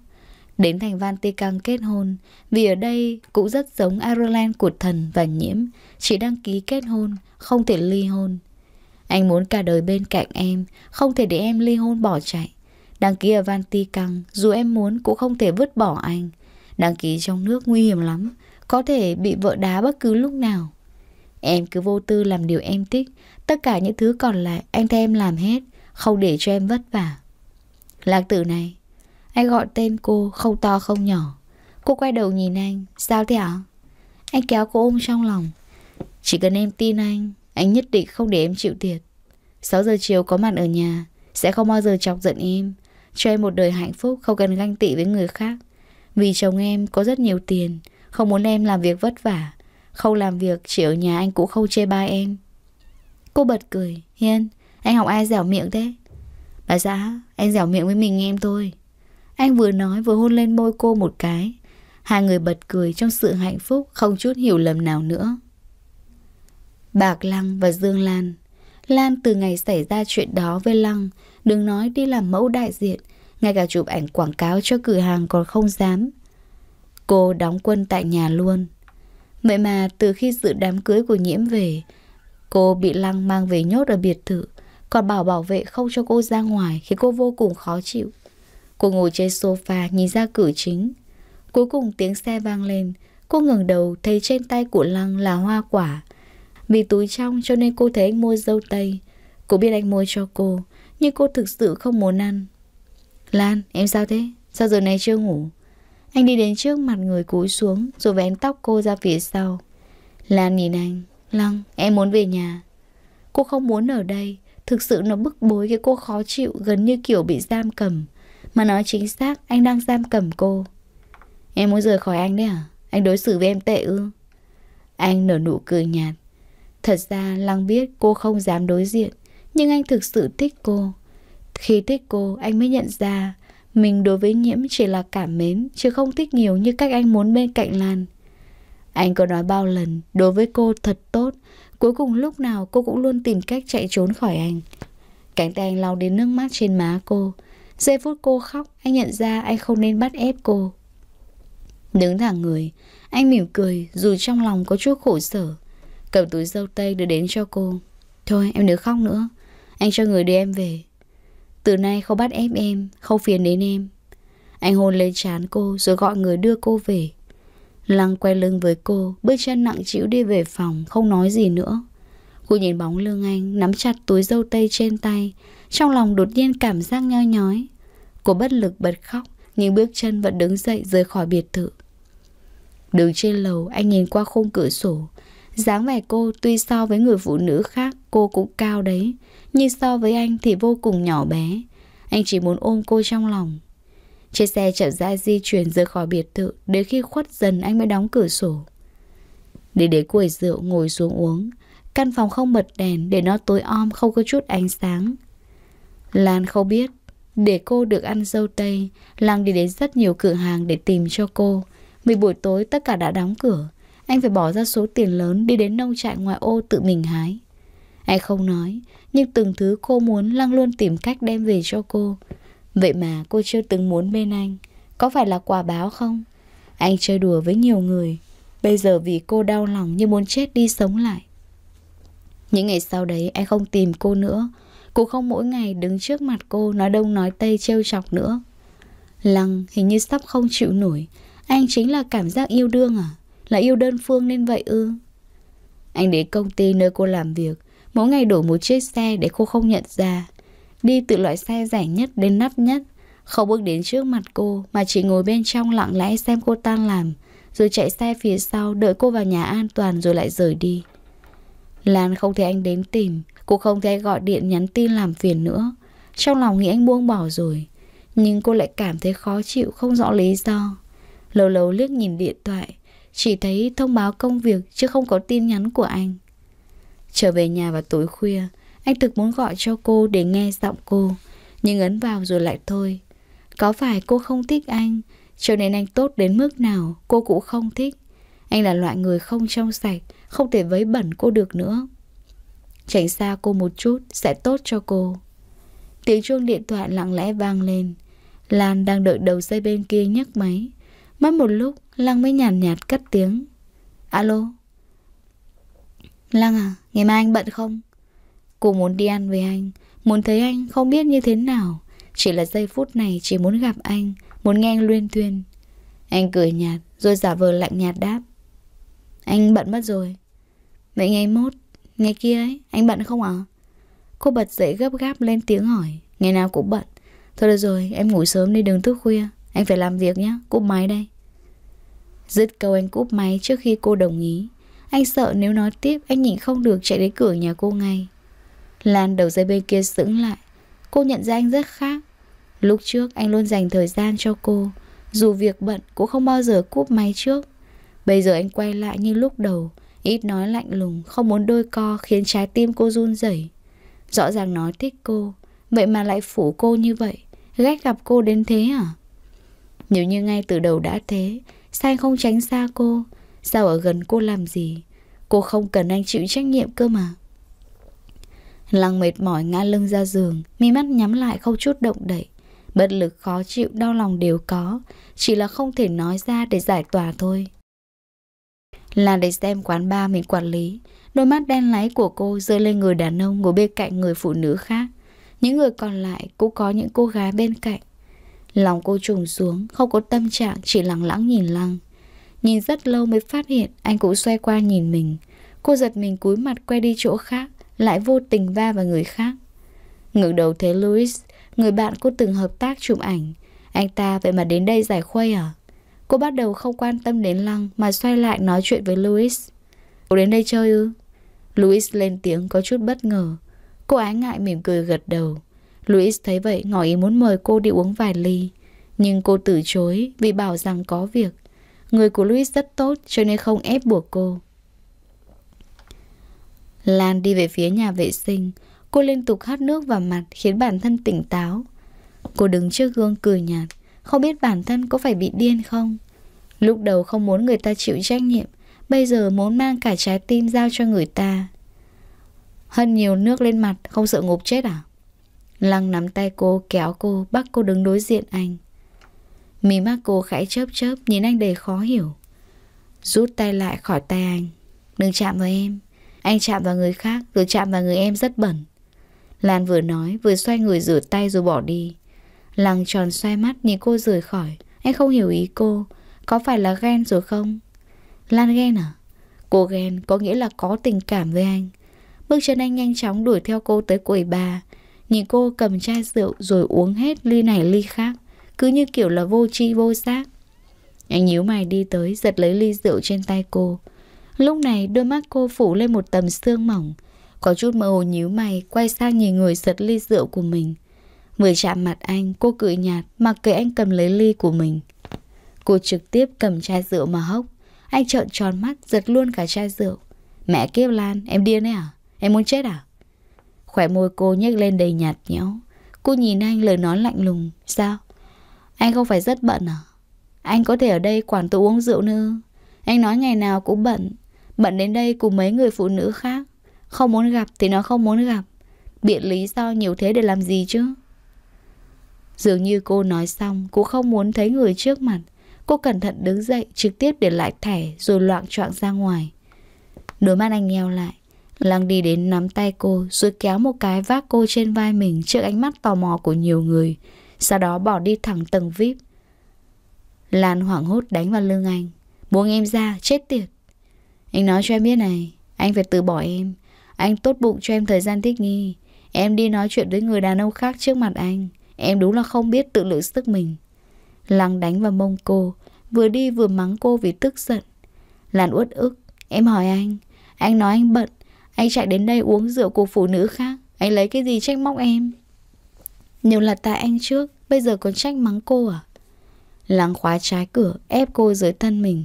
Đến thành Vatican kết hôn, vì ở đây cũng rất giống Ireland của thần và nhiễm, chỉ đăng ký kết hôn, không thể ly hôn. Anh muốn cả đời bên cạnh em, không thể để em ly hôn bỏ chạy. Đăng ký ở Vatican, dù em muốn cũng không thể vứt bỏ anh. Đăng ký trong nước nguy hiểm lắm, có thể bị vợ đá bất cứ lúc nào. Em cứ vô tư làm điều em thích Tất cả những thứ còn lại anh thay em làm hết Không để cho em vất vả Lạc tử này Anh gọi tên cô không to không nhỏ Cô quay đầu nhìn anh Sao thế ạ Anh kéo cô ôm trong lòng Chỉ cần em tin anh Anh nhất định không để em chịu thiệt 6 giờ chiều có mặt ở nhà Sẽ không bao giờ chọc giận em Cho em một đời hạnh phúc không cần ganh tị với người khác Vì chồng em có rất nhiều tiền Không muốn em làm việc vất vả Khâu làm việc, chỉ ở nhà anh cũng khâu chê bai em. Cô bật cười, Hiên, anh học ai dẻo miệng thế? Bà xã, anh dẻo miệng với mình em thôi. Anh vừa nói vừa hôn lên môi cô một cái. Hai người bật cười trong sự hạnh phúc, không chút hiểu lầm nào nữa. Bạc Lăng và Dương Lan Lan từ ngày xảy ra chuyện đó với Lăng, đừng nói đi làm mẫu đại diện, ngay cả chụp ảnh quảng cáo cho cửa hàng còn không dám. Cô đóng quân tại nhà luôn. Vậy mà từ khi dự đám cưới của Nhiễm về, cô bị Lăng mang về nhốt ở biệt thự, còn bảo bảo vệ không cho cô ra ngoài khiến cô vô cùng khó chịu. Cô ngồi trên sofa nhìn ra cửa chính. Cuối cùng tiếng xe vang lên, cô ngẩng đầu thấy trên tay của Lăng là hoa quả. Vì túi trong cho nên cô thấy anh mua dâu tây. Cô biết anh mua cho cô, nhưng cô thực sự không muốn ăn. Lan, em sao thế? Sao giờ này chưa ngủ? Anh đi đến trước mặt người cúi xuống Rồi vén tóc cô ra phía sau Lan nhìn anh Lăng, em muốn về nhà Cô không muốn ở đây Thực sự nó bức bối cái cô khó chịu Gần như kiểu bị giam cầm Mà nói chính xác anh đang giam cầm cô Em muốn rời khỏi anh đấy à Anh đối xử với em tệ ư Anh nở nụ cười nhạt Thật ra Lăng biết cô không dám đối diện Nhưng anh thực sự thích cô Khi thích cô anh mới nhận ra mình đối với Nhiễm chỉ là cảm mến, chứ không thích nhiều như cách anh muốn bên cạnh Lan. Anh có nói bao lần, đối với cô thật tốt, cuối cùng lúc nào cô cũng luôn tìm cách chạy trốn khỏi anh. Cánh tay anh lau đến nước mắt trên má cô. Giây phút cô khóc, anh nhận ra anh không nên bắt ép cô. Đứng thẳng người, anh mỉm cười dù trong lòng có chút khổ sở. Cầm túi dâu tây đưa đến cho cô. Thôi em đừng khóc nữa, anh cho người đưa em về. Từ nay không bắt ép em Không phiền đến em Anh hôn lên trán cô rồi gọi người đưa cô về Lăng quay lưng với cô Bước chân nặng chịu đi về phòng Không nói gì nữa Cô nhìn bóng lưng anh Nắm chặt túi dâu tây trên tay Trong lòng đột nhiên cảm giác nho nhói Cô bất lực bật khóc Nhưng bước chân vẫn đứng dậy rời khỏi biệt thự Đứng trên lầu Anh nhìn qua khung cửa sổ dáng vẻ cô tuy so với người phụ nữ khác Cô cũng cao đấy Nhưng so với anh thì vô cùng nhỏ bé Anh chỉ muốn ôm cô trong lòng Chiếc xe chậm rãi di chuyển rời khỏi biệt thự Đến khi khuất dần anh mới đóng cửa sổ Đi đến quầy rượu ngồi xuống uống Căn phòng không bật đèn để nó tối om không có chút ánh sáng Lan không biết Để cô được ăn dâu tây Lan đi đến rất nhiều cửa hàng để tìm cho cô Vì buổi tối tất cả đã đóng cửa Anh phải bỏ ra số tiền lớn đi đến nông trại ngoại ô tự mình hái anh không nói, nhưng từng thứ cô muốn Lăng luôn tìm cách đem về cho cô. Vậy mà cô chưa từng muốn bên anh. Có phải là quả báo không? Anh chơi đùa với nhiều người. Bây giờ vì cô đau lòng như muốn chết đi sống lại. Những ngày sau đấy anh không tìm cô nữa. Cô không mỗi ngày đứng trước mặt cô nói đông nói tây trêu chọc nữa. Lăng hình như sắp không chịu nổi. Anh chính là cảm giác yêu đương à? Là yêu đơn phương nên vậy ư? Anh đến công ty nơi cô làm việc Mỗi ngày đổi một chiếc xe để cô không nhận ra Đi từ loại xe rẻ nhất đến nắp nhất Không bước đến trước mặt cô Mà chỉ ngồi bên trong lặng lẽ xem cô tan làm Rồi chạy xe phía sau Đợi cô vào nhà an toàn rồi lại rời đi Lan không thấy anh đến tìm Cô không thấy gọi điện nhắn tin làm phiền nữa Trong lòng nghĩ anh buông bỏ rồi Nhưng cô lại cảm thấy khó chịu Không rõ lý do Lâu lâu liếc nhìn điện thoại Chỉ thấy thông báo công việc chứ không có tin nhắn của anh Trở về nhà vào tối khuya, anh thực muốn gọi cho cô để nghe giọng cô, nhưng ấn vào rồi lại thôi. Có phải cô không thích anh, cho nên anh tốt đến mức nào cô cũng không thích. Anh là loại người không trong sạch, không thể vấy bẩn cô được nữa. Tránh xa cô một chút sẽ tốt cho cô. Tiếng chuông điện thoại lặng lẽ vang lên. Lan đang đợi đầu dây bên kia nhấc máy. Mất một lúc, Lăng mới nhàn nhạt, nhạt cất tiếng. Alo? Lăng à, ngày mai anh bận không? Cô muốn đi ăn với anh, muốn thấy anh không biết như thế nào. Chỉ là giây phút này chỉ muốn gặp anh, muốn nghe anh luyên tuyên. Anh cười nhạt, rồi giả vờ lạnh nhạt đáp. Anh bận mất rồi. Vậy ngày mốt, ngày kia ấy, anh bận không ạ? Cô bật dậy gấp gáp lên tiếng hỏi, ngày nào cũng bận. Thôi được rồi, em ngủ sớm đi đừng thức khuya, anh phải làm việc nhé, cúp máy đây. Dứt câu anh cúp máy trước khi cô đồng ý. Anh sợ nếu nói tiếp anh nhịn không được chạy đến cửa nhà cô ngay. Lan đầu dây bên kia sững lại. Cô nhận ra anh rất khác. Lúc trước anh luôn dành thời gian cho cô. Dù việc bận cũng không bao giờ cúp máy trước. Bây giờ anh quay lại như lúc đầu. Ít nói lạnh lùng, không muốn đôi co khiến trái tim cô run rẩy. Rõ ràng nói thích cô, vậy mà lại phủ cô như vậy. Ghét gặp cô đến thế à? Nếu như ngay từ đầu đã thế, sao anh không tránh xa cô? Sao ở gần cô làm gì Cô không cần anh chịu trách nhiệm cơ mà Lăng mệt mỏi ngã lưng ra giường Mi mắt nhắm lại không chút động đậy Bất lực khó chịu đau lòng đều có Chỉ là không thể nói ra để giải tỏa thôi Là để xem quán bar mình quản lý Đôi mắt đen láy của cô rơi lên người đàn ông ngồi bên cạnh người phụ nữ khác Những người còn lại cũng có những cô gái bên cạnh Lòng cô trùng xuống Không có tâm trạng chỉ lặng lặng nhìn lăng Nhìn rất lâu mới phát hiện anh cũng xoay qua nhìn mình. Cô giật mình cúi mặt quay đi chỗ khác, lại vô tình va vào người khác. ngẩng đầu thấy Louis, người bạn cô từng hợp tác chụp ảnh. Anh ta vậy mà đến đây giải khuây à? Cô bắt đầu không quan tâm đến Lăng mà xoay lại nói chuyện với Louis. Cô đến đây chơi ư? Louis lên tiếng có chút bất ngờ. Cô ái ngại mỉm cười gật đầu. Louis thấy vậy ngỏ ý muốn mời cô đi uống vài ly. Nhưng cô từ chối vì bảo rằng có việc Người của Louis rất tốt cho nên không ép buộc cô. Lan đi về phía nhà vệ sinh. Cô liên tục hát nước vào mặt khiến bản thân tỉnh táo. Cô đứng trước gương cười nhạt. Không biết bản thân có phải bị điên không? Lúc đầu không muốn người ta chịu trách nhiệm. Bây giờ muốn mang cả trái tim giao cho người ta. Hân nhiều nước lên mặt không sợ ngục chết à? Lăng nắm tay cô kéo cô bắt cô đứng đối diện anh Mí mắt cô khẽ chớp chớp nhìn anh đầy khó hiểu. Rút tay lại khỏi tay anh. Đừng chạm vào em. Anh chạm vào người khác rồi chạm vào người em rất bẩn. Lan vừa nói vừa xoay người rửa tay rồi bỏ đi. Lăng tròn xoay mắt nhìn cô rời khỏi. Anh không hiểu ý cô. Có phải là ghen rồi không? Lan ghen à? Cô ghen có nghĩa là có tình cảm với anh. Bước chân anh nhanh chóng đuổi theo cô tới quầy bà. Nhìn cô cầm chai rượu rồi uống hết ly này ly khác cứ như kiểu là vô tri vô giác. Anh nhíu mày đi tới, giật lấy ly rượu trên tay cô. Lúc này đôi mắt cô phủ lên một tầm sương mỏng. Có chút mơ hồ nhíu mày, quay sang nhìn người giật ly rượu của mình. Vừa chạm mặt anh, cô cười nhạt, mặc kệ anh cầm lấy ly của mình. Cô trực tiếp cầm chai rượu mà hốc. Anh trợn tròn mắt, giật luôn cả chai rượu. Mẹ kiếp Lan, em điên đấy à? Em muốn chết à? Khỏe môi cô nhếch lên đầy nhạt nhẽo. Cô nhìn anh lời nói lạnh lùng. Sao? Anh không phải rất bận à? Anh có thể ở đây quản tôi uống rượu nữa. Anh nói ngày nào cũng bận. Bận đến đây cùng mấy người phụ nữ khác. Không muốn gặp thì nó không muốn gặp. Biện lý do nhiều thế để làm gì chứ? Dường như cô nói xong, cô không muốn thấy người trước mặt. Cô cẩn thận đứng dậy, trực tiếp để lại thẻ rồi loạn choạng ra ngoài. Đôi mắt anh nheo lại. Lăng đi đến nắm tay cô rồi kéo một cái vác cô trên vai mình trước ánh mắt tò mò của nhiều người sau đó bỏ đi thẳng tầng vip lan hoảng hốt đánh vào lưng anh buông em ra chết tiệt anh nói cho em biết này anh phải từ bỏ em anh tốt bụng cho em thời gian thích nghi em đi nói chuyện với người đàn ông khác trước mặt anh em đúng là không biết tự lượng sức mình lăng đánh vào mông cô vừa đi vừa mắng cô vì tức giận lan uất ức em hỏi anh anh nói anh bận anh chạy đến đây uống rượu của phụ nữ khác anh lấy cái gì trách móc em nếu là tại anh trước Bây giờ còn trách mắng cô à Lắng khóa trái cửa ép cô dưới thân mình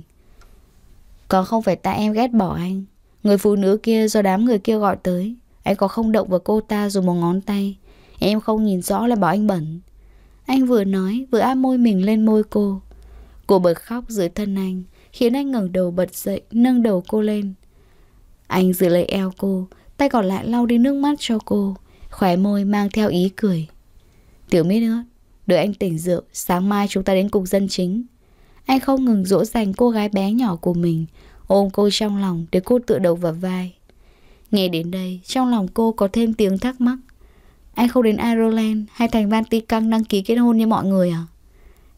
Còn không phải tại em ghét bỏ anh Người phụ nữ kia do đám người kia gọi tới Anh có không động vào cô ta dù một ngón tay Em không nhìn rõ là bảo anh bẩn Anh vừa nói vừa áp môi mình lên môi cô Cô bật khóc dưới thân anh Khiến anh ngẩng đầu bật dậy Nâng đầu cô lên Anh giữ lấy eo cô Tay còn lại lau đi nước mắt cho cô Khóe môi mang theo ý cười Tiểu mít nữa, đợi anh tỉnh rượu, sáng mai chúng ta đến cục dân chính. Anh không ngừng dỗ dành cô gái bé nhỏ của mình, ôm cô trong lòng để cô tựa đầu vào vai. Nghe đến đây, trong lòng cô có thêm tiếng thắc mắc. Anh không đến Ireland hay thành Van Căng đăng ký kết hôn như mọi người à?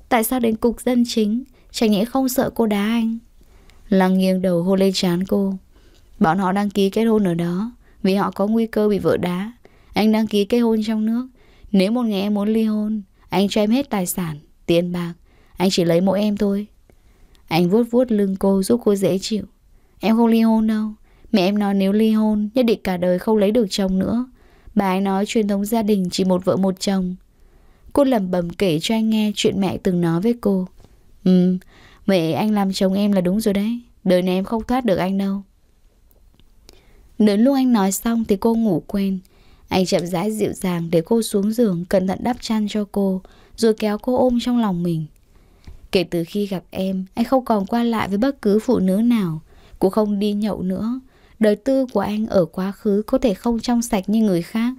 Tại sao đến cục dân chính, chẳng nhẽ không sợ cô đá anh? Lăng nghiêng đầu hôn lên trán cô. Bọn họ đăng ký kết hôn ở đó, vì họ có nguy cơ bị vợ đá. Anh đăng ký kết hôn trong nước, nếu một ngày em muốn ly hôn Anh cho em hết tài sản, tiền bạc Anh chỉ lấy mỗi em thôi Anh vuốt vuốt lưng cô giúp cô dễ chịu Em không ly hôn đâu Mẹ em nói nếu ly hôn Nhất định cả đời không lấy được chồng nữa Bà ấy nói truyền thống gia đình chỉ một vợ một chồng Cô lẩm bẩm kể cho anh nghe Chuyện mẹ từng nói với cô Ừ, vậy anh làm chồng em là đúng rồi đấy Đời này em không thoát được anh đâu Đến lúc anh nói xong thì cô ngủ quên anh chậm rãi dịu dàng để cô xuống giường cẩn thận đắp chăn cho cô, rồi kéo cô ôm trong lòng mình. Kể từ khi gặp em, anh không còn qua lại với bất cứ phụ nữ nào, cũng không đi nhậu nữa. Đời tư của anh ở quá khứ có thể không trong sạch như người khác,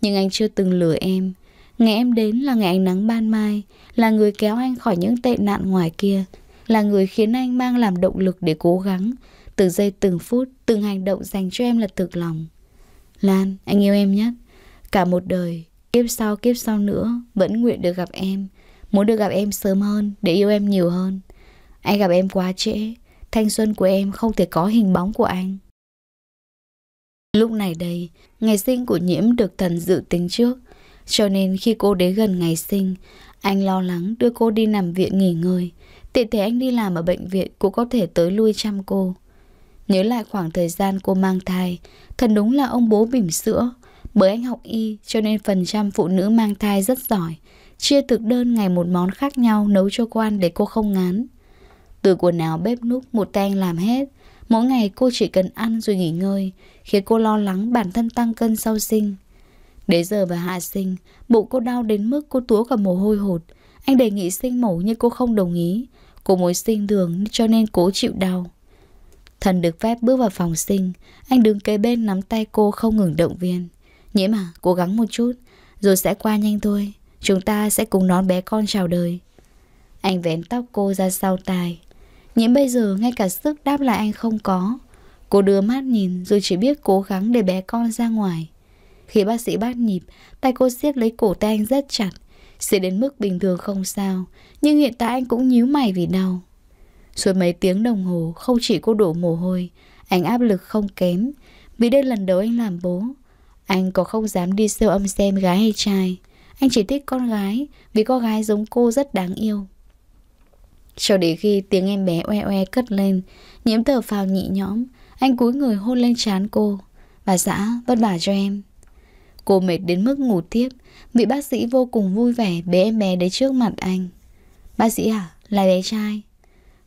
nhưng anh chưa từng lừa em. Ngày em đến là ngày ánh nắng ban mai, là người kéo anh khỏi những tệ nạn ngoài kia, là người khiến anh mang làm động lực để cố gắng, từng giây từng phút, từng hành động dành cho em là thực lòng. Lan, anh yêu em nhất. Cả một đời, kiếp sau kiếp sau nữa, vẫn nguyện được gặp em. Muốn được gặp em sớm hơn, để yêu em nhiều hơn. Anh gặp em quá trễ, thanh xuân của em không thể có hình bóng của anh. Lúc này đây, ngày sinh của Nhiễm được thần dự tính trước. Cho nên khi cô đến gần ngày sinh, anh lo lắng đưa cô đi nằm viện nghỉ ngơi. Tiện thể anh đi làm ở bệnh viện cũng có thể tới lui chăm cô. Nhớ lại khoảng thời gian cô mang thai, thật đúng là ông bố bỉm sữa. Bởi anh học y cho nên phần trăm phụ nữ mang thai rất giỏi. Chia thực đơn ngày một món khác nhau nấu cho cô ăn để cô không ngán. Từ quần áo bếp núc một tay anh làm hết. Mỗi ngày cô chỉ cần ăn rồi nghỉ ngơi, khiến cô lo lắng bản thân tăng cân sau sinh. Đến giờ và hạ sinh, bụng cô đau đến mức cô túa cả mồ hôi hột. Anh đề nghị sinh mổ nhưng cô không đồng ý. Cô muốn sinh thường cho nên cố chịu đau. Thần được phép bước vào phòng sinh Anh đứng kế bên nắm tay cô không ngừng động viên Nhiễm à, cố gắng một chút Rồi sẽ qua nhanh thôi Chúng ta sẽ cùng nón bé con chào đời Anh vén tóc cô ra sau tai Nhiễm bây giờ ngay cả sức đáp lại anh không có Cô đưa mắt nhìn rồi chỉ biết cố gắng để bé con ra ngoài Khi bác sĩ bắt nhịp Tay cô siết lấy cổ tay anh rất chặt Sẽ đến mức bình thường không sao Nhưng hiện tại anh cũng nhíu mày vì đau Suốt mấy tiếng đồng hồ, không chỉ cô đổ mồ hôi, anh áp lực không kém, vì đây lần đầu anh làm bố. Anh có không dám đi siêu âm xem gái hay trai. Anh chỉ thích con gái, vì con gái giống cô rất đáng yêu. Cho đến khi tiếng em bé oe oe cất lên, nhiễm thở phào nhị nhõm, anh cúi người hôn lên trán cô. Bà xã, vất vả cho em. Cô mệt đến mức ngủ tiếp, vị bác sĩ vô cùng vui vẻ bế em bé đấy trước mặt anh. Bác sĩ à, là bé trai.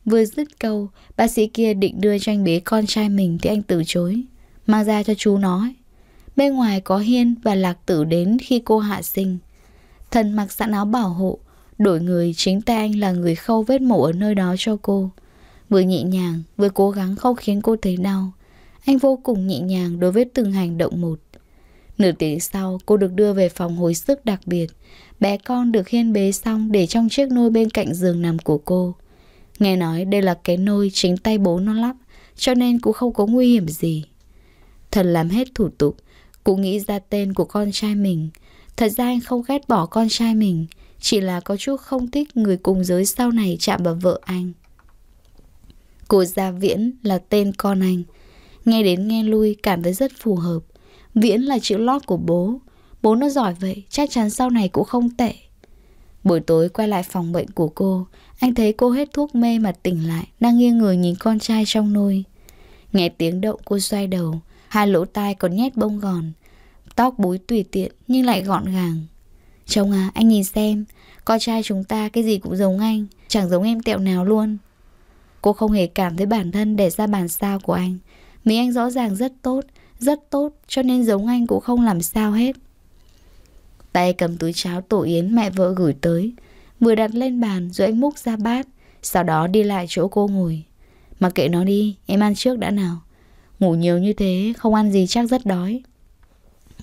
Vừa dứt câu, bác sĩ kia định đưa cho anh bé con trai mình thì anh từ chối. Mang ra cho chú nói. Bên ngoài có Hiên và Lạc Tử đến khi cô hạ sinh. Thần mặc sẵn áo bảo hộ, đổi người chính tay anh là người khâu vết mổ ở nơi đó cho cô. Vừa nhẹ nhàng, vừa cố gắng không khiến cô thấy đau. Anh vô cùng nhẹ nhàng đối với từng hành động một. Nửa tiếng sau, cô được đưa về phòng hồi sức đặc biệt. Bé con được hiên bế xong để trong chiếc nôi bên cạnh giường nằm của cô. Nghe nói đây là cái nôi chính tay bố nó lắp, cho nên cũng không có nguy hiểm gì. Thần làm hết thủ tục, cụ nghĩ ra tên của con trai mình. Thật ra anh không ghét bỏ con trai mình, chỉ là có chút không thích người cùng giới sau này chạm vào vợ anh. Cụ Gia Viễn là tên con anh. Nghe đến nghe lui cảm thấy rất phù hợp. Viễn là chữ lót của bố. Bố nó giỏi vậy, chắc chắn sau này cũng không tệ. Buổi tối quay lại phòng bệnh của cô, anh thấy cô hết thuốc mê mà tỉnh lại Đang nghiêng người nhìn con trai trong nôi Nghe tiếng động cô xoay đầu Hai lỗ tai còn nhét bông gòn Tóc búi tùy tiện nhưng lại gọn gàng Chồng à anh nhìn xem Con trai chúng ta cái gì cũng giống anh Chẳng giống em tẹo nào luôn Cô không hề cảm thấy bản thân để ra bàn sao của anh Mỹ anh rõ ràng rất tốt Rất tốt cho nên giống anh cũng không làm sao hết Tay cầm túi cháo tổ yến mẹ vợ gửi tới vừa đặt lên bàn rồi anh múc ra bát Sau đó đi lại chỗ cô ngồi Mặc kệ nó đi, em ăn trước đã nào Ngủ nhiều như thế, không ăn gì chắc rất đói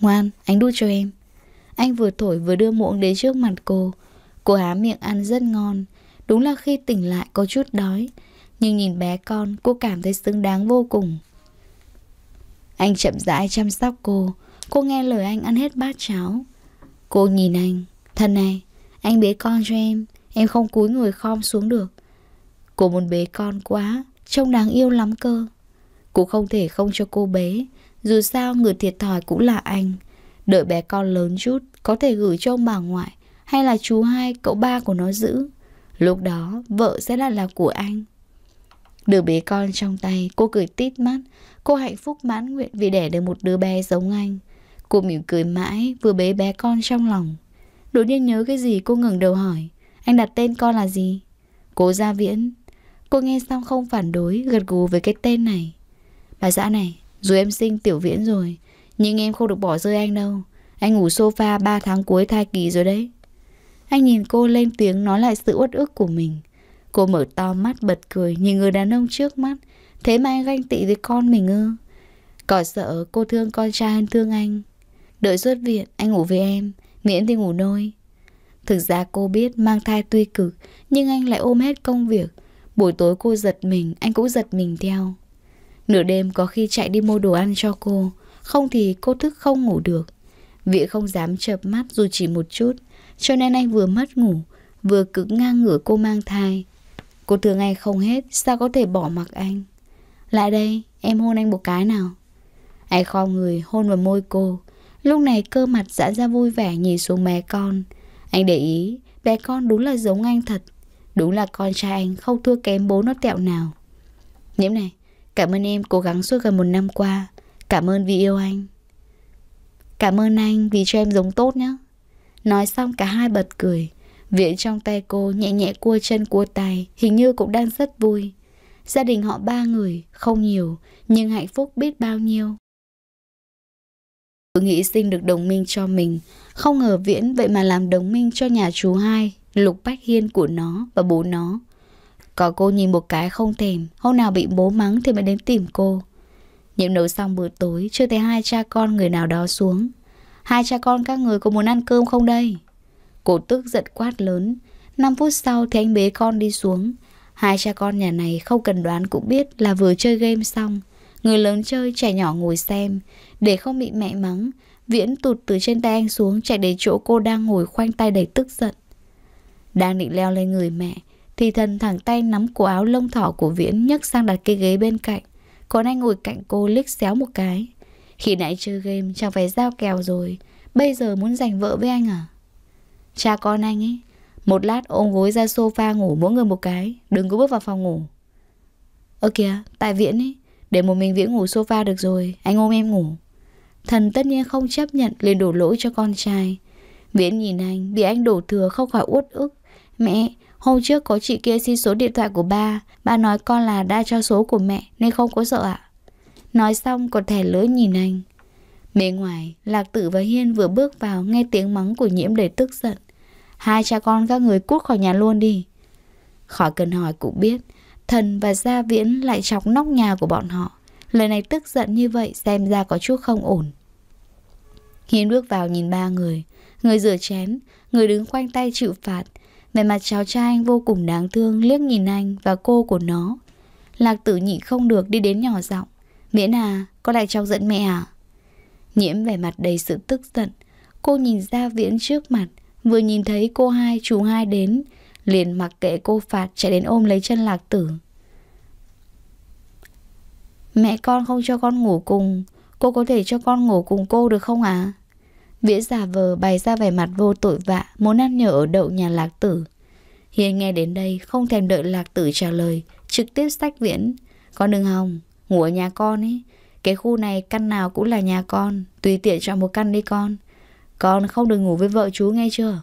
Ngoan, anh đút cho em Anh vừa thổi vừa đưa muỗng đến trước mặt cô Cô há miệng ăn rất ngon Đúng là khi tỉnh lại có chút đói Nhưng nhìn bé con cô cảm thấy xứng đáng vô cùng Anh chậm rãi chăm sóc cô Cô nghe lời anh ăn hết bát cháo Cô nhìn anh Thân này anh bế con cho em Em không cúi người khom xuống được Cô muốn bế con quá Trông đáng yêu lắm cơ Cô không thể không cho cô bế Dù sao người thiệt thòi cũng là anh Đợi bé con lớn chút Có thể gửi cho ông bà ngoại Hay là chú hai cậu ba của nó giữ Lúc đó vợ sẽ là là của anh được bé con trong tay Cô cười tít mắt Cô hạnh phúc mãn nguyện vì đẻ được một đứa bé giống anh Cô mỉm cười mãi vừa bế bé con trong lòng Đột nhiên nhớ cái gì cô ngừng đầu hỏi Anh đặt tên con là gì? Cố Gia Viễn Cô nghe xong không phản đối Gật gù với cái tên này Bà xã này Dù em sinh Tiểu Viễn rồi Nhưng em không được bỏ rơi anh đâu Anh ngủ sofa ba tháng cuối thai kỳ rồi đấy Anh nhìn cô lên tiếng nói lại sự uất ức của mình Cô mở to mắt bật cười Nhìn người đàn ông trước mắt Thế mà anh ganh tị với con mình ư Cỏ sợ cô thương con trai hơn thương anh Đợi xuất viện anh ngủ với em Miễn thì ngủ nôi Thực ra cô biết mang thai tuy cực Nhưng anh lại ôm hết công việc Buổi tối cô giật mình Anh cũng giật mình theo Nửa đêm có khi chạy đi mua đồ ăn cho cô Không thì cô thức không ngủ được Vĩ không dám chợp mắt dù chỉ một chút Cho nên anh vừa mất ngủ Vừa cứng ngang ngửa cô mang thai Cô thương anh không hết Sao có thể bỏ mặc anh Lại đây em hôn anh một cái nào Anh khom người hôn vào môi cô Lúc này cơ mặt dã ra vui vẻ nhìn xuống bé con. Anh để ý, bé con đúng là giống anh thật. Đúng là con trai anh không thua kém bố nó tẹo nào. Nhiễm này, cảm ơn em cố gắng suốt gần một năm qua. Cảm ơn vì yêu anh. Cảm ơn anh vì cho em giống tốt nhé. Nói xong cả hai bật cười. Viễn trong tay cô nhẹ nhẹ cua chân cua tay, hình như cũng đang rất vui. Gia đình họ ba người, không nhiều, nhưng hạnh phúc biết bao nhiêu tôi nghĩ sinh được đồng minh cho mình, không ngờ Viễn vậy mà làm đồng minh cho nhà chú hai, Lục Bách Hiên của nó và bố nó. Có cô nhìn một cái không thèm, hôm nào bị bố mắng thì mới đến tìm cô. nhiệm nấu xong bữa tối, chưa thấy hai cha con người nào đó xuống. Hai cha con các người có muốn ăn cơm không đây? cổ tức giận quát lớn. 5 phút sau thì anh bế con đi xuống. Hai cha con nhà này không cần đoán cũng biết là vừa chơi game xong. Người lớn chơi, trẻ nhỏ ngồi xem. Để không bị mẹ mắng, Viễn tụt từ trên tay anh xuống chạy đến chỗ cô đang ngồi khoanh tay đầy tức giận. Đang định leo lên người mẹ, thì thần thẳng tay nắm cổ áo lông thỏ của Viễn nhấc sang đặt cái ghế bên cạnh. Còn anh ngồi cạnh cô lích xéo một cái. Khi nãy chơi game chẳng phải giao kèo rồi, bây giờ muốn giành vợ với anh à? Cha con anh ấy, một lát ôm gối ra sofa ngủ mỗi người một cái, đừng có bước vào phòng ngủ. Ơ kìa, tại Viễn ấy, để một mình Viễn ngủ sofa được rồi, anh ôm em ngủ. Thần tất nhiên không chấp nhận liền đổ lỗi cho con trai Viễn nhìn anh Bị anh đổ thừa không khỏi uất ức Mẹ hôm trước có chị kia xin số điện thoại của ba Ba nói con là đã cho số của mẹ Nên không có sợ ạ Nói xong còn thẻ lưỡi nhìn anh Bên ngoài Lạc Tử và Hiên vừa bước vào Nghe tiếng mắng của nhiễm đầy tức giận Hai cha con các người cút khỏi nhà luôn đi Khỏi cần hỏi cũng biết Thần và Gia Viễn lại chọc nóc nhà của bọn họ Lời này tức giận như vậy xem ra có chút không ổn Hiến bước vào nhìn ba người, người rửa chén, người đứng khoanh tay chịu phạt. Về mặt cháu trai anh vô cùng đáng thương liếc nhìn anh và cô của nó. Lạc tử nhị không được đi đến nhỏ giọng. Miễn à, có lại cháu giận mẹ à? Nhiễm vẻ mặt đầy sự tức giận. Cô nhìn ra viễn trước mặt, vừa nhìn thấy cô hai chú hai đến, liền mặc kệ cô phạt chạy đến ôm lấy chân lạc tử. Mẹ con không cho con ngủ cùng Cô có thể cho con ngủ cùng cô được không ạ? À? Vĩa giả vờ bày ra vẻ mặt vô tội vạ Muốn ăn nhờ ở đậu nhà lạc tử Hiền nghe đến đây không thèm đợi lạc tử trả lời Trực tiếp sách viễn Con đừng hòng, ngủ ở nhà con ấy Cái khu này căn nào cũng là nhà con Tùy tiện chọn một căn đi con Con không được ngủ với vợ chú nghe chưa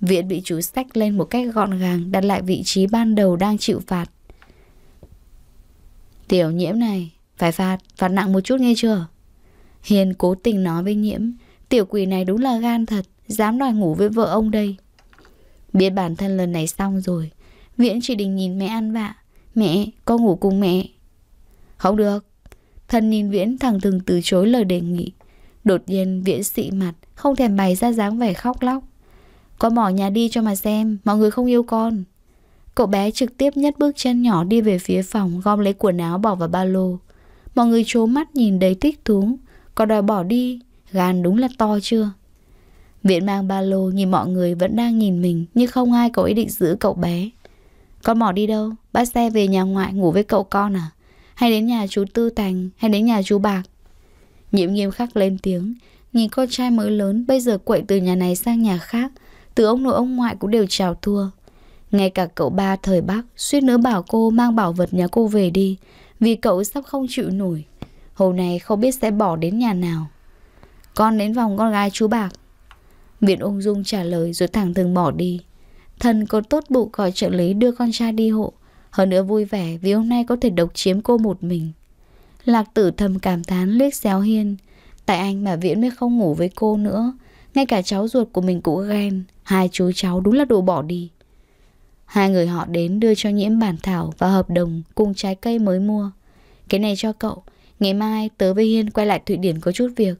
Viễn bị chú sách lên một cách gọn gàng Đặt lại vị trí ban đầu đang chịu phạt Tiểu nhiễm này phải phạt, phạt nặng một chút nghe chưa? Hiền cố tình nói với Nhiễm, tiểu quỷ này đúng là gan thật, dám đòi ngủ với vợ ông đây. Biết bản thân lần này xong rồi, Viễn chỉ định nhìn mẹ ăn vạ. Mẹ, con ngủ cùng mẹ. Không được. Thân nhìn Viễn thẳng thừng từ chối lời đề nghị. Đột nhiên Viễn xị mặt, không thèm bày ra dáng vẻ khóc lóc. Con bỏ nhà đi cho mà xem, mọi người không yêu con. Cậu bé trực tiếp nhất bước chân nhỏ đi về phía phòng gom lấy quần áo bỏ vào ba lô. Mọi người trố mắt nhìn đầy thích thú Còn đòi bỏ đi Gan đúng là to chưa Viện mang ba lô nhìn mọi người vẫn đang nhìn mình Nhưng không ai có ý định giữ cậu bé Con mỏ đi đâu Bắt xe về nhà ngoại ngủ với cậu con à Hay đến nhà chú Tư Thành Hay đến nhà chú Bạc Nhiệm nghiêm khắc lên tiếng Nhìn con trai mới lớn Bây giờ quậy từ nhà này sang nhà khác Từ ông nội ông ngoại cũng đều chào thua ngay cả cậu ba thời Bắc suýt nữa bảo cô mang bảo vật nhà cô về đi vì cậu sắp không chịu nổi. Hôm nay không biết sẽ bỏ đến nhà nào. Con đến vòng con gái chú Bạc. Viện ung dung trả lời rồi thẳng thừng bỏ đi. Thần còn tốt bụng gọi trợ lý đưa con trai đi hộ. Hơn nữa vui vẻ vì hôm nay có thể độc chiếm cô một mình. Lạc tử thầm cảm thán liếc xéo hiên. Tại anh mà Viễn mới không ngủ với cô nữa. Ngay cả cháu ruột của mình cũng ghen. Hai chú cháu đúng là đồ bỏ đi. Hai người họ đến đưa cho nhiễm bản thảo và hợp đồng cùng trái cây mới mua. Cái này cho cậu, ngày mai tớ với Hiên quay lại Thụy Điển có chút việc.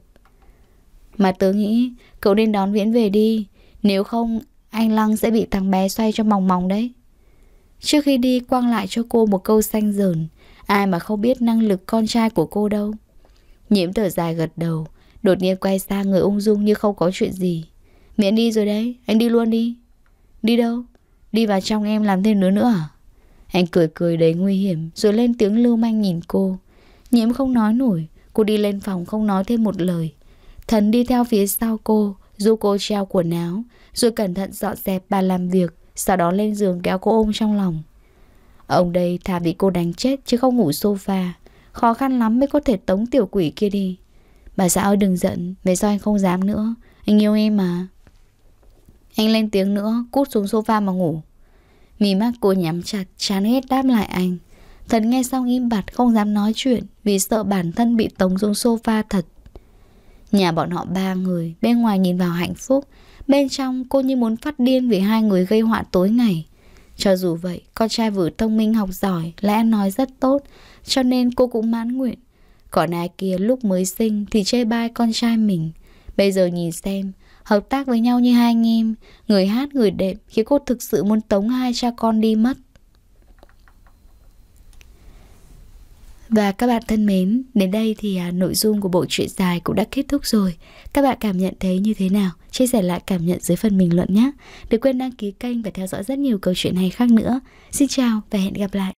Mà tớ nghĩ cậu nên đón Viễn về đi, nếu không anh Lăng sẽ bị thằng bé xoay cho mòng mòng đấy. Trước khi đi quăng lại cho cô một câu xanh dờn, ai mà không biết năng lực con trai của cô đâu. Nhiễm thở dài gật đầu, đột nhiên quay sang người ung dung như không có chuyện gì. Miễn đi rồi đấy, anh đi luôn đi. Đi đâu? Đi vào trong em làm thêm nữa nữa à? Anh cười cười đầy nguy hiểm Rồi lên tiếng lưu manh nhìn cô Nhiễm không nói nổi Cô đi lên phòng không nói thêm một lời Thần đi theo phía sau cô giúp cô treo quần áo Rồi cẩn thận dọn dẹp bà làm việc Sau đó lên giường kéo cô ôm trong lòng Ông đây thà bị cô đánh chết Chứ không ngủ sofa Khó khăn lắm mới có thể tống tiểu quỷ kia đi Bà xã ơi đừng giận Về sau anh không dám nữa Anh yêu em mà anh lên tiếng nữa, cút xuống sofa mà ngủ. mì mắt cô nhắm chặt, chán hết đáp lại anh. Thần nghe xong im bặt không dám nói chuyện vì sợ bản thân bị tống xuống sofa thật. Nhà bọn họ ba người, bên ngoài nhìn vào hạnh phúc, bên trong cô như muốn phát điên vì hai người gây họa tối ngày. Cho dù vậy, con trai vừa thông minh học giỏi, lại nói rất tốt, cho nên cô cũng mãn nguyện. Còn ai kia lúc mới sinh thì chê bai con trai mình. Bây giờ nhìn xem, Hợp tác với nhau như hai anh em Người hát người đệm Khiến cô thực sự muốn tống hai cha con đi mất Và các bạn thân mến, đến đây thì à, nội dung của bộ truyện dài cũng đã kết thúc rồi. Các bạn cảm nhận thấy như thế nào? Chia sẻ lại cảm nhận dưới phần bình luận nhé. Đừng quên đăng ký kênh và theo dõi rất nhiều câu chuyện hay khác nữa. Xin chào và hẹn gặp lại.